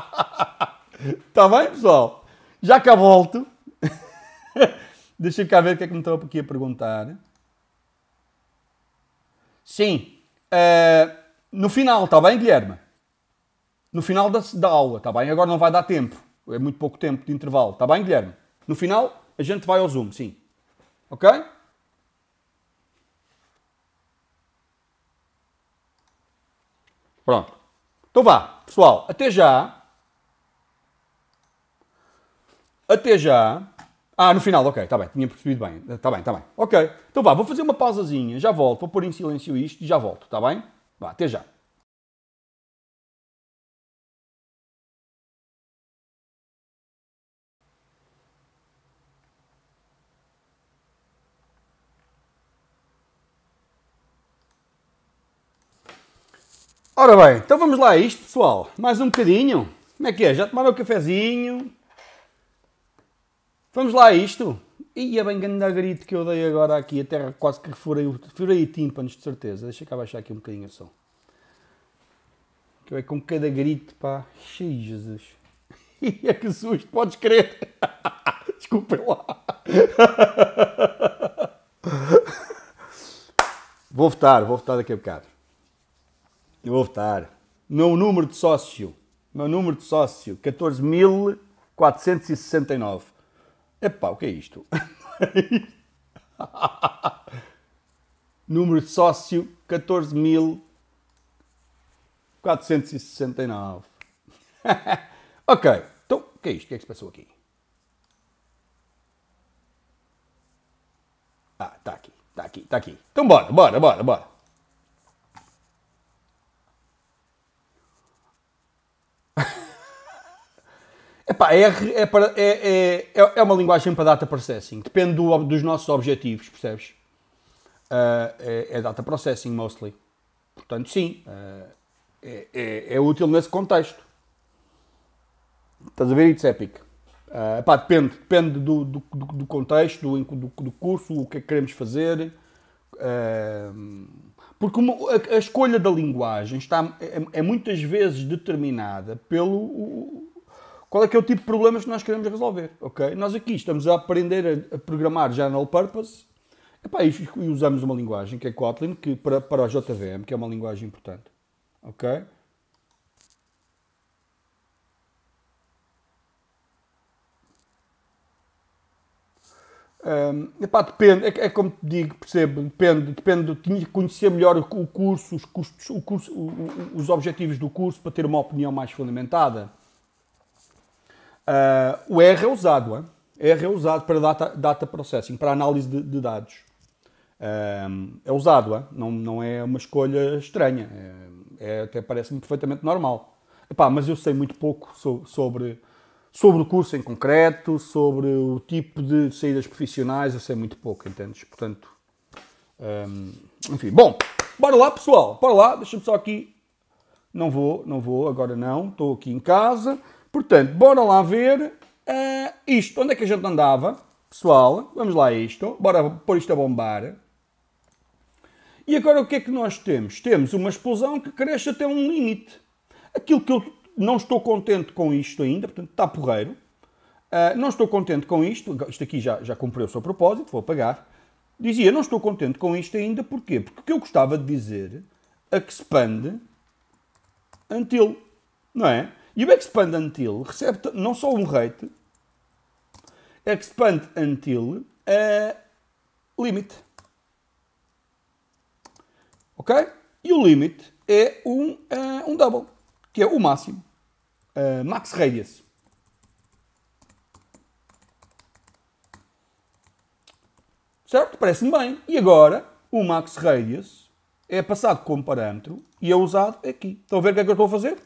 Está bem, pessoal? Já cá volto. Deixa cá ver o que é que me estão aqui a perguntar. Sim. Uh, no final, está bem, Guilherme? No final da, da aula, está bem? Agora não vai dar tempo. É muito pouco tempo de intervalo. Está bem, Guilherme? No final, a gente vai ao Zoom, sim. Ok? Pronto. Então vá, pessoal, até já. Até já. Ah, no final, ok, está bem, tinha percebido bem. Está bem, está bem. Ok, então vá, vou fazer uma pausazinha, já volto, vou pôr em silêncio isto e já volto, está bem? Vá, até já. Ora bem, então vamos lá a isto, pessoal. Mais um bocadinho. Como é que é? Já tomaram o cafezinho? Vamos lá a isto. Ia é bem grande grito que eu dei agora aqui. A terra quase que furei, furei tímpanos, de certeza. Deixa cá baixar aqui um bocadinho o som. Que é com cada grito, pá. Xii, Jesus. Ia é que susto, podes crer. Desculpem lá. Vou votar, vou votar daqui a bocado. Eu vou votar. Meu número de sócio. Meu número de sócio. 14.469. Epá, o que é isto? número de sócio 14.469. ok, então o que é isto? O que é que se passou aqui? Ah, está aqui, está aqui, está aqui. Então bora, bora, bora, bora. Epá, é R é, para, é, é, é, é uma linguagem para data processing. Depende do, dos nossos objetivos, percebes? Uh, é, é, data processing, mostly. Portanto, sim, uh, é, é, é, útil nesse contexto. Estás a ver? It's epic. Uh, epá, depende, depende do, do, do contexto, do, do, do, curso, o que é que queremos fazer. Uh, porque a, a, escolha da linguagem está, é, é muitas vezes determinada pelo... O, qual é que é o tipo de problemas que nós queremos resolver, ok? Nós aqui estamos a aprender a, programar General Purpose Epá, e, e usamos uma linguagem que é Kotlin que para, para o JVM, que é uma linguagem importante, ok? Um, epá, depende, é, é, como te digo, percebo, depende, depende de conhecer melhor o, curso, os custos, o curso, o, os objetivos do curso para ter uma opinião mais fundamentada. Uh, o R é usado, hein? R é usado para data, data processing, para análise de, de dados. Uh, é usado, não, não é uma escolha estranha. É, é até parece-me perfeitamente normal. Epá, mas eu sei muito pouco so, sobre, sobre o curso em concreto, sobre o tipo de saídas profissionais, eu sei muito pouco, entendes? Portanto, um, ah, enfim. Bom, bora lá, pessoal, bora lá, deixa-me só aqui. Não vou, não vou, agora não, estou aqui em casa. Portanto, bora lá ver uh, isto. Onde é que a gente andava? Pessoal, vamos lá a isto. Bora pôr isto a bombar. E agora o que é que nós temos? Temos uma explosão que cresce até um limite. Aquilo que eu não estou contente com isto ainda, portanto está porreiro. Uh, não estou contente com isto. Isto aqui já, já cumpriu o seu propósito, vou apagar. Dizia, não estou contente com isto ainda, porquê? Porque o que eu gostava de dizer, é expande until, não é? E o Expand Until recebe não só um rate, Expand Until uh, eh, Limit. Ok? E o limit é um, uh, um double, que é o máximo. Uh, max radius. Certo? Parece-me bem. E agora, o max radius é passado como parâmetro e é usado aqui. Estão a ver o que é que eu estou a fazer?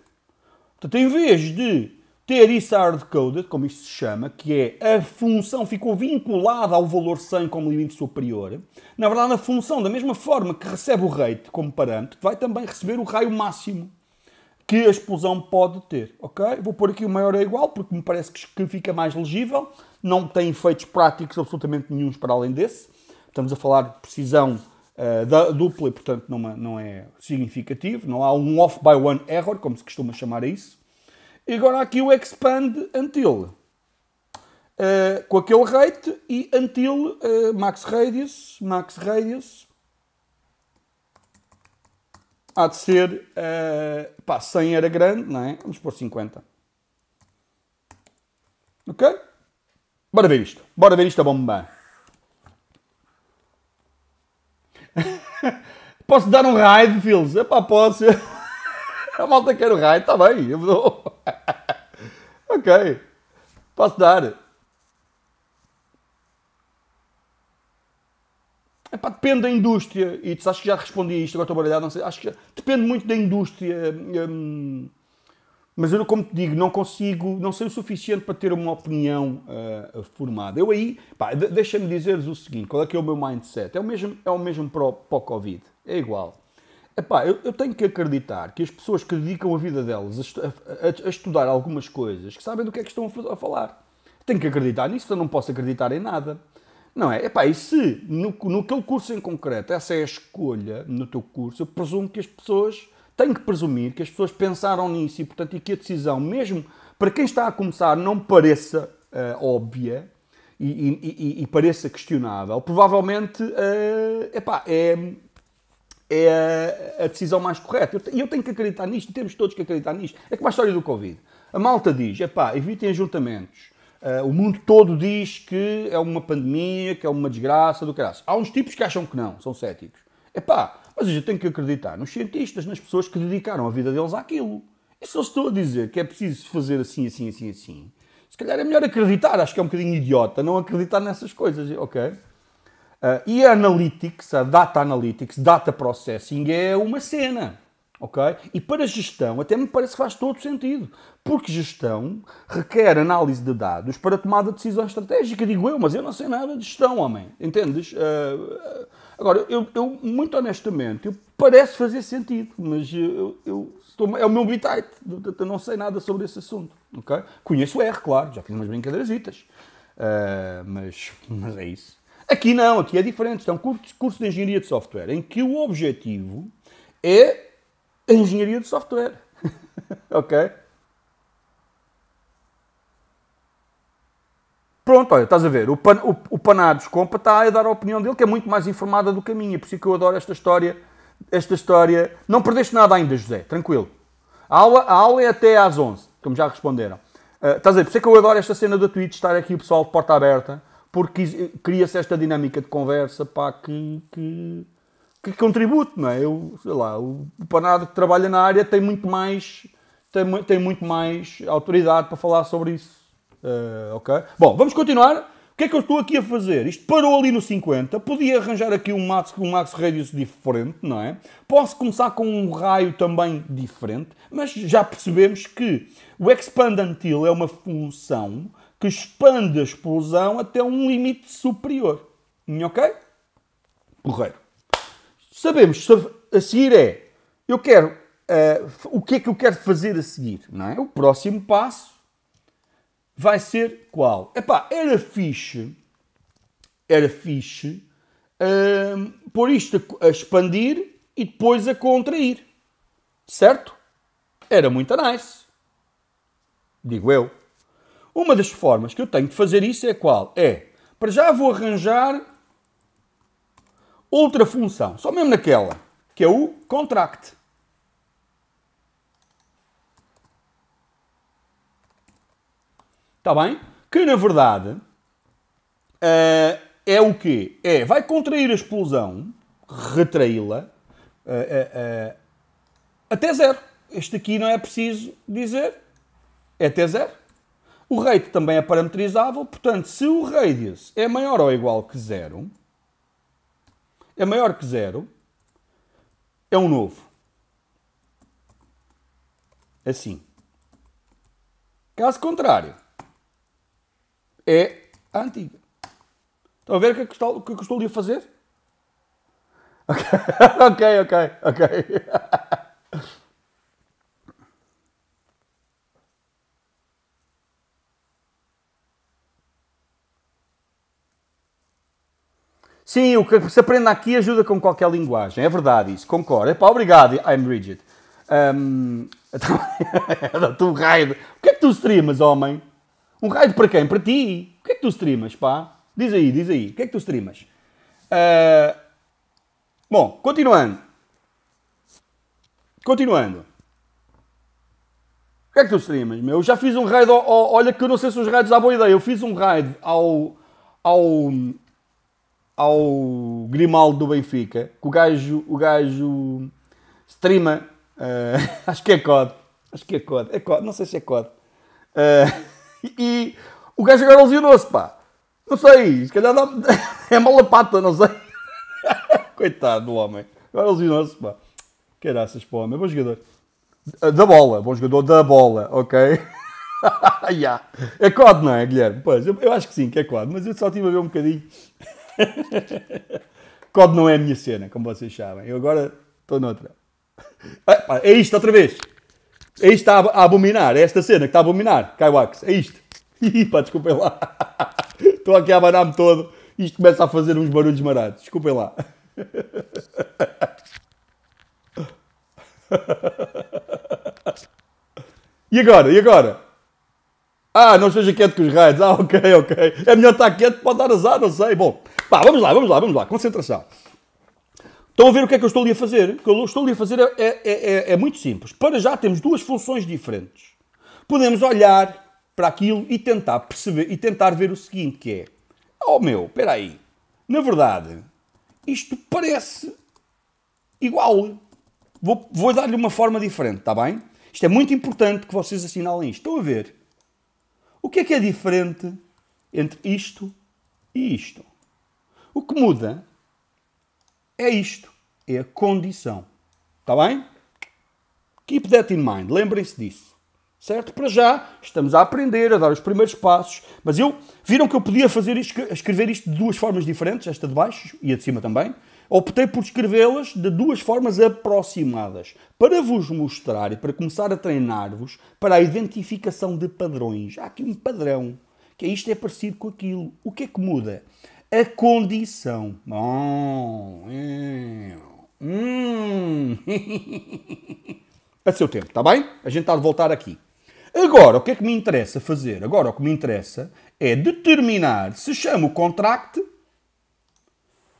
Portanto, em vez de ter isso hard-coded, como isto se chama, que é a função ficou vinculada ao valor 100 como limite superior, na verdade, a função, da mesma forma que recebe o rate como parâmetro, vai também receber o raio máximo que a explosão pode ter, ok? Vou pôr aqui o maior é igual, porque me parece que fica mais legível, não tem efeitos práticos absolutamente nenhums para além desse. Estamos a falar de precisão uh, dupla e, portanto, não é, não é significativo. Não há um off by one error, como se costuma chamar isso. E agora aqui o expand until. Uh, com aquele rate e until uh, max radius, max radius há de ser, uh, pá, 100 era grande, não é? Vamos pôr 50. Ok? Bora ver isto. Bora ver isto a bomba. Posso dar um raid, filhos? pá, posso. A malta quer o raid, está bem, eu vou ok, posso dar. é pá, depende da indústria, e acho que já respondi isto, agora estou baralhado, não sei, acho que depende muito da indústria. Hum, mas eu, como te digo, não consigo, não sei o suficiente para ter uma opinião uh, formada. Eu aí, pá, deixa-me dizer-vos o seguinte, qual é que é o meu mindset? É o mesmo, é o mesmo para o, para o Covid. É igual. Epá, eu, eu tenho que acreditar que as pessoas que dedicam a vida delas a, a, a estudar algumas coisas, que sabem do que é que estão a, a falar. Tenho que acreditar nisso, eu então não posso acreditar em nada. Não é? Epá, e se no, no teu curso em concreto essa é a escolha no teu curso, eu presumo que as pessoas, tenho que presumir que as pessoas pensaram nisso e, portanto, e que a decisão, mesmo para quem está a começar, não pareça uh, óbvia e, e, e, e, pareça questionável, provavelmente uh, epá, é é a, a decisão mais correta. E eu, eu, tenho que acreditar nisto, temos todos que acreditar nisto. É como a história do Covid. A malta diz, epá, evitem ajuntamentos. Uh, o mundo todo diz que é uma pandemia, que é uma desgraça do caralho. Há uns tipos que acham que não, são céticos. Epá, mas eu tenho que acreditar nos cientistas, nas pessoas que dedicaram a vida deles àquilo. E se eu estou a dizer que é preciso fazer assim, assim, assim, assim, se calhar é melhor acreditar. Acho que é um bocadinho idiota não acreditar nessas coisas, ok? Ah, e a analytics, a data analytics, data processing é uma cena. ok E para gestão, até me parece que faz todo sentido, porque gestão requer análise de dados para tomada de decisão estratégica, digo eu, mas eu não sei nada de gestão, homem, entendes? Uh, agora, eu, eu, muito honestamente, eu, parece fazer sentido, mas eu, eu estou, é o meu bitite, eu não sei nada sobre esse assunto, ok Conheço o R, claro, já fiz umas brincadeirasitas, uh, mas, mas é isso. Aqui não, aqui é diferente. Isto é um curso, de engenharia de software, em que o objetivo é a engenharia de software. ok? Pronto, olha, estás a ver, o, pan, o, o Panados Compa está a dar a opinião dele, que é muito mais informada do que a minha, por isso é que eu adoro esta história. Esta história. Não perdeste nada ainda, José, tranquilo. A aula, a aula é até às 11, como já responderam. Uh, estás a ver, por isso é que eu adoro esta cena da Twitch, estar aqui o pessoal de porta aberta porque cria-se esta dinâmica de conversa pá, que, que, que contribute, não é? Eu, sei lá, o Panado que trabalha na área tem muito mais, tem, tem muito mais autoridade para falar sobre isso. Uh, ok? Bom, vamos continuar. O que é que eu estou aqui a fazer? Isto parou ali no 50. Podia arranjar aqui um max, um max radius diferente, não é? Posso começar com um raio também diferente, mas já percebemos que o expand until é uma função que expande a explosão até um limite superior. Ok? Correio. Sabemos, a seguir é, eu quero, uh, o que é que eu quero fazer a seguir? Não é? O próximo passo vai ser qual? Epá, era fixe, era fixe uh, pôr isto a, a expandir e depois a contrair. Certo? Era muito nice. Digo eu. Uma das formas que eu tenho de fazer isso é qual? É, para já vou arranjar outra função, só mesmo naquela, que é o contract. Está bem? Que na verdade eh, é o quê? É, vai contrair a explosão, retraí-la, eh, eh, até zero. Este aqui não é preciso dizer, é até zero. O rate também é parametrizável, portanto, se o radius é maior ou igual que zero, é maior que zero, é um novo. Assim. Caso contrário, é a antiga. Estão a ver o que é que o que é estou ali a fazer? ok, ok, ok. Sim, o que se aprende aqui ajuda com qualquer linguagem. É verdade isso, concordo. Epá, obrigado, I'm Rigid. Um, dá um raio. O que é que tu streamas, homem? Um raio para quem? Para ti? O que é que tu streamas, pá? Diz aí, diz aí. O que é que tu streamas? Uh, bom, continuando. Continuando. O que é que tu streamas, meu? Eu já fiz um raid ao, ao, Olha que eu não sei se os raids dá boa ideia. Eu fiz um raid ao... ao ao Grimaldo do Benfica, que o gajo, o gajo streama, uh, acho que é COD, acho que é COD, é COD, não sei se é COD. Uh, e o gajo agora lesionou-se, pá. Não sei, se calhar dá, é mala pata, não sei. Coitado do homem. Agora lesionou-se, pá. Caraças para o homem, bom jogador. Eh, da bola, bom jogador da bola, ok? yeah. É COD, não é, Guilherme? Pois, eu, eu acho que sim, que é COD, mas eu só estive a ver um bocadinho. COD não é a minha cena, como vocês sabem. Eu agora estou noutra. Ah, é isto outra vez. É isto a, a abominar. É esta cena que está a abominar. Kaiwax. É isto. Pá, desculpem lá. Estou aqui a abanar-me todo. Isto começa a fazer uns barulhos marados. Desculpem lá. E agora? E agora? Ah, não esteja quieto com os raids. Ah, ok, ok. É melhor estar quieto, pode dar azar, não sei. Bom, Pá, vamos lá, vamos lá, vamos lá, concentração. Estão a ver o que é que eu estou ali a fazer? O que eu estou ali a fazer é, é, é, é, é muito simples. Para já temos duas funções diferentes. Podemos olhar para aquilo e tentar perceber e tentar ver o seguinte que é. Oh meu, espera aí. Na verdade, isto parece igual. Vou, vou dar-lhe uma forma diferente, está bem? Isto é muito importante que vocês assinalem isto. Estão a ver? O que é que é diferente entre isto e isto? O que muda é isto, é a condição. Está bem? Keep that in mind, lembrem-se disso. Certo? Para já, estamos a aprender, a dar os primeiros passos, mas eu, viram que eu podia fazer isto, escrever isto de duas formas diferentes, esta de baixo e a de cima também? Optei por escrevê-las de duas formas aproximadas, para vos mostrar e para começar a treinar-vos para a identificação de padrões. Há aqui um padrão, que é isto é parecido com aquilo. O que é que muda? a condição. Hum. é hum, a seu tempo, está bem? A gente está de voltar aqui. Agora, o que é que me interessa fazer? Agora, o que me interessa é determinar se chama o contract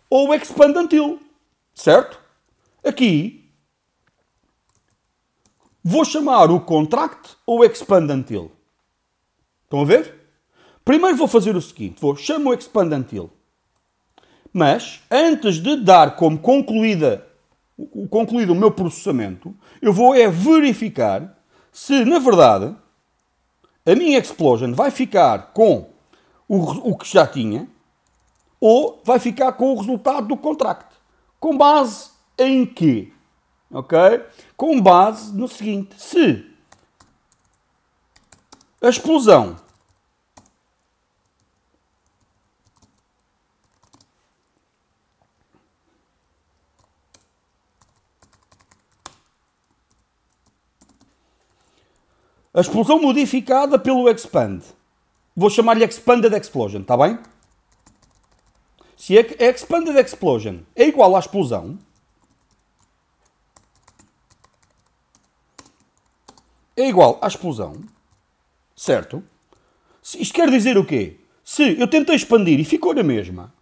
ou o expand until, certo? Aqui, vou chamar o contract ou expand until. Estão a ver? Primeiro vou fazer o seguinte, vou chamo o expand until. Mas, antes de dar como concluída, concluído o meu processamento, eu vou é verificar se, na verdade, a minha explosion vai ficar com o, o que já tinha ou vai ficar com o resultado do contract. Com base em quê? Ok? Com base no seguinte: se a explosão A explosão modificada pelo expand. Vou chamar-lhe expanded explosion, está bem? Se a é expanded explosion é igual à explosão, é igual à explosão, certo? Isto quer dizer o quê? Se eu tentei expandir e ficou na mesma,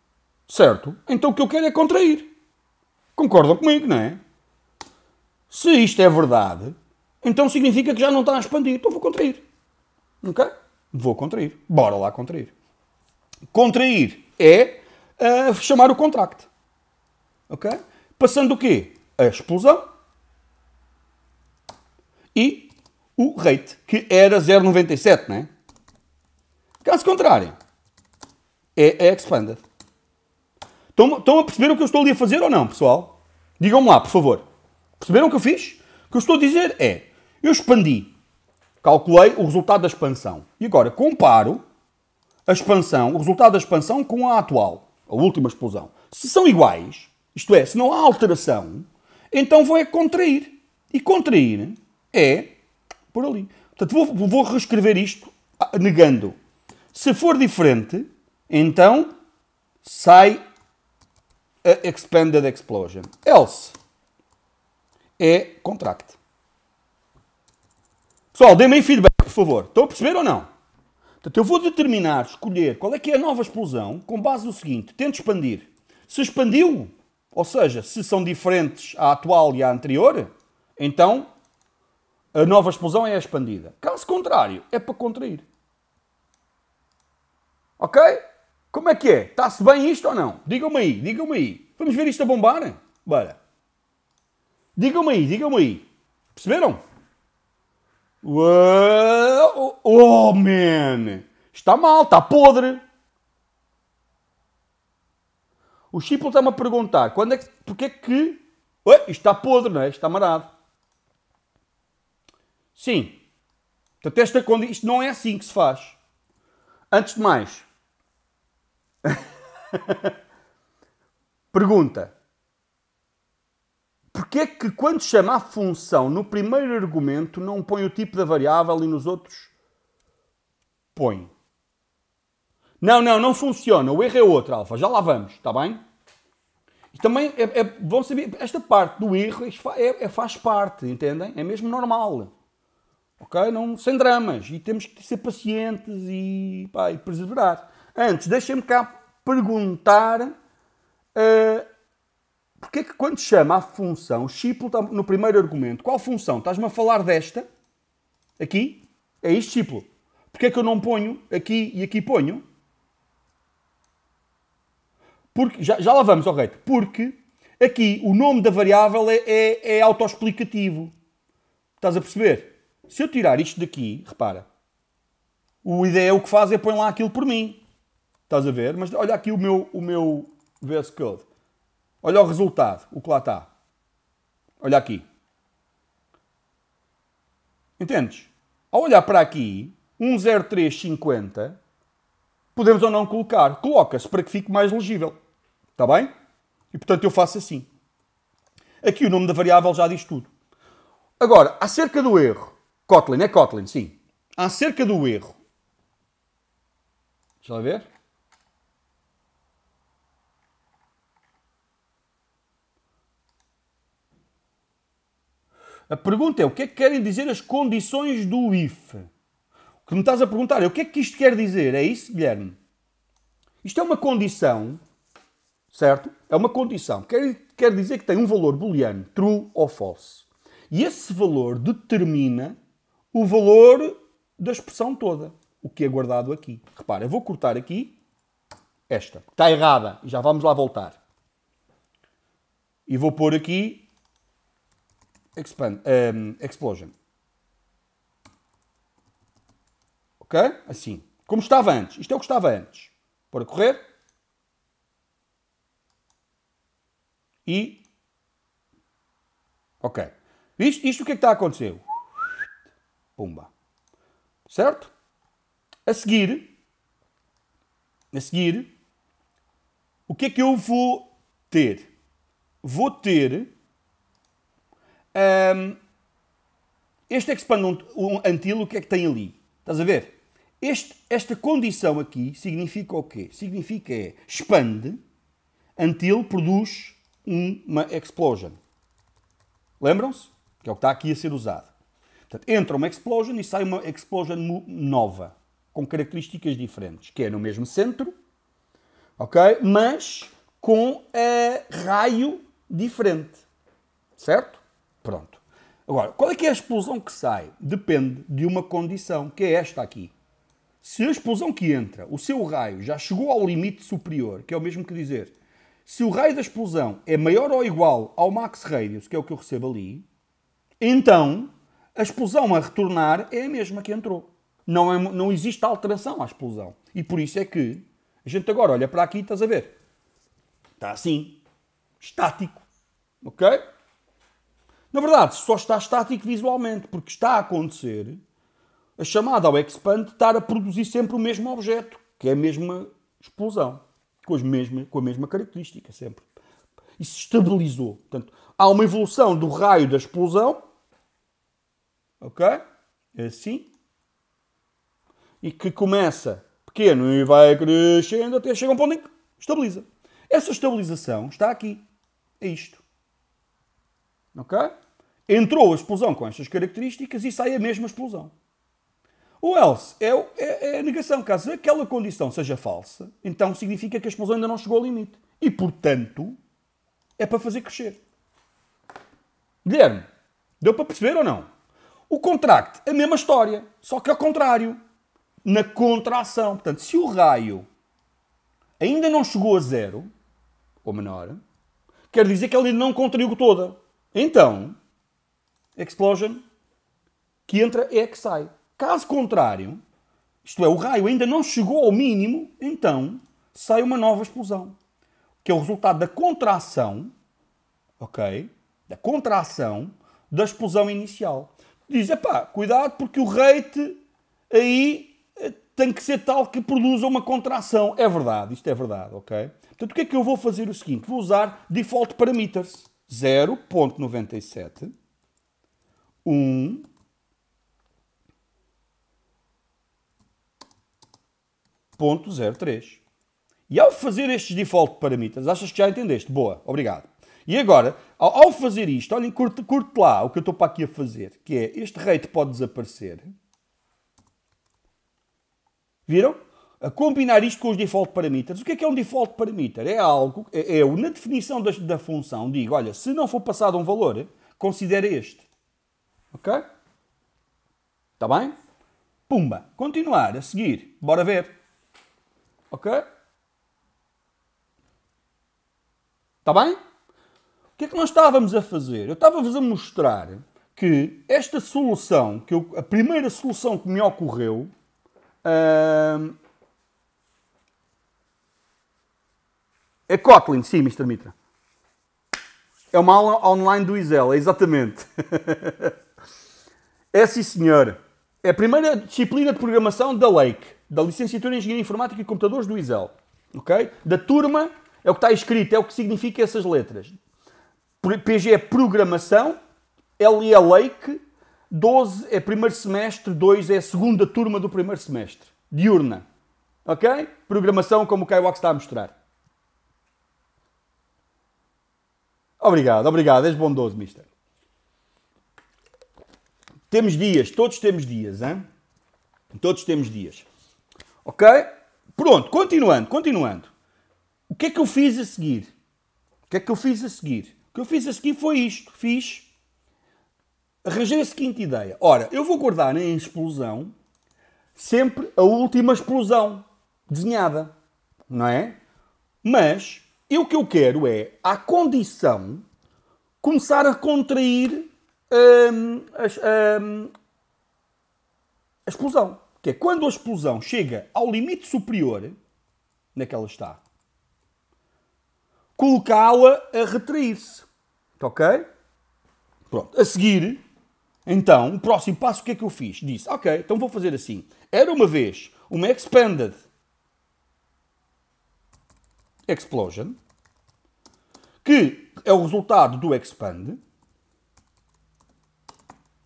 certo? Então o que eu quero é contrair. Concordam comigo, não é? Se isto é verdade, então significa que já não está a expandir. Então vou contrair. Ok? Vou contrair. Bora lá contrair. Contrair é uh, chamar o contracto. Ok? Passando o quê? A explosão e o rate, que era 0,97, né? Caso contrário, é, é expanded. Estão, estão a perceber o que eu estou ali a fazer ou não, pessoal? Digam-me lá, por favor. Perceberam o que eu fiz? O que eu estou a dizer é eu expandi, calculei o resultado da expansão. E agora comparo a expansão, o resultado da expansão com a atual, a última explosão. Se são iguais, isto é, se não há alteração, então vou é contrair. E contrair é por ali. Portanto, vou, vou reescrever isto ah, negando. Se for diferente, então sai a expanded explosion. Else é contract. Pessoal, deem-me feedback, por favor. Estão a perceber ou não? Portanto, eu vou determinar, escolher qual é que é a nova explosão com base no seguinte: tento expandir. Se expandiu, ou seja, se são diferentes à atual e à anterior, então a nova explosão é expandida. Caso contrário, é para contrair. Ok? Como é que é? Está-se bem isto ou não? Digam-me aí, digam-me aí. Vamos ver isto a bombar? Bora. Digam-me aí, digam-me aí. Perceberam? Uou, oh man! Está mal, está podre! O Chipo está-me a perguntar quando é que, porque é que. Ué, isto está podre, não é? Isto está marado. Sim. Portanto, esta condição. Isto não é assim que se faz. Antes de mais. pergunta. Porquê é que quando chama a função no primeiro argumento não põe o tipo da variável e nos outros põe? Não, não, não funciona. O erro é outro, Alfa. Já lá vamos, está bem? E também é, é, vão saber, esta parte do erro é, é, é, faz parte, entendem? É mesmo normal. Ok? Não, sem dramas. E temos que ser pacientes e, pá, e perseverar. Antes, deixem-me cá perguntar uh, porque é que quando chama a função, Chipo está no primeiro argumento. Qual função? Estás-me a falar desta? Aqui? É isto, Chipo. Porquê é que eu não ponho aqui e aqui ponho? Porque, já, já lá vamos ao Porque aqui o nome da variável é, é, é autoexplicativo. Estás a perceber? Se eu tirar isto daqui, repara, o ideia o que faz é põe lá aquilo por mim. Estás a ver? Mas olha aqui o meu, o meu VS Code. Olha o resultado, o que lá está. Olha aqui. Entendes? Ao olhar para aqui, 10350, podemos ou não colocar. Coloca-se para que fique mais legível. Está bem? E portanto eu faço assim. Aqui o nome da variável já diz tudo. Agora, acerca do erro. Kotlin, é Kotlin, sim. Acerca do erro. Deixa eu ver. A pergunta é o que é que querem dizer as condições do IF? O que me estás a perguntar é o que é que isto quer dizer? É isso, Guilherme? Isto é uma condição, certo? É uma condição. Quer, quer dizer que tem um valor booleano, true ou false. E esse valor determina o valor da expressão toda, o que é guardado aqui. Repara, eu vou cortar aqui esta, que está errada, e já vamos lá voltar. E vou pôr aqui expand, um, ehm, explosion. Ok? Assim. Como estava antes. Isto é o que estava antes. Para correr. E. Ok. Isto, isto o que é que está a acontecer? Pumba. Certo? A seguir. A seguir. O que é que eu vou ter? Vou ter é um, este expandum um o que é que tem ali? Estás a ver? Este, esta condição aqui significa o quê? Significa é expande until produz uma explosion. Lembram-se? Que é o que está aqui a ser usado. Portanto, entra uma explosion e sai uma explosion nova, com características diferentes, que é no mesmo centro, ok? Mas com uh, raio diferente, certo? Pronto. Agora, qual é que é a explosão que sai? Depende de uma condição, que é esta aqui. Se a explosão que entra, o seu raio, já chegou ao limite superior, que é o mesmo que dizer, se o raio da explosão é maior ou igual ao max radius, que é o que eu recebo ali, então a explosão a retornar é a mesma que entrou. Não, é, não existe alteração à explosão. E por isso é que a gente agora olha para aqui e estás a ver. Está assim. Estático. Ok? Na verdade, só está estático visualmente, porque está a acontecer a chamada ao expand estar a produzir sempre o mesmo objeto, que é a mesma explosão, com, as mesmas, com a mesma característica, sempre. E se estabilizou. Portanto, há uma evolução do raio da explosão, ok? É assim. E que começa pequeno e vai crescendo até chegar a um ponto em que estabiliza. Essa estabilização está aqui. É isto. Ok? entrou a explosão com estas características e sai a mesma explosão. O else é, é, é, a negação. Caso aquela condição seja falsa, então significa que a explosão ainda não chegou ao limite. E, portanto, é para fazer crescer. Guilherme, deu para perceber ou não? O contract, a mesma história, só que ao contrário. Na contração. Portanto, se o raio ainda não chegou a zero, ou menor, quer dizer que ele não contribuiu toda. Então, explosion, que entra é que sai. Caso contrário, isto é, o raio ainda não chegou ao mínimo, então sai uma nova explosão, que é o resultado da contração, ok? Da contração da explosão inicial. Diz, pá, cuidado porque o rate aí eh, tem que ser tal que produza uma contração. É verdade, isto é verdade, ok? Portanto, o que é que eu vou fazer o seguinte? Vou usar default parameters 0.97 um ponto E ao fazer estes default parameters, achas que já entendeste? Boa, obrigado. E agora, ao, fazer isto, olhem, curte, curte lá o que eu estou para aqui a fazer, que é este rate pode desaparecer. Viram? A combinar isto com os default parameters. O que é que é um default parameter? É algo, é é, na definição da, da função, digo, olha, se não for passado um valor, considera este. Ok? Está bem? Pumba. Continuar a seguir. Bora ver. Ok? Está bem? O que é que nós estávamos a fazer? Eu estava-vos a mostrar que esta solução, que eu, a primeira solução que me ocorreu, hum, é Kotlin, sim, Mr. Mitra. É uma aula online do Isel, exatamente. É sim, senhor. É a primeira disciplina de programação da Lake, da Licenciatura em Engenharia Informática e Computadores do ISEL. Ok? Da turma, é o que está escrito, é o que significa essas letras. PG é Programação, L é Lake, 12 é primeiro semestre, 2 é segunda turma do primeiro semestre. Diurna. Ok? Programação, como o Kaiwak está a mostrar. Obrigado, obrigado. És bondoso, mister. Temos dias, todos temos dias, hein? Todos temos dias. Ok? Pronto, continuando, continuando. O que é que eu fiz a seguir? O que é que eu fiz a seguir? O que eu fiz a seguir foi isto. Fiz. Arranjei a seguinte ideia. Ora, eu vou guardar em explosão sempre a última explosão desenhada. Não é? Mas, eu o que eu quero é, à condição, começar a contrair hum, a, hum, a explosão. Que é quando a explosão chega ao limite superior, naquela é está, colocá-la a retrair-se. Ok? Pronto. A seguir, então, o próximo passo, o que é que eu fiz? Disse, ok, então vou fazer assim. Era uma vez uma expanded explosion, que é o resultado do expand,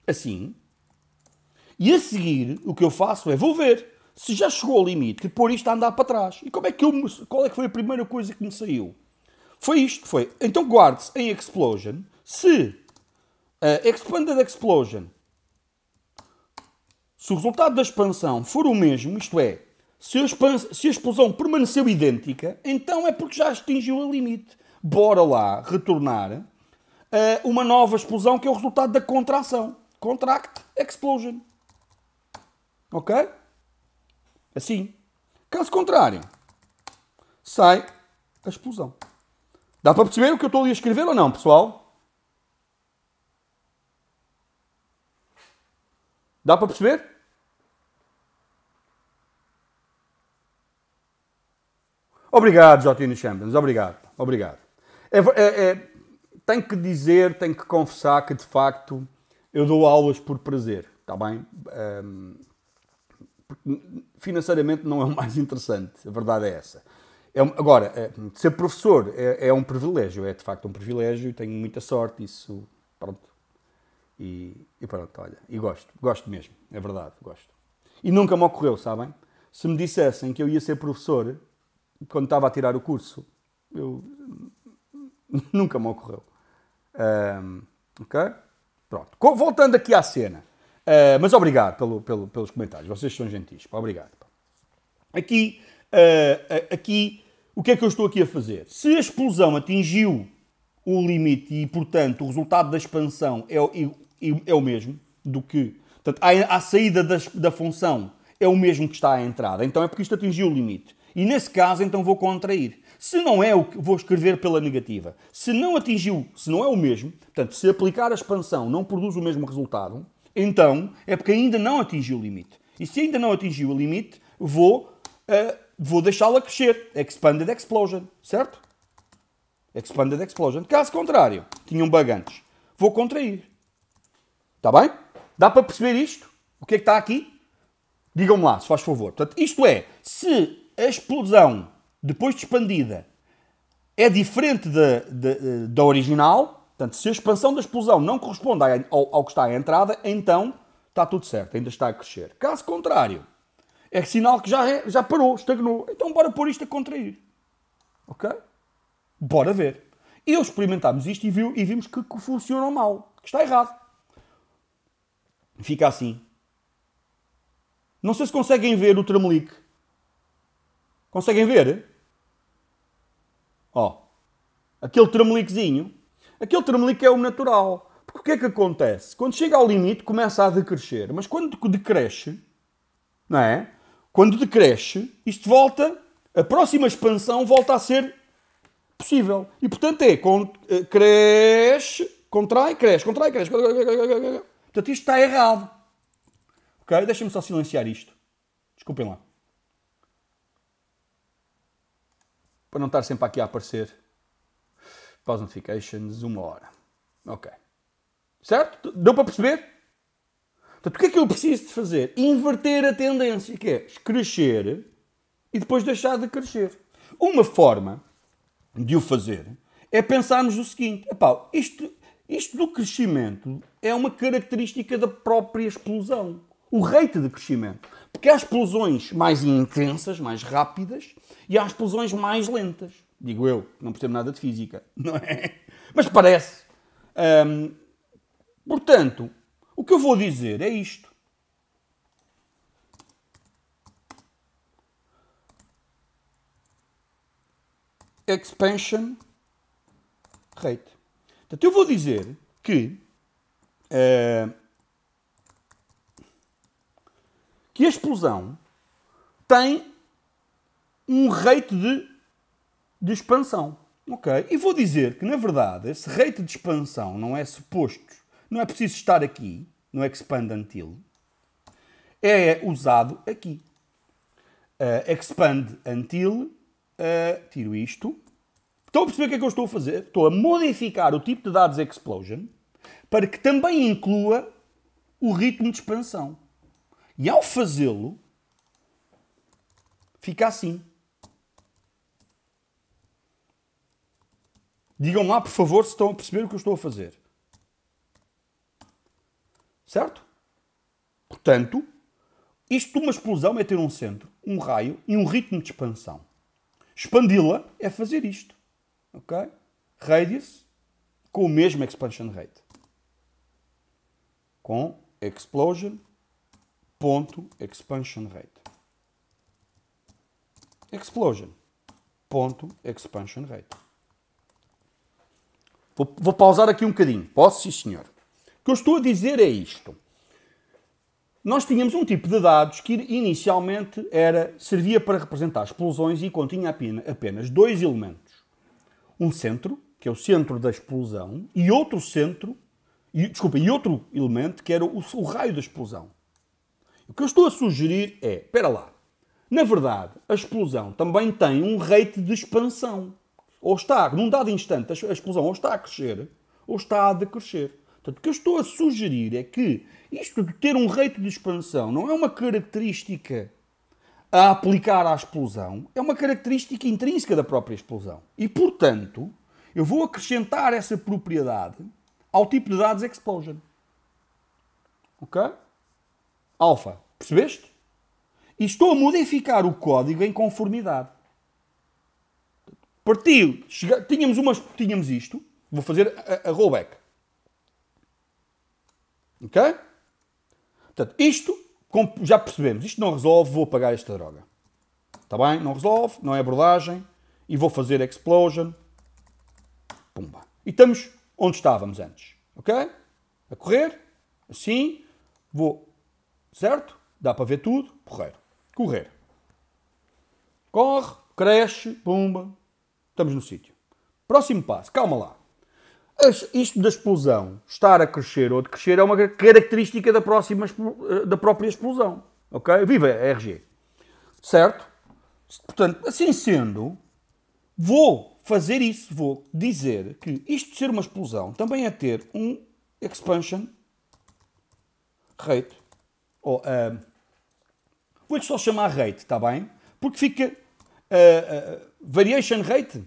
assim, e a seguir o que eu faço é vou ver se já chegou ao limite de pôr isto a andar para trás. E como é que eu, qual é que foi a primeira coisa que me saiu? Foi isto, foi. Então guarde-se em Explosion, se a eh, Expanded Explosion, se o resultado da expansão for o mesmo, isto é, se a, explosão permaneceu idêntica, então é porque já atingiu o limite. Bora lá retornar eh, uma nova explosão que é o resultado da contração contract, explosion. Ok? Assim. Caso contrário, sai a explosão. Dá para perceber o que eu estou ali a escrever ou não, pessoal? Dá para perceber? Obrigado, Jotino Champions. Obrigado. Obrigado. É, é, é, tenho que dizer, tenho que confessar que de facto eu dou aulas por prazer, está bem? Um, financeiramente não é o mais interessante, a verdade é essa. É, agora, é, ser professor é, é, um privilégio, é de facto um privilégio, tenho muita sorte, isso, pronto. E, e pronto, olha, e gosto, gosto mesmo, é verdade, gosto. E nunca me ocorreu, sabem? Se me dissessem que eu ia ser professor quando estava a tirar o curso, eu nunca me ocorreu. Um, ok? Pronto. Voltando aqui à cena. Uh, mas obrigado pelo, pelo, pelos comentários. Vocês são gentis. Pá. Obrigado. Pá. Aqui, uh, aqui, o que é que eu estou aqui a fazer? Se a explosão atingiu o limite e, portanto, o resultado da expansão é, é, é o mesmo do que... Portanto, a, a saída da função é o mesmo que está à entrada. Então é porque isto atingiu o limite. E nesse caso, então vou contrair. Se não é o que vou escrever pela negativa, se não atingiu, se não é o mesmo, portanto, se aplicar a expansão não produz o mesmo resultado, então é porque ainda não atingiu o limite. E se ainda não atingiu o limite, vou, uh, vou deixá-la crescer. Expanded Explosion, certo? Expanded Explosion. Caso contrário, tinha um bug antes. Vou contrair. Está bem? Dá para perceber isto? O que é que está aqui? Digam-me lá, se faz favor. Portanto, isto é, se a explosão depois de expandida, é diferente da original, portanto, se a expansão da explosão não corresponde ao, ao que está à entrada, então está tudo certo, ainda está a crescer. Caso contrário, é sinal que já, é, já parou, estagnou. Então bora pôr isto a contrair. Ok? Bora ver. Eu experimentámos isto e, viu, e vimos que, que funcionou mal, que está errado. Fica assim. Não sei se conseguem ver o tremelique. Conseguem ver? Ó, aquele tremeliquezinho, aquele tremelique é o natural. Porque o que é que acontece? Quando chega ao limite, começa a decrescer. Mas quando decresce, não é? Quando decresce, isto volta, a próxima expansão volta a ser possível. E, portanto, é, eh, cresce, contrai, cresce, contrai, cresce. Portanto, isto está errado. Ok? Deixem-me só silenciar isto. Desculpem lá. para não estar sempre aqui a aparecer. Pause notifications, uma hora. Ok. Certo? Deu para perceber? Portanto, o que é que eu preciso de fazer? Inverter a tendência, que é crescer e depois deixar de crescer. Uma forma de o fazer é pensarmos o seguinte: epá, isto, isto do crescimento é uma característica da própria explosão o rate de crescimento. Porque há explosões mais intensas, mais rápidas, e há explosões mais lentas. Digo eu, não percebo nada de física, não é? Mas parece. Hum, portanto, o que eu vou dizer é isto. Expansion rate. Portanto, eu vou dizer que uh, que a explosão tem um rate de, de expansão. Ok? E vou dizer que, na verdade, esse rate de expansão não é suposto, não é preciso estar aqui, no expand until, é usado aqui. Uh, expand until, uh, tiro isto. Estão a perceber o que é que eu estou a fazer? Estou a modificar o tipo de dados explosion para que também inclua o ritmo de expansão. E ao fazê-lo, fica assim. Digam lá, por favor, se estão a perceber o que eu estou a fazer. Certo? Portanto, isto de uma explosão é ter um centro, um raio e um ritmo de expansão. Expandi-la é fazer isto. Ok? Radius com o mesmo expansion rate. Com explosion ponto expansion rate. Explosion, ponto expansion rate. Vou, vou pausar aqui um bocadinho. Posso, sim, senhor. O que eu estou a dizer é isto. Nós tínhamos um tipo de dados que inicialmente era, servia para representar explosões e continha apenas dois elementos. Um centro, que é o centro da explosão, e outro centro, e, desculpa, e outro elemento que era o, o raio da explosão. O que eu estou a sugerir é, espera lá, na verdade, a explosão também tem um rate de expansão. Ou está, num dado instante, a explosão ou está a crescer, ou está a decrescer. Portanto, o que eu estou a sugerir é que isto de ter um rate de expansão não é uma característica a aplicar à explosão, é uma característica intrínseca da própria explosão. E, portanto, eu vou acrescentar essa propriedade ao tipo de dados explosion. Ok? alfa. Percebeste? E estou a modificar o código em conformidade. Partiu. Chega, tínhamos, umas, tínhamos isto. Vou fazer a, a rollback. Ok? Portanto, isto, já percebemos, isto não resolve, vou apagar esta droga. Está bem? Não resolve, não é abordagem. E vou fazer explosion. Pumba. E estamos onde estávamos antes. Ok? A correr. Assim. Vou Certo? Dá para ver tudo. Porreiro. Correr. Corre, cresce, pumba. Estamos no sítio. Próximo passo. Calma lá. Isto da explosão, estar a crescer ou a decrescer é uma característica da, próxima, eh, da própria explosão. Ok? Viva a RG. Certo? Portanto, assim sendo, vou fazer isso. Vou dizer que isto de ser uma explosão também é ter um expansion rate Oh, uh, Vou-lhe só chamar rate, está bem? Porque fica uh, uh, variation rate.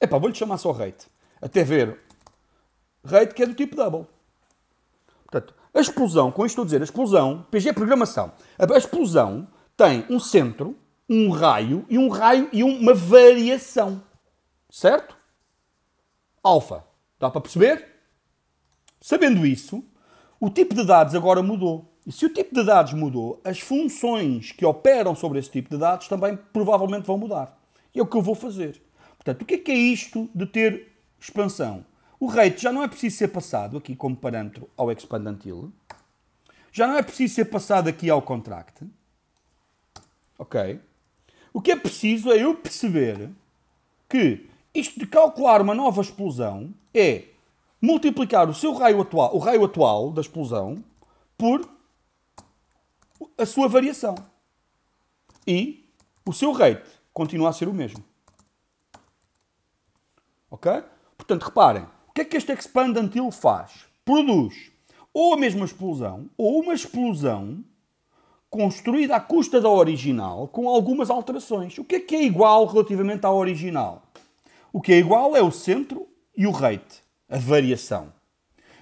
Epá, vou-lhe chamar só rate. Até ver. Rate que é do tipo double. Portanto, a explosão, com isto estou a dizer, a explosão, PG é programação. A explosão tem um centro, um raio e um raio e uma variação. Certo? Alfa. Dá para perceber? Sabendo isso, o tipo de dados agora mudou. E se o tipo de dados mudou, as funções que operam sobre esse tipo de dados também provavelmente vão mudar. E é o que eu vou fazer. Portanto, o que é, que é isto de ter expansão? O rate já não é preciso ser passado aqui como parâmetro ao expand Já não é preciso ser passado aqui ao contract. Ok? O que é preciso é eu perceber que isto de calcular uma nova explosão é multiplicar o seu raio atual, o raio atual da explosão por a sua variação. E o seu rate continua a ser o mesmo. Ok? Portanto, reparem, o que é que este expandantil faz? Produz ou a mesma explosão, ou uma explosão construída à custa da original, com algumas alterações. O que é que é igual relativamente à original? O que é igual é o centro e o rate, a variação.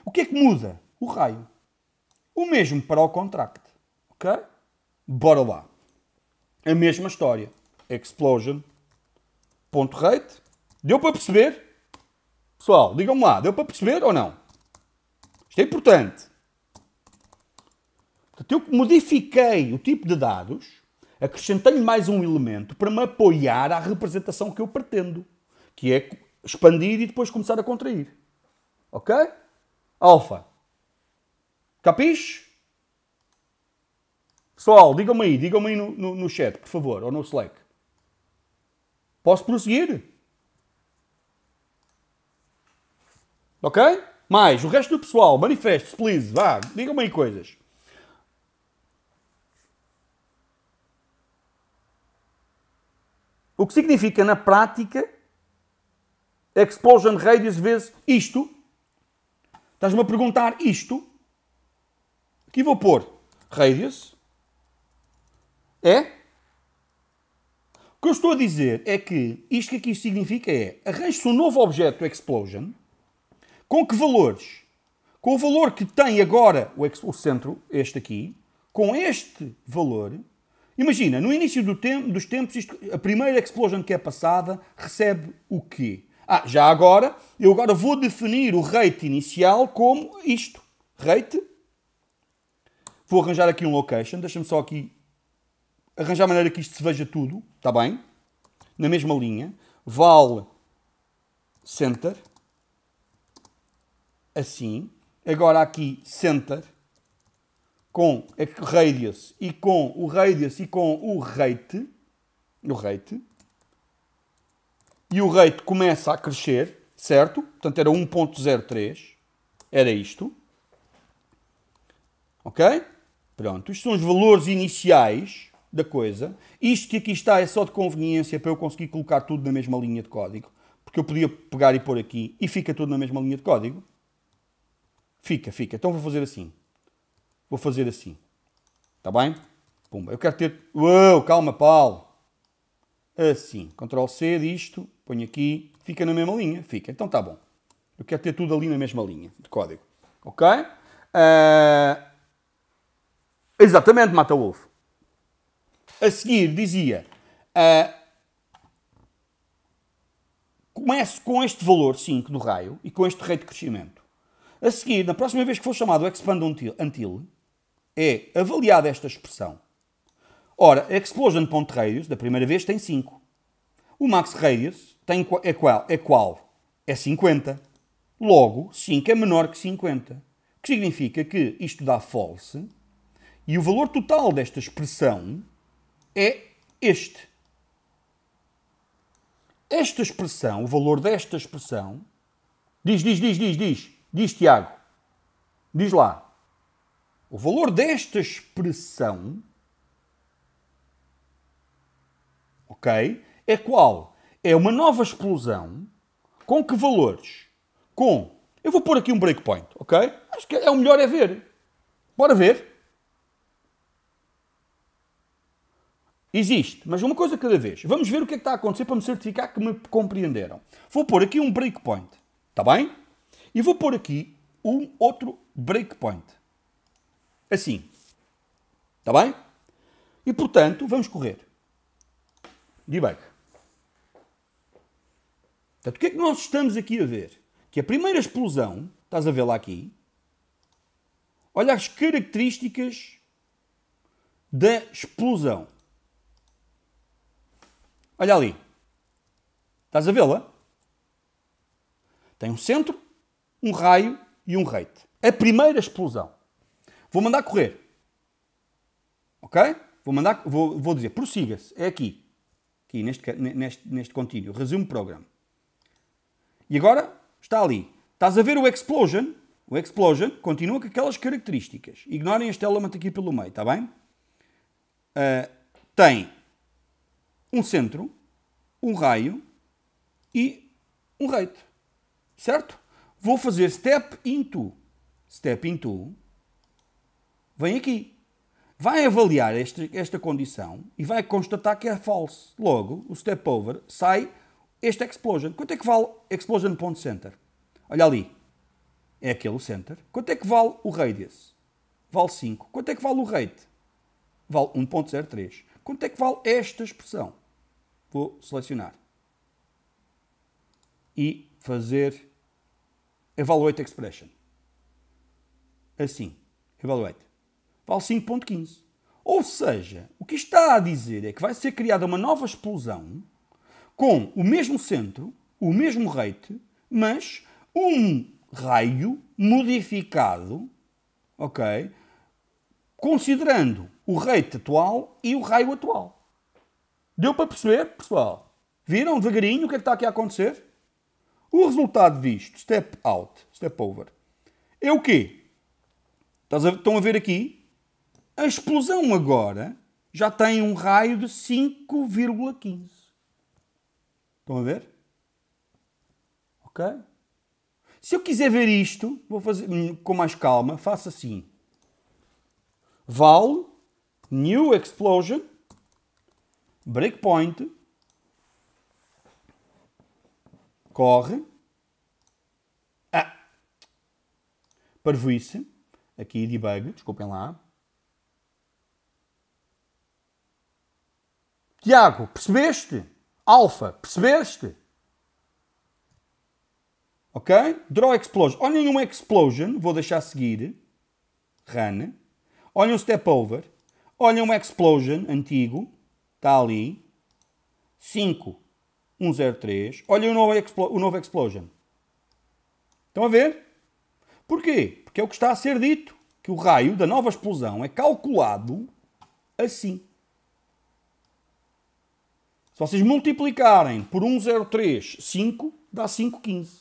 O que é que muda? O raio. O mesmo para o contract. Ok? Bora lá. A mesma história. Explosion. Ponto rate. Deu para perceber? Pessoal, digam-me lá, deu para perceber ou não? Isto é importante. Portanto, eu modifiquei o tipo de dados, acrescentei-lhe mais um elemento para me apoiar à representação que eu pretendo que é expandir e depois começar a contrair. Ok? Alfa. Capiche? Pessoal, digam-me aí, digam-me aí no, no, no, chat, por favor, ou no Slack. Posso prosseguir? Ok? Mais, o resto do pessoal, manifeste-se, please, vá, digam-me aí coisas. O que significa na prática explosion radius vezes isto. Estás-me a perguntar isto. Aqui vou pôr radius. É? O que eu estou a dizer é que isto que aqui significa é arranjo se um novo objeto explosion com que valores? Com o valor que tem agora o, centro, este aqui, com este valor. Imagina, no início do tempo, dos tempos, isto, a primeira explosion que é passada recebe o quê? Ah, já agora, eu agora vou definir o rate inicial como isto. Rate. Vou arranjar aqui um location. Deixa-me só aqui arranjar maneira que isto se veja tudo. Está bem? Na mesma linha. Val center. Assim. Agora aqui center. Com a radius e com o radius e com o rate. O rate e o rate começa a crescer, certo? Portanto, era 1.03. Era isto. Ok? Pronto. Isto são os valores iniciais da coisa. Isto que aqui está é só de conveniência para eu conseguir colocar tudo na mesma linha de código. Porque eu podia pegar e pôr aqui e fica tudo na mesma linha de código. Fica, fica. Então vou fazer assim. Vou fazer assim. Está bem? Pumba. Eu quero ter... Uou, calma, Paulo assim. Ctrl C disto, ponho aqui, fica na mesma linha? Fica. Então está bom. Eu quero ter tudo ali na mesma linha de código. Ok? Uh, exatamente, mata o ovo. A seguir dizia: uh, começo com este valor 5 do raio e com este rei de crescimento. A seguir, na próxima vez que for chamado expand until, until é avaliada esta expressão Ora, a explosion.radius, da primeira vez, tem 5. O max radius tem, é, qual, é qual? É 50. Logo, 5 é menor que 50. O que significa que isto dá false e o valor total desta expressão é este. Esta expressão, o valor desta expressão, diz, diz, diz, diz, diz, diz Tiago, diz lá. O valor desta expressão ok? É qual? É uma nova explosão com que valores? Com. Eu vou pôr aqui um breakpoint, ok? Acho que é o melhor é ver. Bora ver. Existe, mas uma coisa cada vez. Vamos ver o que é que está a acontecer para me certificar que me compreenderam. Vou pôr aqui um breakpoint, está bem? E vou pôr aqui um outro breakpoint. Assim. Está bem? E portanto, vamos correr de bike. Portanto, o que é que nós estamos aqui a ver? Que a primeira explosão, estás a vê-la aqui, olha as características da explosão. Olha ali. Estás a vê-la? Tem um centro, um raio e um rate. A primeira explosão. Vou mandar correr. Ok? Vou mandar, vou, vou dizer, prossiga-se. É aqui aqui neste, neste, neste contínuo, resume program. E agora está ali. Estás a ver o explosion? O explosion continua com aquelas características. Ignorem este elemento aqui pelo meio, está bem? Uh, tem um centro, um raio e um rate. Certo? Vou fazer step into. Step into. Vem aqui vai avaliar este, esta condição e vai constatar que é false. Logo, o step over sai este explosion. Quanto é que vale explosion.center? Olha ali. É aquele center. Quanto é que vale o radius? Vale 5. Quanto é que vale o rate? Vale 1.03. Quanto é que vale esta expressão? Vou selecionar. E fazer evaluate expression. Assim. Evaluate vale 5,15. Ou seja, o que está a dizer é que vai ser criada uma nova explosão com o mesmo centro, o mesmo rate, mas um raio modificado, ok? Considerando o rate atual e o raio atual. Deu para perceber, pessoal? Viram devagarinho o que, é que está aqui a acontecer? O resultado disto, step out, step over, é o quê? Estão a ver aqui a explosão agora já tem um raio de 5,15. Estão a ver? Ok? Se eu quiser ver isto, vou fazer com mais calma, faço assim. Val, New Explosion, Breakpoint, corre, ah, parvoice, aqui debug, desculpem lá, Tiago, percebeste? Alfa, percebeste? Ok? Draw explosion. Olhem um explosion, vou deixar seguir. Run. Olhem um step over. Olhem um explosion antigo. Está ali. 5. 103. Olhem o novo, o novo explosion. Estão a ver? Porquê? Porque é o que está a ser dito. Que o raio da nova explosão é calculado assim. Se vocês multiplicarem por 103, 5, dá 515.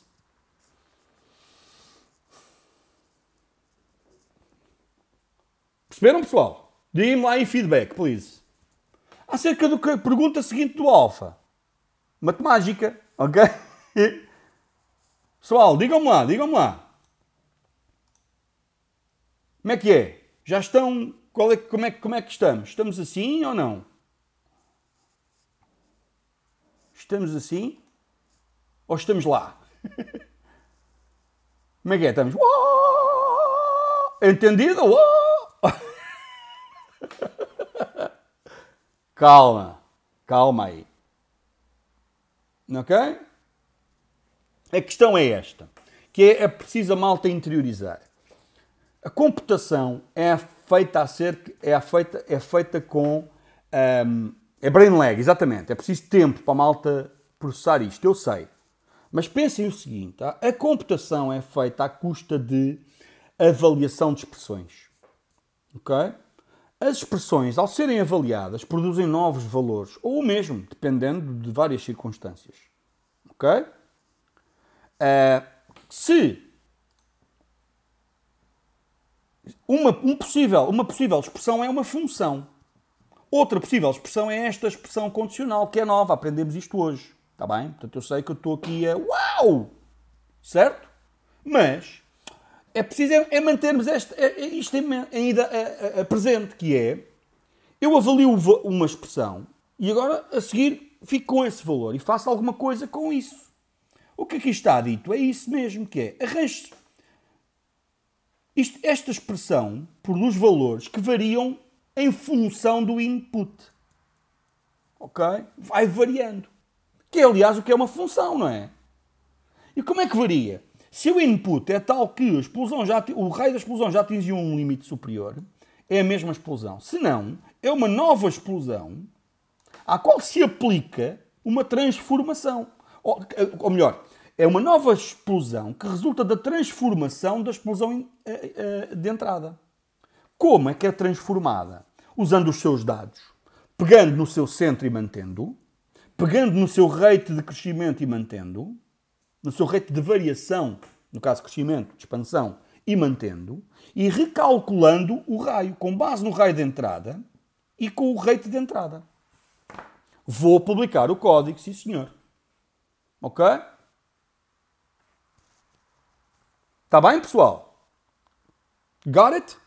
Perceberam, pessoal? Deem-me lá em feedback, please. Acerca do que pergunta seguinte do Alfa. Matemática, ok? Pessoal, digam-me lá, digam-me lá. Como é que é? Já estão. É, como, é, como é que estamos? Estamos assim ou não? Estamos assim ou estamos lá? Como é que é? Estamos. Entendido? calma, calma aí. Ok? A questão é esta, que é, é, preciso a malta interiorizar. A computação é feita acerca, é feita, é feita com um, ehm, é brain lag, exatamente. É preciso tempo para a malta processar isto, eu sei. Mas pensem o seguinte: tá? a computação é feita à custa de avaliação de expressões. Ok? As expressões, ao serem avaliadas, produzem novos valores, ou o mesmo, dependendo de várias circunstâncias. Ok? Uh, se uma, um possível, uma possível expressão é uma função. Outra possível expressão é esta expressão condicional, que é nova, aprendemos isto hoje. Está bem? Portanto, eu sei que eu estou aqui a uau! Certo? Mas é preciso é, é mantermos este, é, é, isto ainda é, presente, que é eu avalio uma expressão e agora a seguir fico com esse valor e faço alguma coisa com isso. O que aqui está dito é isso mesmo, que é arranje esta expressão produz valores que variam em função do input. Ok? Vai variando. Que é, aliás, o que é uma função, não é? E como é que varia? Se o input é tal que a explosão já, o raio da explosão já atingiu um limite superior, é a mesma explosão. Se não, é uma nova explosão à qual se aplica uma transformação. Ou, ou melhor, é uma nova explosão que resulta da transformação da explosão eh, eh, de entrada. Como é que é transformada? Usando os seus dados, pegando no seu centro e mantendo, pegando no seu rate de crescimento e mantendo, no seu rate de variação, no caso crescimento, de expansão, e mantendo, e recalculando o raio, com base no raio de entrada e com o rate de entrada. Vou publicar o código, sim senhor. Ok? Está bem, pessoal? Got it?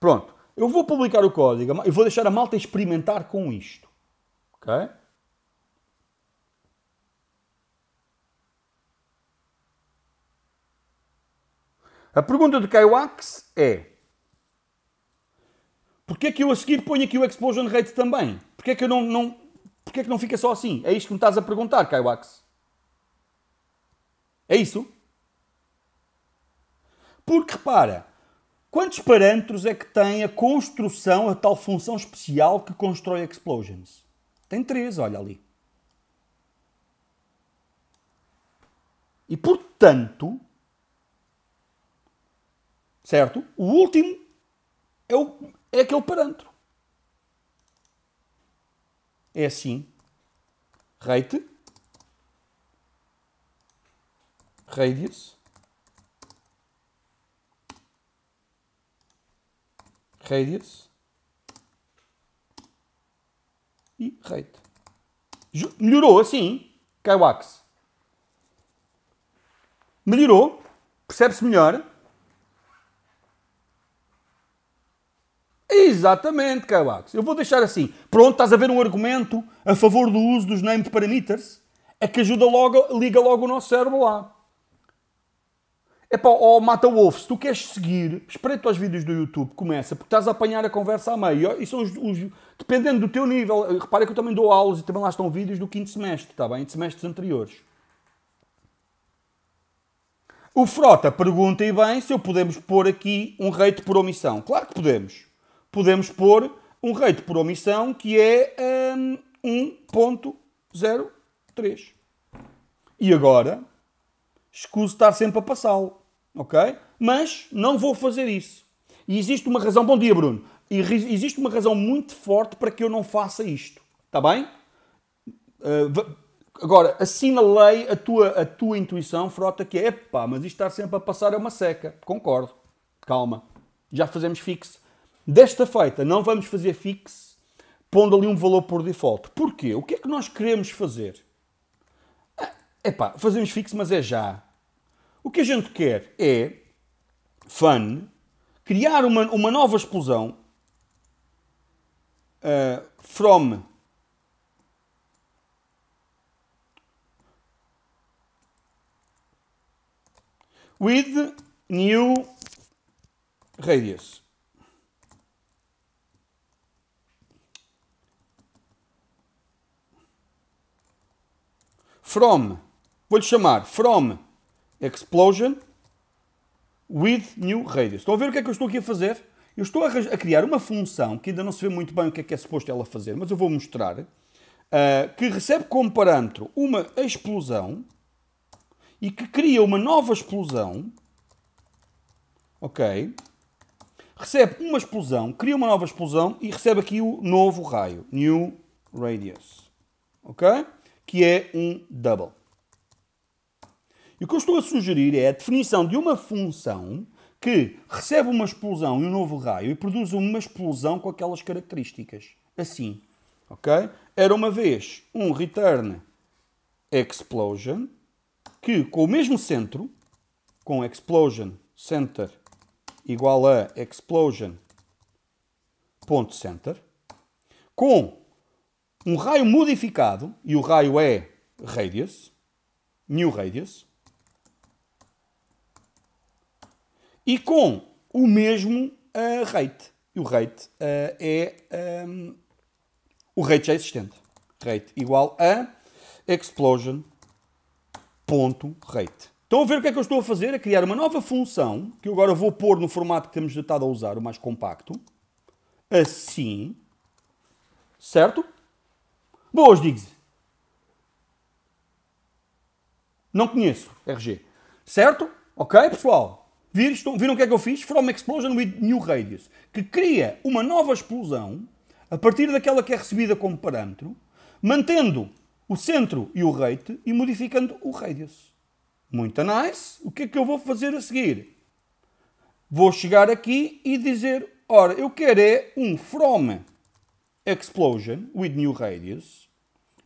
Pronto, eu vou publicar o código e vou deixar a malta experimentar com isto. Ok? A pergunta de Kaiwax é Porquê é que eu a seguir ponho aqui o explosion rate também? Porquê é que eu não, não, porquê é que não fica só assim? É isto que me estás a perguntar, Kaiwax. É isso? Porque repara, Quantos parâmetros é que tem a construção, a tal função especial que constrói explosions? Tem três, olha ali. E portanto, certo? O último é, o, é aquele parâmetro. É assim. Rate. Radius. radius e rate. Melhorou assim, KWax. Melhorou, percebe-se melhor. Exatamente, KWax. Eu vou deixar assim. Pronto, estás a ver um argumento a favor do uso dos named parameters? É que ajuda logo, liga logo o nosso cérebro lá. É ó oh, Mata Wolf, se tu queres seguir, espreita os vídeos do YouTube, começa, porque estás a apanhar a conversa a meio. E são os, os dependendo do teu nível, eh, repara que eu também dou aulas e também lá estão vídeos do quinto semestre, está bem? De semestres anteriores. O Frota pergunta, e bem, se eu podemos pôr aqui um rate por omissão. Claro que podemos. Podemos pôr um rate por omissão que é hum, um, 1.03. E agora, escuso estar sempre a passá-lo ok? Mas não vou fazer isso. E existe uma razão, bom dia Bruno, e existe uma razão muito forte para que eu não faça isto, está bem? Uh, agora, assina a tua, a tua intuição, frota, que é, epá, mas isto está sempre a passar é uma seca. Concordo, calma, já fazemos fixe. Desta feita, não vamos fazer fixe pondo ali um valor por default. Porquê? O que é que nós queremos fazer? É eh, pá, fazemos fixe, mas é já. O que a gente quer é fun, criar uma, uma nova explosão uh, from with new radius. From, vou-lhe chamar from Explosion with new radius. Estão a ver o que é que eu estou aqui a fazer? Eu estou a, a criar uma função que ainda não se vê muito bem o que é que é suposto ela fazer, mas eu vou mostrar, uh, que recebe como parâmetro uma explosão e que cria uma nova explosão, ok? Recebe uma explosão, cria uma nova explosão e recebe aqui o novo raio, new radius, ok? Que é um double. E o que eu estou a sugerir é a definição de uma função que recebe uma explosão e um novo raio e produz uma explosão com aquelas características. Assim. Ok? Era uma vez um return explosion que, com o mesmo centro, com explosion center igual a explosion center, com um raio modificado, e o raio é radius, new radius, e com o mesmo uh, rate. E o rate uh, é um, ehm, o rate já existente. Rate igual a explosion.rate. Estão a ver o que é que eu estou a fazer? A criar uma nova função, que eu agora vou pôr no formato que temos estado a usar, o mais compacto. Assim. Certo? Boas, diz Não conheço, RG. Certo? Ok, pessoal? Viram, viram o que é que eu fiz? From Explosion with New Radius, que cria uma nova explosão a partir daquela que é recebida como parâmetro, mantendo o centro e o rate e modificando o radius. Muito nice. O que é que eu vou fazer a seguir? Vou chegar aqui e dizer, ora, eu quero é um from explosion with new radius,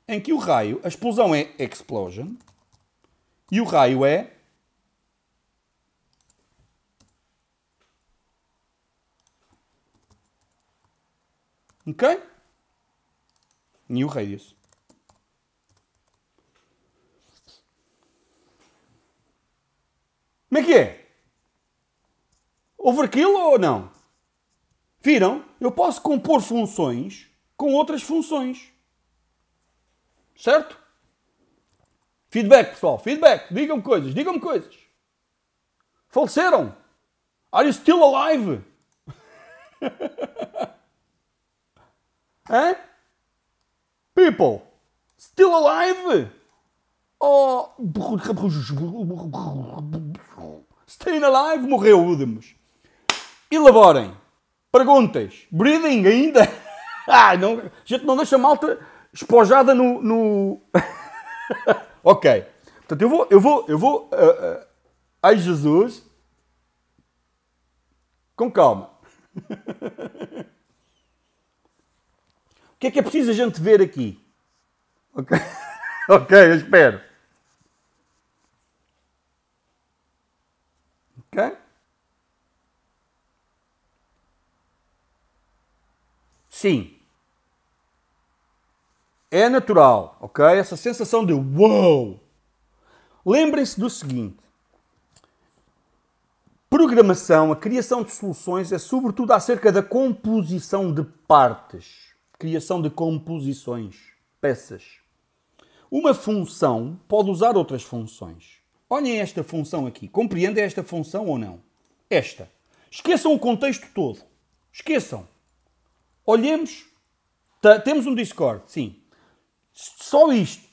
em que o raio, a explosão é explosion, e o raio é Ok? New radius. Como é que é? Overkill ou não? Viram? Eu posso compor funções com outras funções. Certo? Feedback, pessoal. Feedback. Digam-me coisas. Digam-me coisas. Faleceram. Are you still alive? Hã? People, still alive? Oh, staying alive, morreu Udemus. Elaborem. Perguntas. Breathing ainda? ah, não, gente não deixa a malta espojada no... no... ok. Portanto, eu vou... Eu vou, eu vou uh, uh, ai, Jesus. Com calma. que é que é preciso a gente ver aqui? Ok, ok, eu espero. Ok? Sim. É natural, ok? Essa sensação de wow! Lembrem-se do seguinte: programação, a criação de soluções é sobretudo acerca da composição de partes criação de composições, peças. Uma função pode usar outras funções. Olhem esta função aqui. Compreendem esta função ou não? Esta. Esqueçam o contexto todo. Esqueçam. Olhemos. Temos um Discord, sim. Só isto.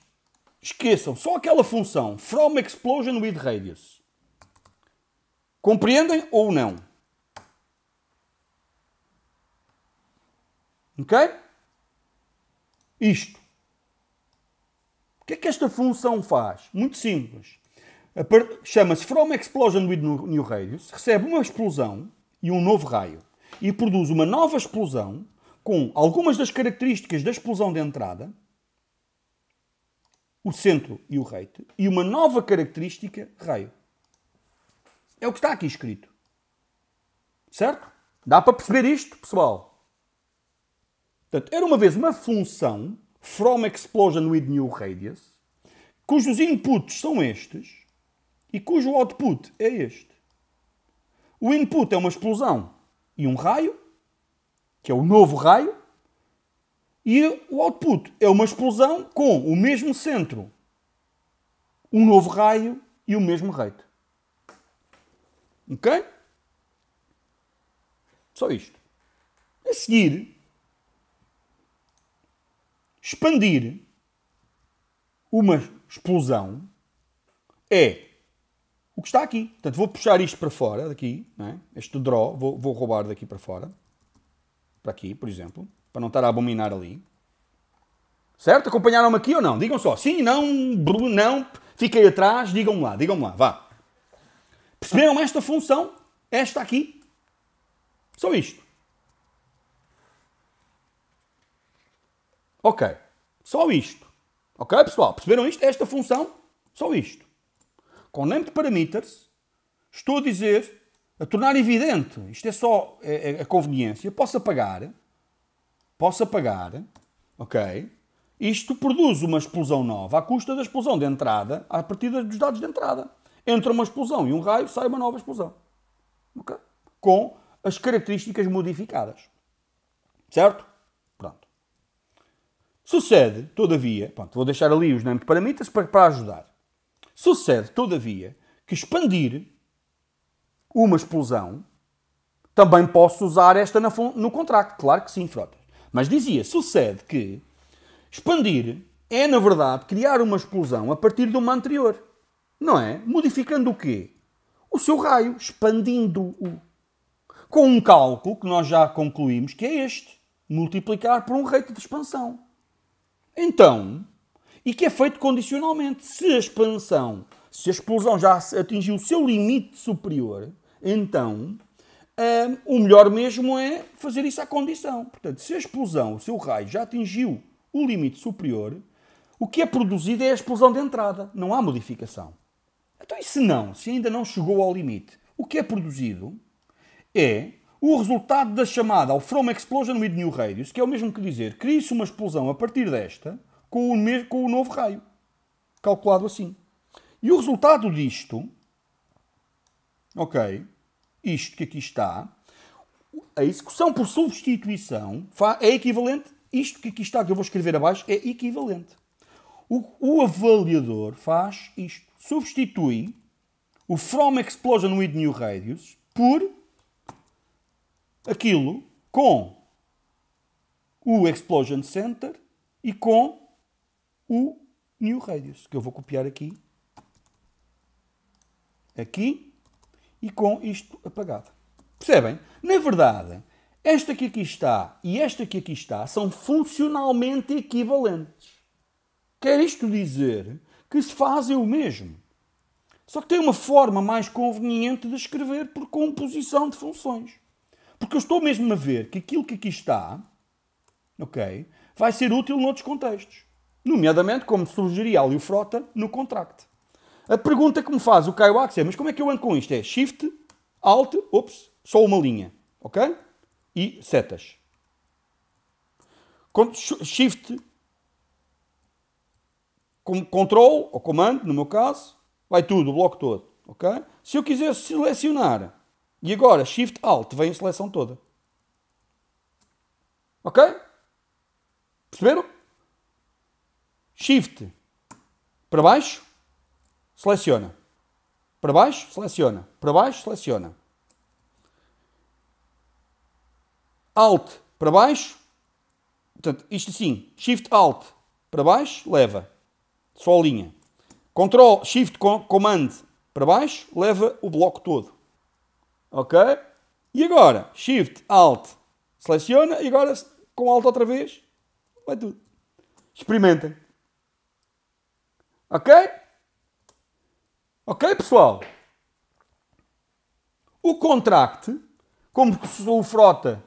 Esqueçam. Só aquela função. From explosion with radius. Compreendem ou não? Ok? isto. O que é que esta função faz? Muito simples. Chama-se From Explosion with New Radius, recebe uma explosão e um novo raio, e produz uma nova explosão com algumas das características da explosão de entrada, o centro e o rate, e uma nova característica, raio. É o que está aqui escrito. Certo? Dá para perceber isto, pessoal? Portanto, era uma vez uma função, from explosion with new radius, cujos inputs são estes e cujo output é este. O input é uma explosão e um raio, que é o novo raio, e o output é uma explosão com o mesmo centro, um novo raio e o mesmo rate. Ok? Só isto. A seguir, Expandir uma explosão é o que está aqui. Portanto, vou puxar isto para fora daqui, é? este draw, vou, vou roubar daqui para fora, para aqui, por exemplo, para não estar a abominar ali. Certo? Acompanharam-me aqui ou não? Digam só. Sim, não, não, fiquei atrás, digam-me lá, digam-me lá, vá. Perceberam esta função? Esta aqui? Só isto. Ok, só isto. Ok, pessoal? Perceberam isto? Esta função, só isto. Com name de parameters, estou a dizer, a tornar evidente, isto é só a, é, a é, é conveniência, posso apagar, posso apagar, ok? Isto produz uma explosão nova à custa da explosão de entrada, a partir dos dados de entrada. Entra uma explosão e um raio, sai uma nova explosão. Com as características modificadas. Certo? Sucede, todavia, pronto, vou deixar ali os nomes para mim para, para ajudar. Sucede, todavia, que expandir uma explosão, também posso usar esta na, no contrato. Claro que sim, Frotas. Mas dizia, sucede que expandir é, na verdade, criar uma explosão a partir de uma anterior. Não é? Modificando o quê? O seu raio, expandindo-o. Com um cálculo que nós já concluímos que é este: multiplicar por um rate de expansão. Então, e que é feito condicionalmente. Se a expansão, se a explosão já atingiu o seu limite superior, então um, o melhor mesmo é fazer isso à condição. Portanto, se a explosão, o seu raio, já atingiu o limite superior, o que é produzido é a explosão de entrada, não há modificação. Então, e se não, se ainda não chegou ao limite, o que é produzido é o resultado da chamada ao From Explosion with New Radius, que é o mesmo que dizer, cria se uma explosão a partir desta com o, com o novo raio, calculado assim. E o resultado disto, ok, isto que aqui está, a execução por substituição é equivalente, isto que aqui está, que eu vou escrever abaixo, é equivalente. O, o avaliador faz isto, substitui o From Explosion with New Radius por aquilo com o Explosion Center e com o New Radius, que eu vou copiar aqui, aqui, e com isto apagado. Percebem? Na verdade, esta que aqui está e esta que aqui está são funcionalmente equivalentes. Quer isto dizer que se fazem o mesmo. Só que tem uma forma mais conveniente de escrever por composição de funções. Porque eu estou mesmo a ver que aquilo que aqui está, ok, vai ser útil noutros contextos. Nomeadamente, como sugeria ali o Frota, no contract. A pergunta que me faz o Caio Axe é, mas como é que eu ando com isto? É Shift, Alt, ops, só uma linha, ok? E setas. Shift, Control, ou comando, no meu caso, vai tudo, o bloco todo, ok? Se eu quiser selecionar e agora, Shift Alt, vem a seleção toda. Ok? Perceberam? Shift para baixo, seleciona. Para baixo, seleciona. Para baixo, seleciona. Alt para baixo. Portanto, isto sim. Shift Alt para baixo, leva. Só a linha. Control, Shift Command para baixo, leva o bloco todo. Ok? E agora, Shift, Alt, seleciona e agora com Alt outra vez, vai tudo. Experimentem. Ok? Ok, pessoal? O contract, como o Frota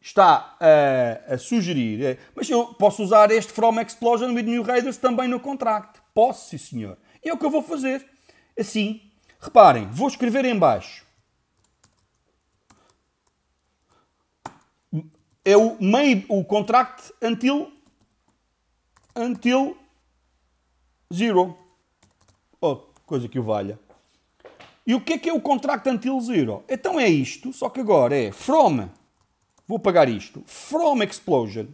está a, eh, a sugerir, é, mas eu posso usar este From Explosion with New Raiders também no contract. Posso, sim senhor. E é o que eu vou fazer. Assim, Reparem, vou escrever em baixo. É o, may, o contract until, until zero. Oh, coisa que o valha. E o que é que é o contract until zero? Então é isto, só que agora é from, vou pagar isto, from explosion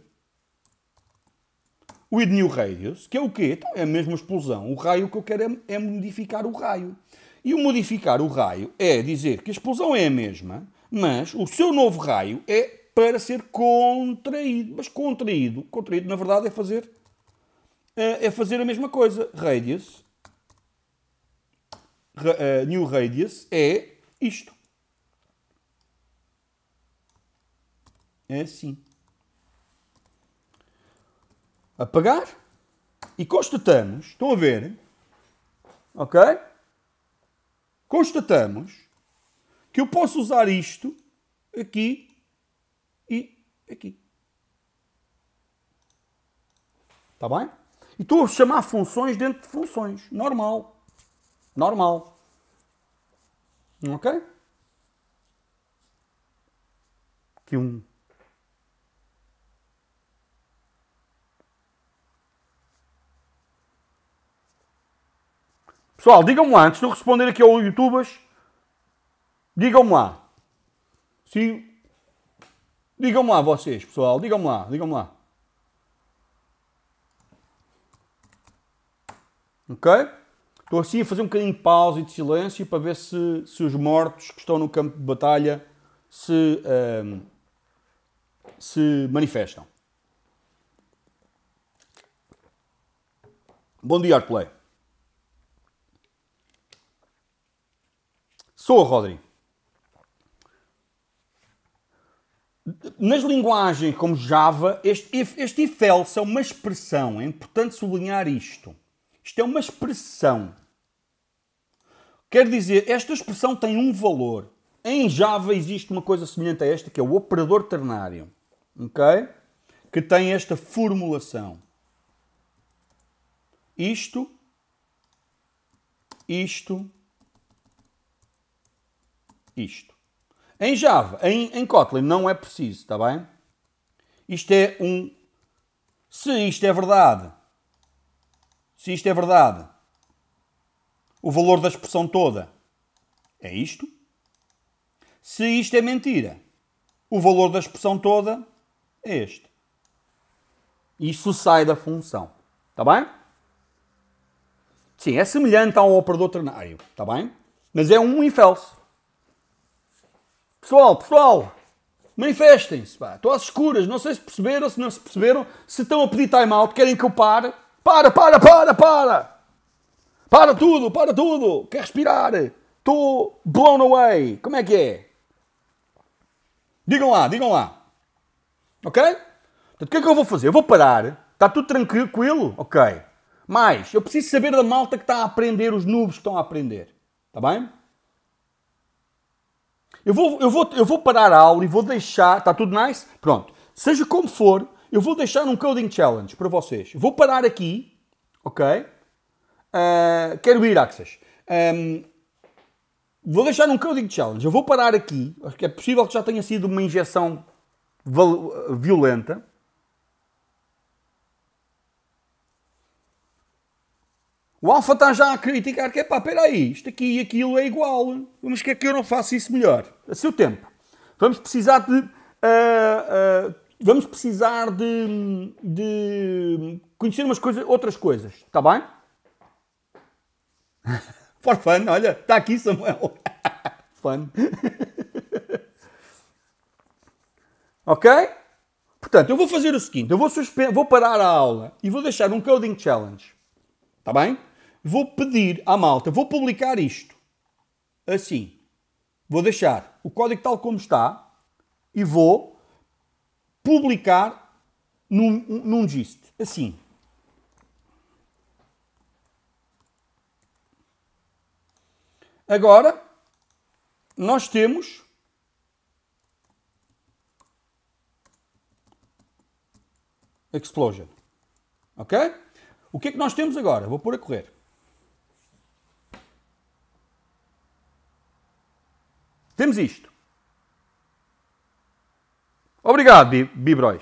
with new radius, que é o quê? Então é a mesma explosão. O raio que eu quero é, é modificar o raio. E o modificar o raio é dizer que a explosão é a mesma, mas o seu novo raio é para ser contraído. Mas contraído, contraído na verdade é fazer eh, é fazer a mesma coisa. Radius eh, new radius é isto. É assim. Apagar e constatamos, estão a ver? Ok? constatamos que eu posso usar isto aqui e aqui. Está bem? E estou a chamar funções dentro de funções. Normal. Normal. Ok? Que um Pessoal, digam-me lá, antes de eu responder aqui ao YouTubers, digam-me lá. Sim. Digam-me lá vocês, pessoal, digam-me lá, digam-me lá. Ok? Estou assim a fazer um bocadinho de pausa e de silêncio para ver se, se os mortos que estão no campo de batalha se, um, ehm, se manifestam. Bom dia, Arplay. Sou Rodri. Nas linguagens como Java, este, este if else é uma expressão, é importante sublinhar isto. Isto é uma expressão. Quer dizer, esta expressão tem um valor. Em Java existe uma coisa semelhante a esta, que é o operador ternário, ok? Que tem esta formulação. Isto, isto, isto. Em Java, em, em Kotlin, não é preciso, está bem? Isto é um. Se isto é verdade, se isto é verdade, o valor da expressão toda é isto. Se isto é mentira, o valor da expressão toda é este. Isso sai da função. Está bem? Sim, é semelhante a um operador ternário. Está bem? Mas é um infeliz. Pessoal, pessoal, manifestem-se, pá. Estou às escuras, não sei se perceberam, se não se perceberam. Se estão a pedir time-out, querem que eu pare. Para, para, para, para! Para tudo, para tudo! Quer respirar? Estou blown away! Como é que é? Digam lá, digam lá. Ok? Portanto, o que é que eu vou fazer? Eu vou parar. Está tudo tranquilo? Ok. Mas eu preciso saber da malta que está a aprender, os noobs que estão a aprender. Está bem? Eu vou, eu, vou, eu vou parar a aula e vou deixar. Está tudo nice? Pronto. Seja como for, eu vou deixar um coding challenge para vocês. Vou parar aqui, ok? Uh, quero ir, Axas. Um, ehm, vou deixar um coding challenge. Eu vou parar aqui. Acho que é possível que já tenha sido uma injeção violenta. O Alfa está já a criticar que é pá, peraí, isto aqui e aquilo é igual. Mas que é que eu não faço isso melhor? A é seu tempo. Vamos precisar de. Uh, uh, vamos precisar de, de conhecer umas coisas, outras coisas, está bem? For fun, olha, está aqui Samuel. fun. ok? Portanto, eu vou fazer o seguinte: eu vou, vou parar a aula e vou deixar um coding challenge. Está bem? Vou pedir à malta, vou publicar isto assim. Vou deixar o código tal como está e vou publicar num, num gist. Assim. Agora, nós temos Explosion. Ok? O que é que nós temos agora? Vou pôr a correr. Temos isto. Obrigado, Bibróis.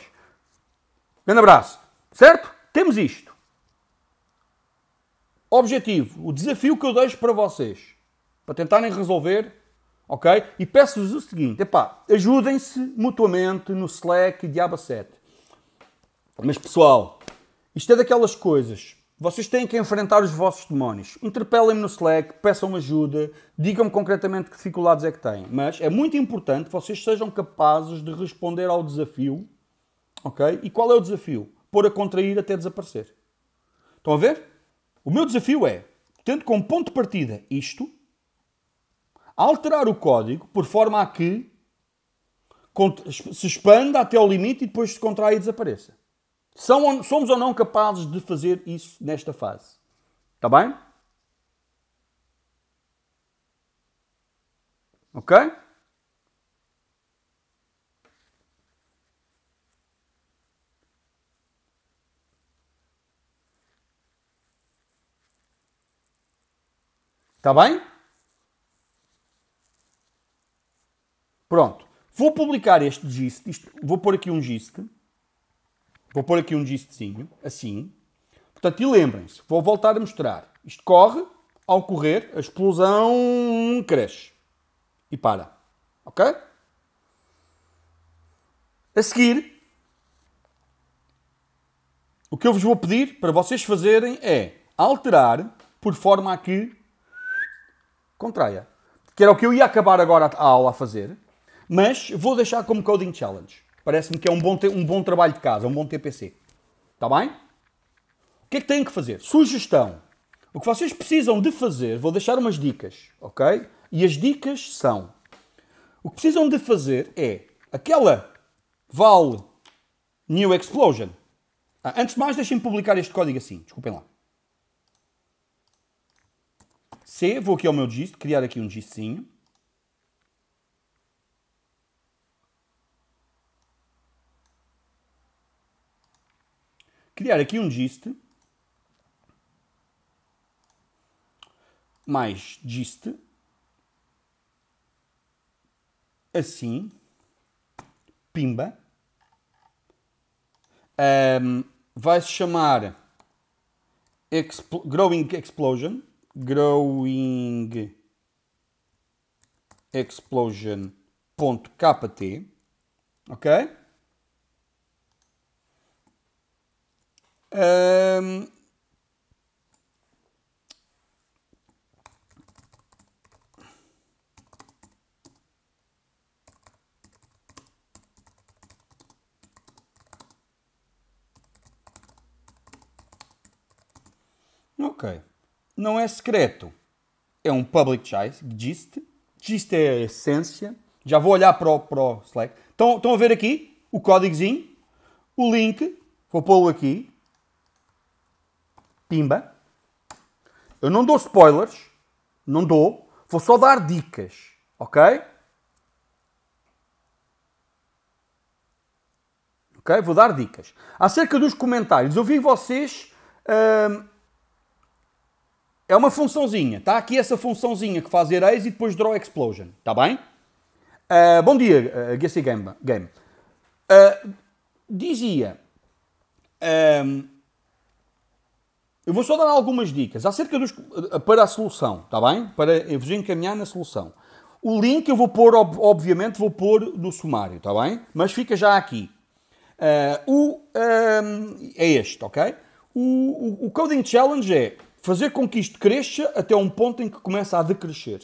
Grande abraço. Certo? Temos isto. Objetivo, o desafio que eu deixo para vocês, para tentarem resolver, ok? E peço-vos o seguinte, epá, ajudem-se mutuamente no Slack de diaba 7. Mas pessoal, isto é daquelas coisas vocês têm que enfrentar os vossos demónios. Interpelem-me no Slack, peçam ajuda, digam-me concretamente que dificuldades é que têm. Mas é muito importante que vocês sejam capazes de responder ao desafio. Ok? E qual é o desafio? Pôr a contrair até desaparecer. Estão a ver? O meu desafio é, tendo como ponto de partida isto, alterar o código por forma a que se expanda até ao limite e depois se contrai e desapareça. São, somos ou não capazes de fazer isso nesta fase? Está bem? Ok? Está bem? Pronto. Vou publicar este gist. Isto, vou pôr aqui um gist. Vou pôr aqui um gistezinho, assim. Portanto, e lembrem-se, vou voltar a mostrar. Isto corre, ao correr, a explosão cresce e para. Ok? A seguir, o que eu vos vou pedir para vocês fazerem é alterar por forma a que contraia. Que era o que eu ia acabar agora a aula a fazer, mas vou deixar como Coding Challenge. Parece-me que é um bom, um bom trabalho de casa, é um bom TPC. Está bem? O que é que têm que fazer? Sugestão. O que vocês precisam de fazer, vou deixar umas dicas, ok? E as dicas são: o que precisam de fazer é aquela vale New Explosion. Ah, antes de mais, deixem-me publicar este código assim, desculpem lá. C, vou aqui ao meu gist, criar aqui um gistinho criar aqui um gist, mais gist, assim, pimba, um, vai-se chamar Expl Growing Explosion, Growing Explosion.kt, ok? Um, Ok. Não é secreto. É um public gist. Gist é a essência. Já vou olhar para o, para o Slack. Estão, estão a ver aqui o códigozinho, o link. Vou pô-lo aqui. Pimba. Eu não dou spoilers. Não dou. Vou só dar dicas. Ok? Ok? Vou dar dicas. Acerca dos comentários. Eu vi vocês. Hum, é uma funçãozinha. Está aqui essa funçãozinha que faz erase e depois draw explosion. Está bem? Uh, bom dia, uh, eh, GC Game. Game. Uh, dizia. Um, eu vou só dar algumas dicas acerca dos, eh, para a solução, está bem? Para vos encaminhar na solução. O link eu vou pôr, obviamente, vou pôr no sumário, está bem? Mas fica já aqui. Uh, o, um, eh, é este, ok? O, o, o Coding Challenge é fazer com que isto cresça até um ponto em que começa a decrescer.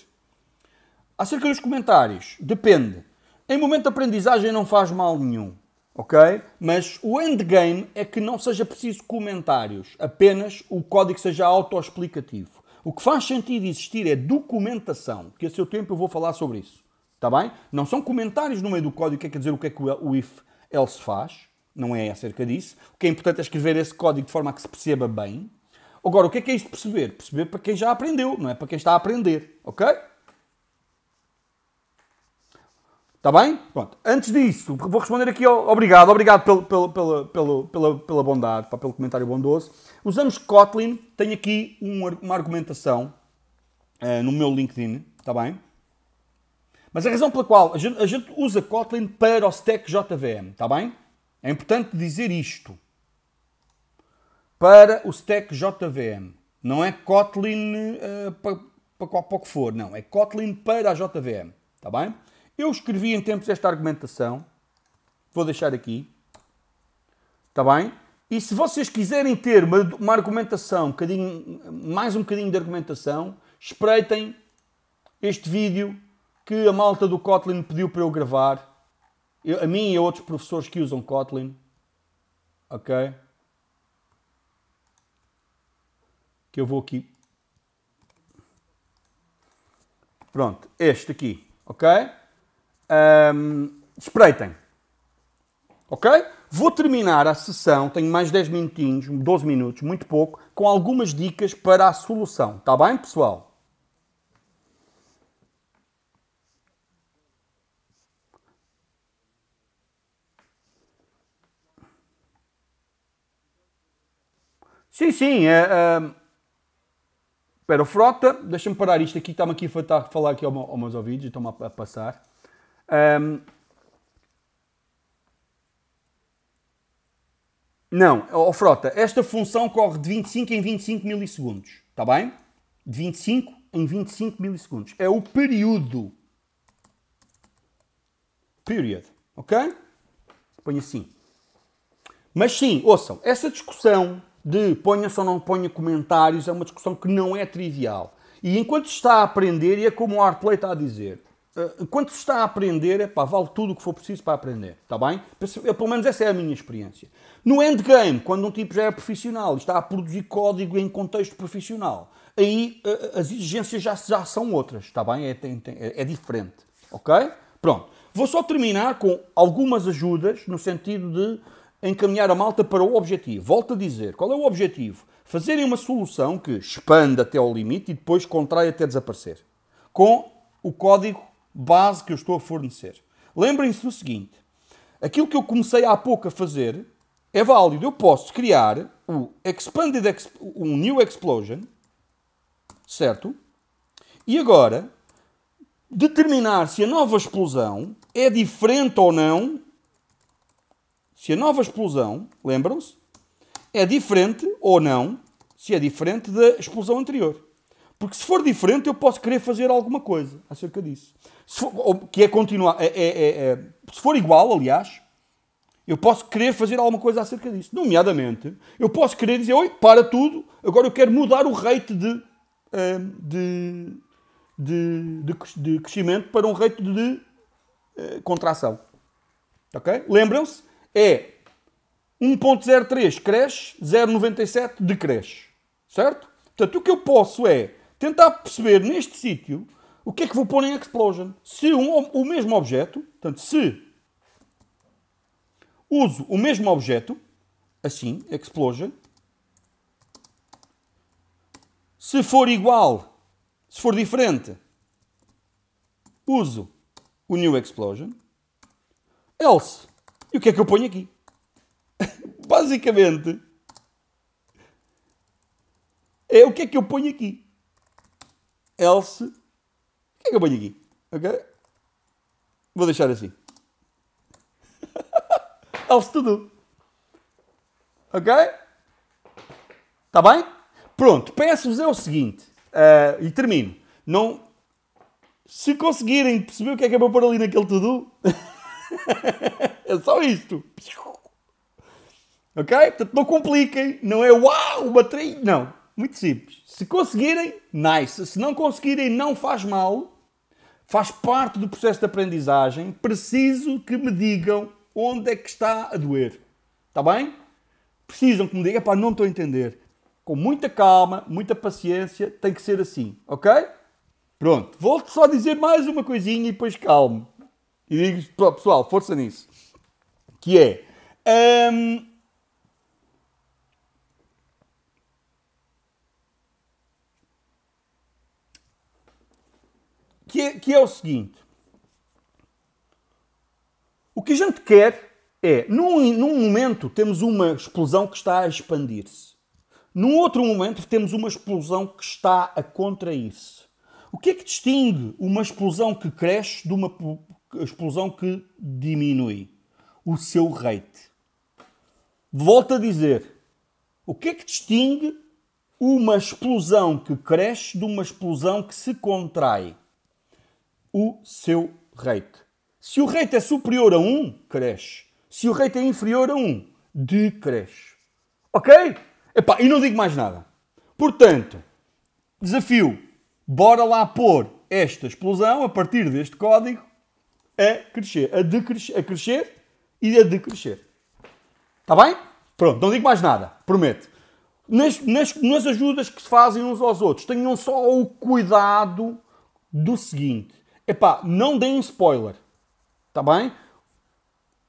Acerca dos comentários, depende. Em momento de aprendizagem não faz mal nenhum ok? Mas o endgame é que não seja preciso comentários, apenas o código seja autoexplicativo. O que faz sentido existir é documentação, que a seu tempo eu vou falar sobre isso, está bem? Não são comentários no meio do código é que quer dizer o que é que o if else faz, não é acerca disso. O que é importante é escrever esse código de forma a que se perceba bem. Agora, o que é que é isto perceber? Perceber para quem já aprendeu, não é para quem está a aprender, ok? Está bem? Pronto. Antes disso, vou responder aqui ao... Obrigado, obrigado pelo, pelo, pelo, pelo, pela, pela bondade, pelo comentário bondoso. Usamos Kotlin. Tenho aqui uma argumentação uh, no meu LinkedIn. Está bem? Mas a razão pela qual a gente, a gente, usa Kotlin para o stack JVM, está bem? É importante dizer isto. Para o stack JVM. Não é Kotlin uh, eh, para, para, para o que for, não. É Kotlin para a JVM, está bem? Eu escrevi em tempos esta argumentação, vou deixar aqui, está bem? E se vocês quiserem ter uma, uma argumentação, um bocadinho, mais um bocadinho de argumentação, espreitem este vídeo que a malta do Kotlin pediu para eu gravar, eu, a mim e a outros professores que usam Kotlin, ok? Que eu vou aqui. Pronto, este aqui, ok? Hum, espreitem. Ok? Vou terminar a sessão, tenho mais 10 minutinhos, 12 minutos, muito pouco, com algumas dicas para a solução. Está bem, pessoal? Sim, sim. É, é... Espera, frota. Deixa-me parar isto aqui. Está-me aqui tá a falar aqui aos meus ouvidos e estão-me a passar. Um, não, oh, frota, esta função corre de 25 em 25 milissegundos, está bem? De 25 em 25 milissegundos. É o período. Period, ok? Põe assim. Mas sim, ouçam, essa discussão de ponha-se ou não ponha comentários é uma discussão que não é trivial. E enquanto está a aprender, e é como o Arplay está a dizer, eh, quando se está a aprender, vale tudo o que for preciso para aprender, está bem? Eu, pelo menos essa é a minha experiência. No endgame, quando um tipo já é profissional e está a produzir código em contexto profissional, aí eh, eh, as exigências já, já são outras, está bem? É, é, é diferente, ok? Pronto. Vou só terminar com algumas ajudas no sentido de encaminhar a malta para o objetivo. Volto a dizer, qual é o objetivo? Fazerem uma solução que expande até ao limite e depois contrai até desaparecer. Com o código base que eu estou a fornecer. Lembrem-se do seguinte: aquilo que eu comecei há pouco a fazer é válido. Eu posso criar o expanded um new explosion, certo? E agora determinar se a nova explosão é diferente ou não. Se a nova explosão, lembram-se, é diferente ou não, se é diferente da explosão anterior. Porque se for diferente, eu posso querer fazer alguma coisa acerca disso. Se for, que é continuar. É, é, é, é, se for igual, aliás, eu posso querer fazer alguma coisa acerca disso. Nomeadamente, eu posso querer dizer: oi, para tudo, agora eu quero mudar o rate de, ehm, de, de, de, de crescimento para um rate de eh, contração. Ok? Lembram-se? É 1.03 cresce, 0.97 decresce. Certo? Portanto, o que eu posso é tentar perceber neste sítio o que é que vou pôr em explosion. Se um, o mesmo objeto, portanto, se uso o mesmo objeto, assim, explosion, se for igual, se for diferente, uso o new explosion, else, e o que é que eu ponho aqui? Basicamente, é o que é que eu ponho aqui else. O que é que eu ponho aqui? Ok? Vou deixar assim. else tudo. Ok? Está bem? Pronto, peço-vos é o seguinte, uh, e termino. Não, se conseguirem perceber o que é que é para pôr ali naquele tudo, é só isto. Ok? Portanto, não compliquem, não é uau, uma tri... Não, muito simples. Se conseguirem, nice. Se não conseguirem, não faz mal. Faz parte do processo de aprendizagem. Preciso que me digam onde é que está a doer. Está bem? Precisam que me digam. Epá, não estou a entender. Com muita calma, muita paciência, tem que ser assim. Ok? Pronto. vou só só dizer mais uma coisinha e depois calmo. E digo, pessoal, força nisso. Que é... Hum, que, que é o seguinte. O que a gente quer é, num, num momento temos uma explosão que está a expandir-se. Num outro momento temos uma explosão que está a contrair-se. O que é que distingue uma explosão que cresce de uma explosão que diminui? O seu rate. Volto a dizer, o que é que distingue uma explosão que cresce de uma explosão que se contrai? o seu rate. Se o rate é superior a 1, cresce. Se o rate é inferior a 1, decresce. Ok? Epá, e não digo mais nada. Portanto, desafio. Bora lá pôr esta explosão, a partir deste código, a crescer. A, decrescer, a crescer e a decrescer. Está bem? Pronto, não digo mais nada. Prometo. Nas, nas, nas ajudas que se fazem uns aos outros, tenham só o cuidado do seguinte. Epá, não deem spoiler. Está bem?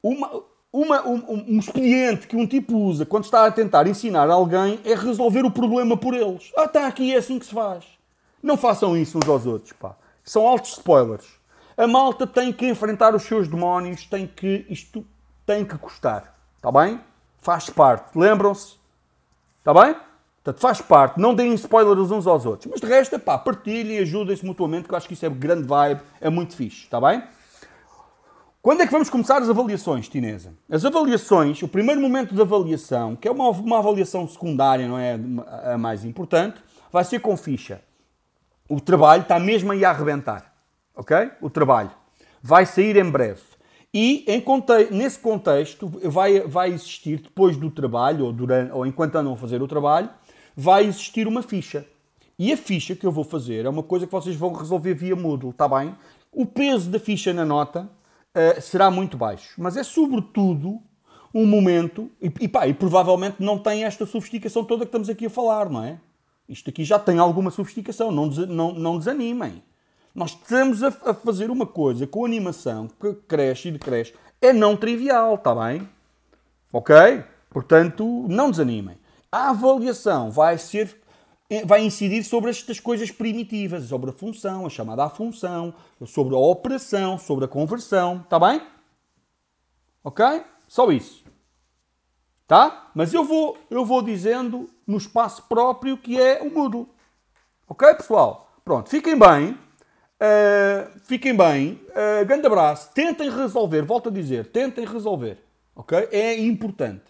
Uma, uma, um, um, expediente que um tipo usa quando está a tentar ensinar alguém é resolver o problema por eles. Ah, está aqui, é assim que se faz. Não façam isso uns aos outros, pá. São altos spoilers. A malta tem que enfrentar os seus demónios, tem que. Isto tem que custar. Está bem? Faz parte. Lembram-se? Está bem? Portanto, faz parte, não deem spoilers uns aos outros. Mas de resto, é pá, partilhem, ajudem-se mutuamente, que eu acho que isso é grande vibe, é muito fixe, está bem? Quando é que vamos começar as avaliações, Tinesa? As avaliações, o primeiro momento de avaliação, que é uma, uma avaliação secundária, não é a mais importante, vai ser com ficha. O trabalho está mesmo aí a arrebentar, ok? O trabalho vai sair em breve. E em conte nesse contexto vai, vai existir, depois do trabalho, ou, durante, ou enquanto andam a fazer o trabalho, vai existir uma ficha. E a ficha que eu vou fazer é uma coisa que vocês vão resolver via Moodle, está bem? O peso da ficha na nota uh, será muito baixo, mas é sobretudo um momento, e, e, pá, e provavelmente não tem esta sofisticação toda que estamos aqui a falar, não é? Isto aqui já tem alguma sofisticação, não, des, não, não desanimem. Nós estamos a, a, fazer uma coisa com animação que cresce e decresce. É não trivial, está bem? Ok? Portanto, não desanimem a avaliação vai ser eh, vai incidir sobre estas coisas primitivas, sobre a função, a chamada à função, sobre a operação, sobre a conversão, está bem? Ok? Só isso. Tá? Mas eu vou, eu vou dizendo no espaço próprio que é o Moodle. Ok, pessoal? Pronto, fiquem bem. Uh, fiquem bem. Uh, grande abraço. Tentem resolver, volto a dizer, tentem resolver. Ok? É importante.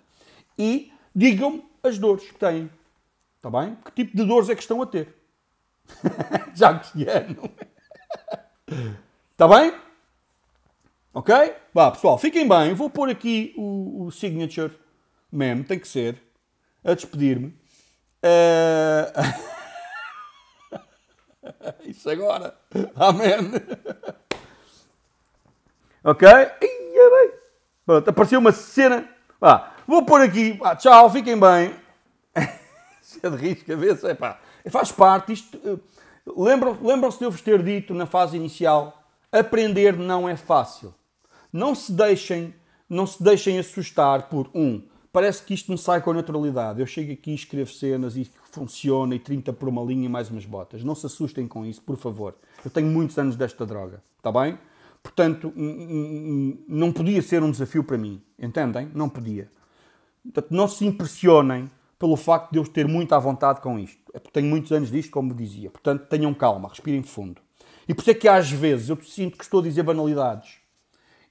E digam-me as dores que têm. Está bem? Que tipo de dores é que estão a ter? Já cristiano. Está bem? Ok? Vá, pessoal, fiquem bem. Vou pôr aqui o, o signature meme, tem que ser, a despedir-me. Uh... Isso agora. Amém. ok? Ia bem. Pronto, apareceu uma cena. Vá. Vou pôr aqui, pá, tchau, fiquem bem. Se é de risco, a vez, é pá. Faz parte, isto. Eh, lembram-se lembram de eu vos ter dito na fase inicial: aprender não é fácil. Não se deixem, não se deixem assustar por um. Parece que isto me sai com naturalidade. Eu chego aqui, escrevo cenas e funciona, e 30 por uma linha e mais umas botas. Não se assustem com isso, por favor. Eu tenho muitos anos desta droga, está bem? Portanto, não podia ser um desafio para mim, entendem? Não podia. Portanto, não se impressionem pelo facto de eu ter muito à vontade com isto. É porque tenho muitos anos disto, como dizia. Portanto, tenham calma, respirem fundo. E por isso é que às vezes eu sinto que estou a dizer banalidades.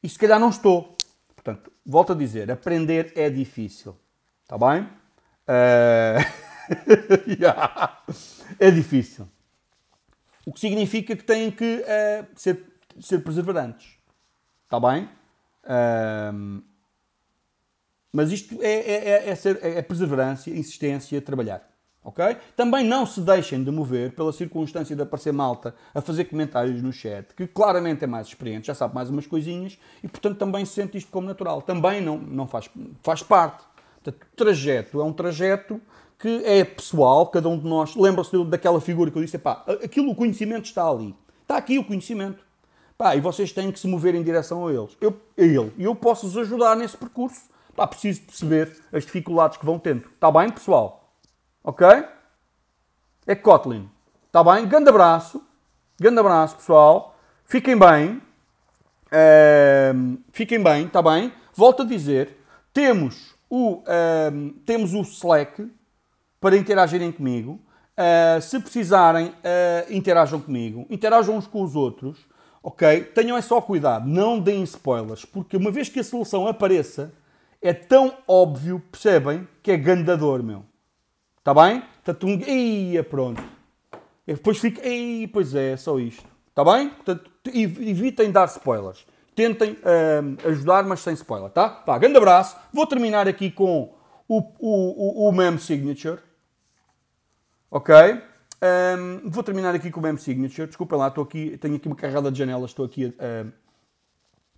E se calhar não estou. Portanto, volto a dizer, aprender é difícil. Está bem? Uh... yeah. É difícil. O que significa que têm que uh, ser, ser perseverantes. Está bem? Uh... Mas isto é, é, é, é ser, é, é insistência, trabalhar. Okay? Também não se deixem de mover pela circunstância de aparecer malta a fazer comentários no chat, que claramente é mais experiente, já sabe mais umas coisinhas e, portanto, também sente isto como natural. Também não, não faz, faz parte. Portanto, trajeto é um trajeto que é pessoal, cada um de nós lembra-se daquela figura que eu disse, pá, aquilo, o conhecimento está ali. Está aqui o conhecimento. Pá, e vocês têm que se mover em direção a eles. Eu, a ele. E eu posso vos ajudar nesse percurso Pá, preciso perceber as dificuldades que vão tendo. Está bem, pessoal? Ok? É Kotlin. Está bem? Grande abraço. Grande abraço, pessoal. Fiquem bem. Ehm, fiquem bem, está bem? Volto a dizer, temos o, ehm, temos o Slack para interagirem comigo. Uh, se precisarem, eh, interajam comigo. Interajam uns com os outros, ok? Tenham é só cuidado, não deem spoilers, porque uma vez que a solução apareça, é tão óbvio, percebem? Que é gandador, meu. Está bem? Portanto, tá um... Ia, pronto. E depois fica... Ei, pois é, só isto. Está bem? Portanto, evitem dar spoilers. Tentem ehm, ajudar, mas sem spoiler, tá? Pá, grande abraço. Vou terminar aqui com o, o, o, o meme signature. Ok? Um, ehm, vou terminar aqui com o meme signature. Desculpem lá, estou aqui, tenho aqui uma carrada de janelas, estou aqui a,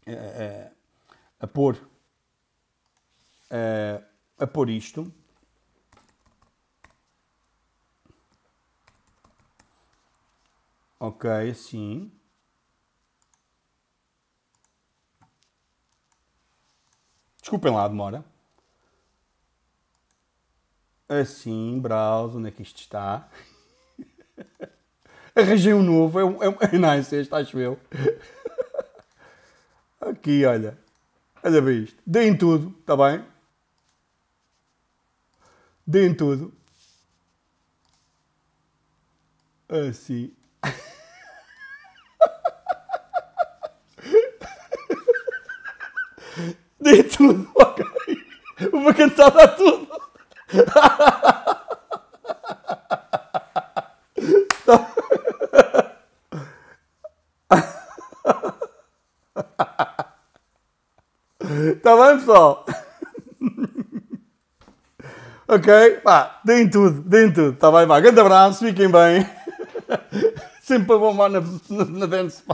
a, a, a pôr uh, a pôr isto. Ok, assim. Desculpem lá a demora. Assim, browse, onde é que isto está? Arranjei um novo, é, um, é, um, é nice este, acho eu. Aqui, olha. Olha bem isto. Deem tudo, está bem? deem tudo. Assim. deem tudo, ok. Uma cantada a tudo. Tá bem, pessoal? Ok? Pá, deem tudo, deem tudo. Está bem, vá. Grande abraço, fiquem bem. Sempre a bombar na, na, na dance.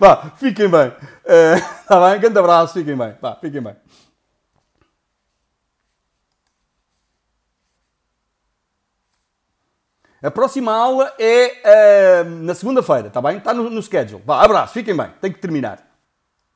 vá, fiquem bem. Está eh, uh, bem? Grande abraço, fiquem bem. Vá, fiquem bem. A próxima aula é uh, na segunda-feira, está bem? Está no, no schedule. Vá, abraço, fiquem bem. Tenho que terminar.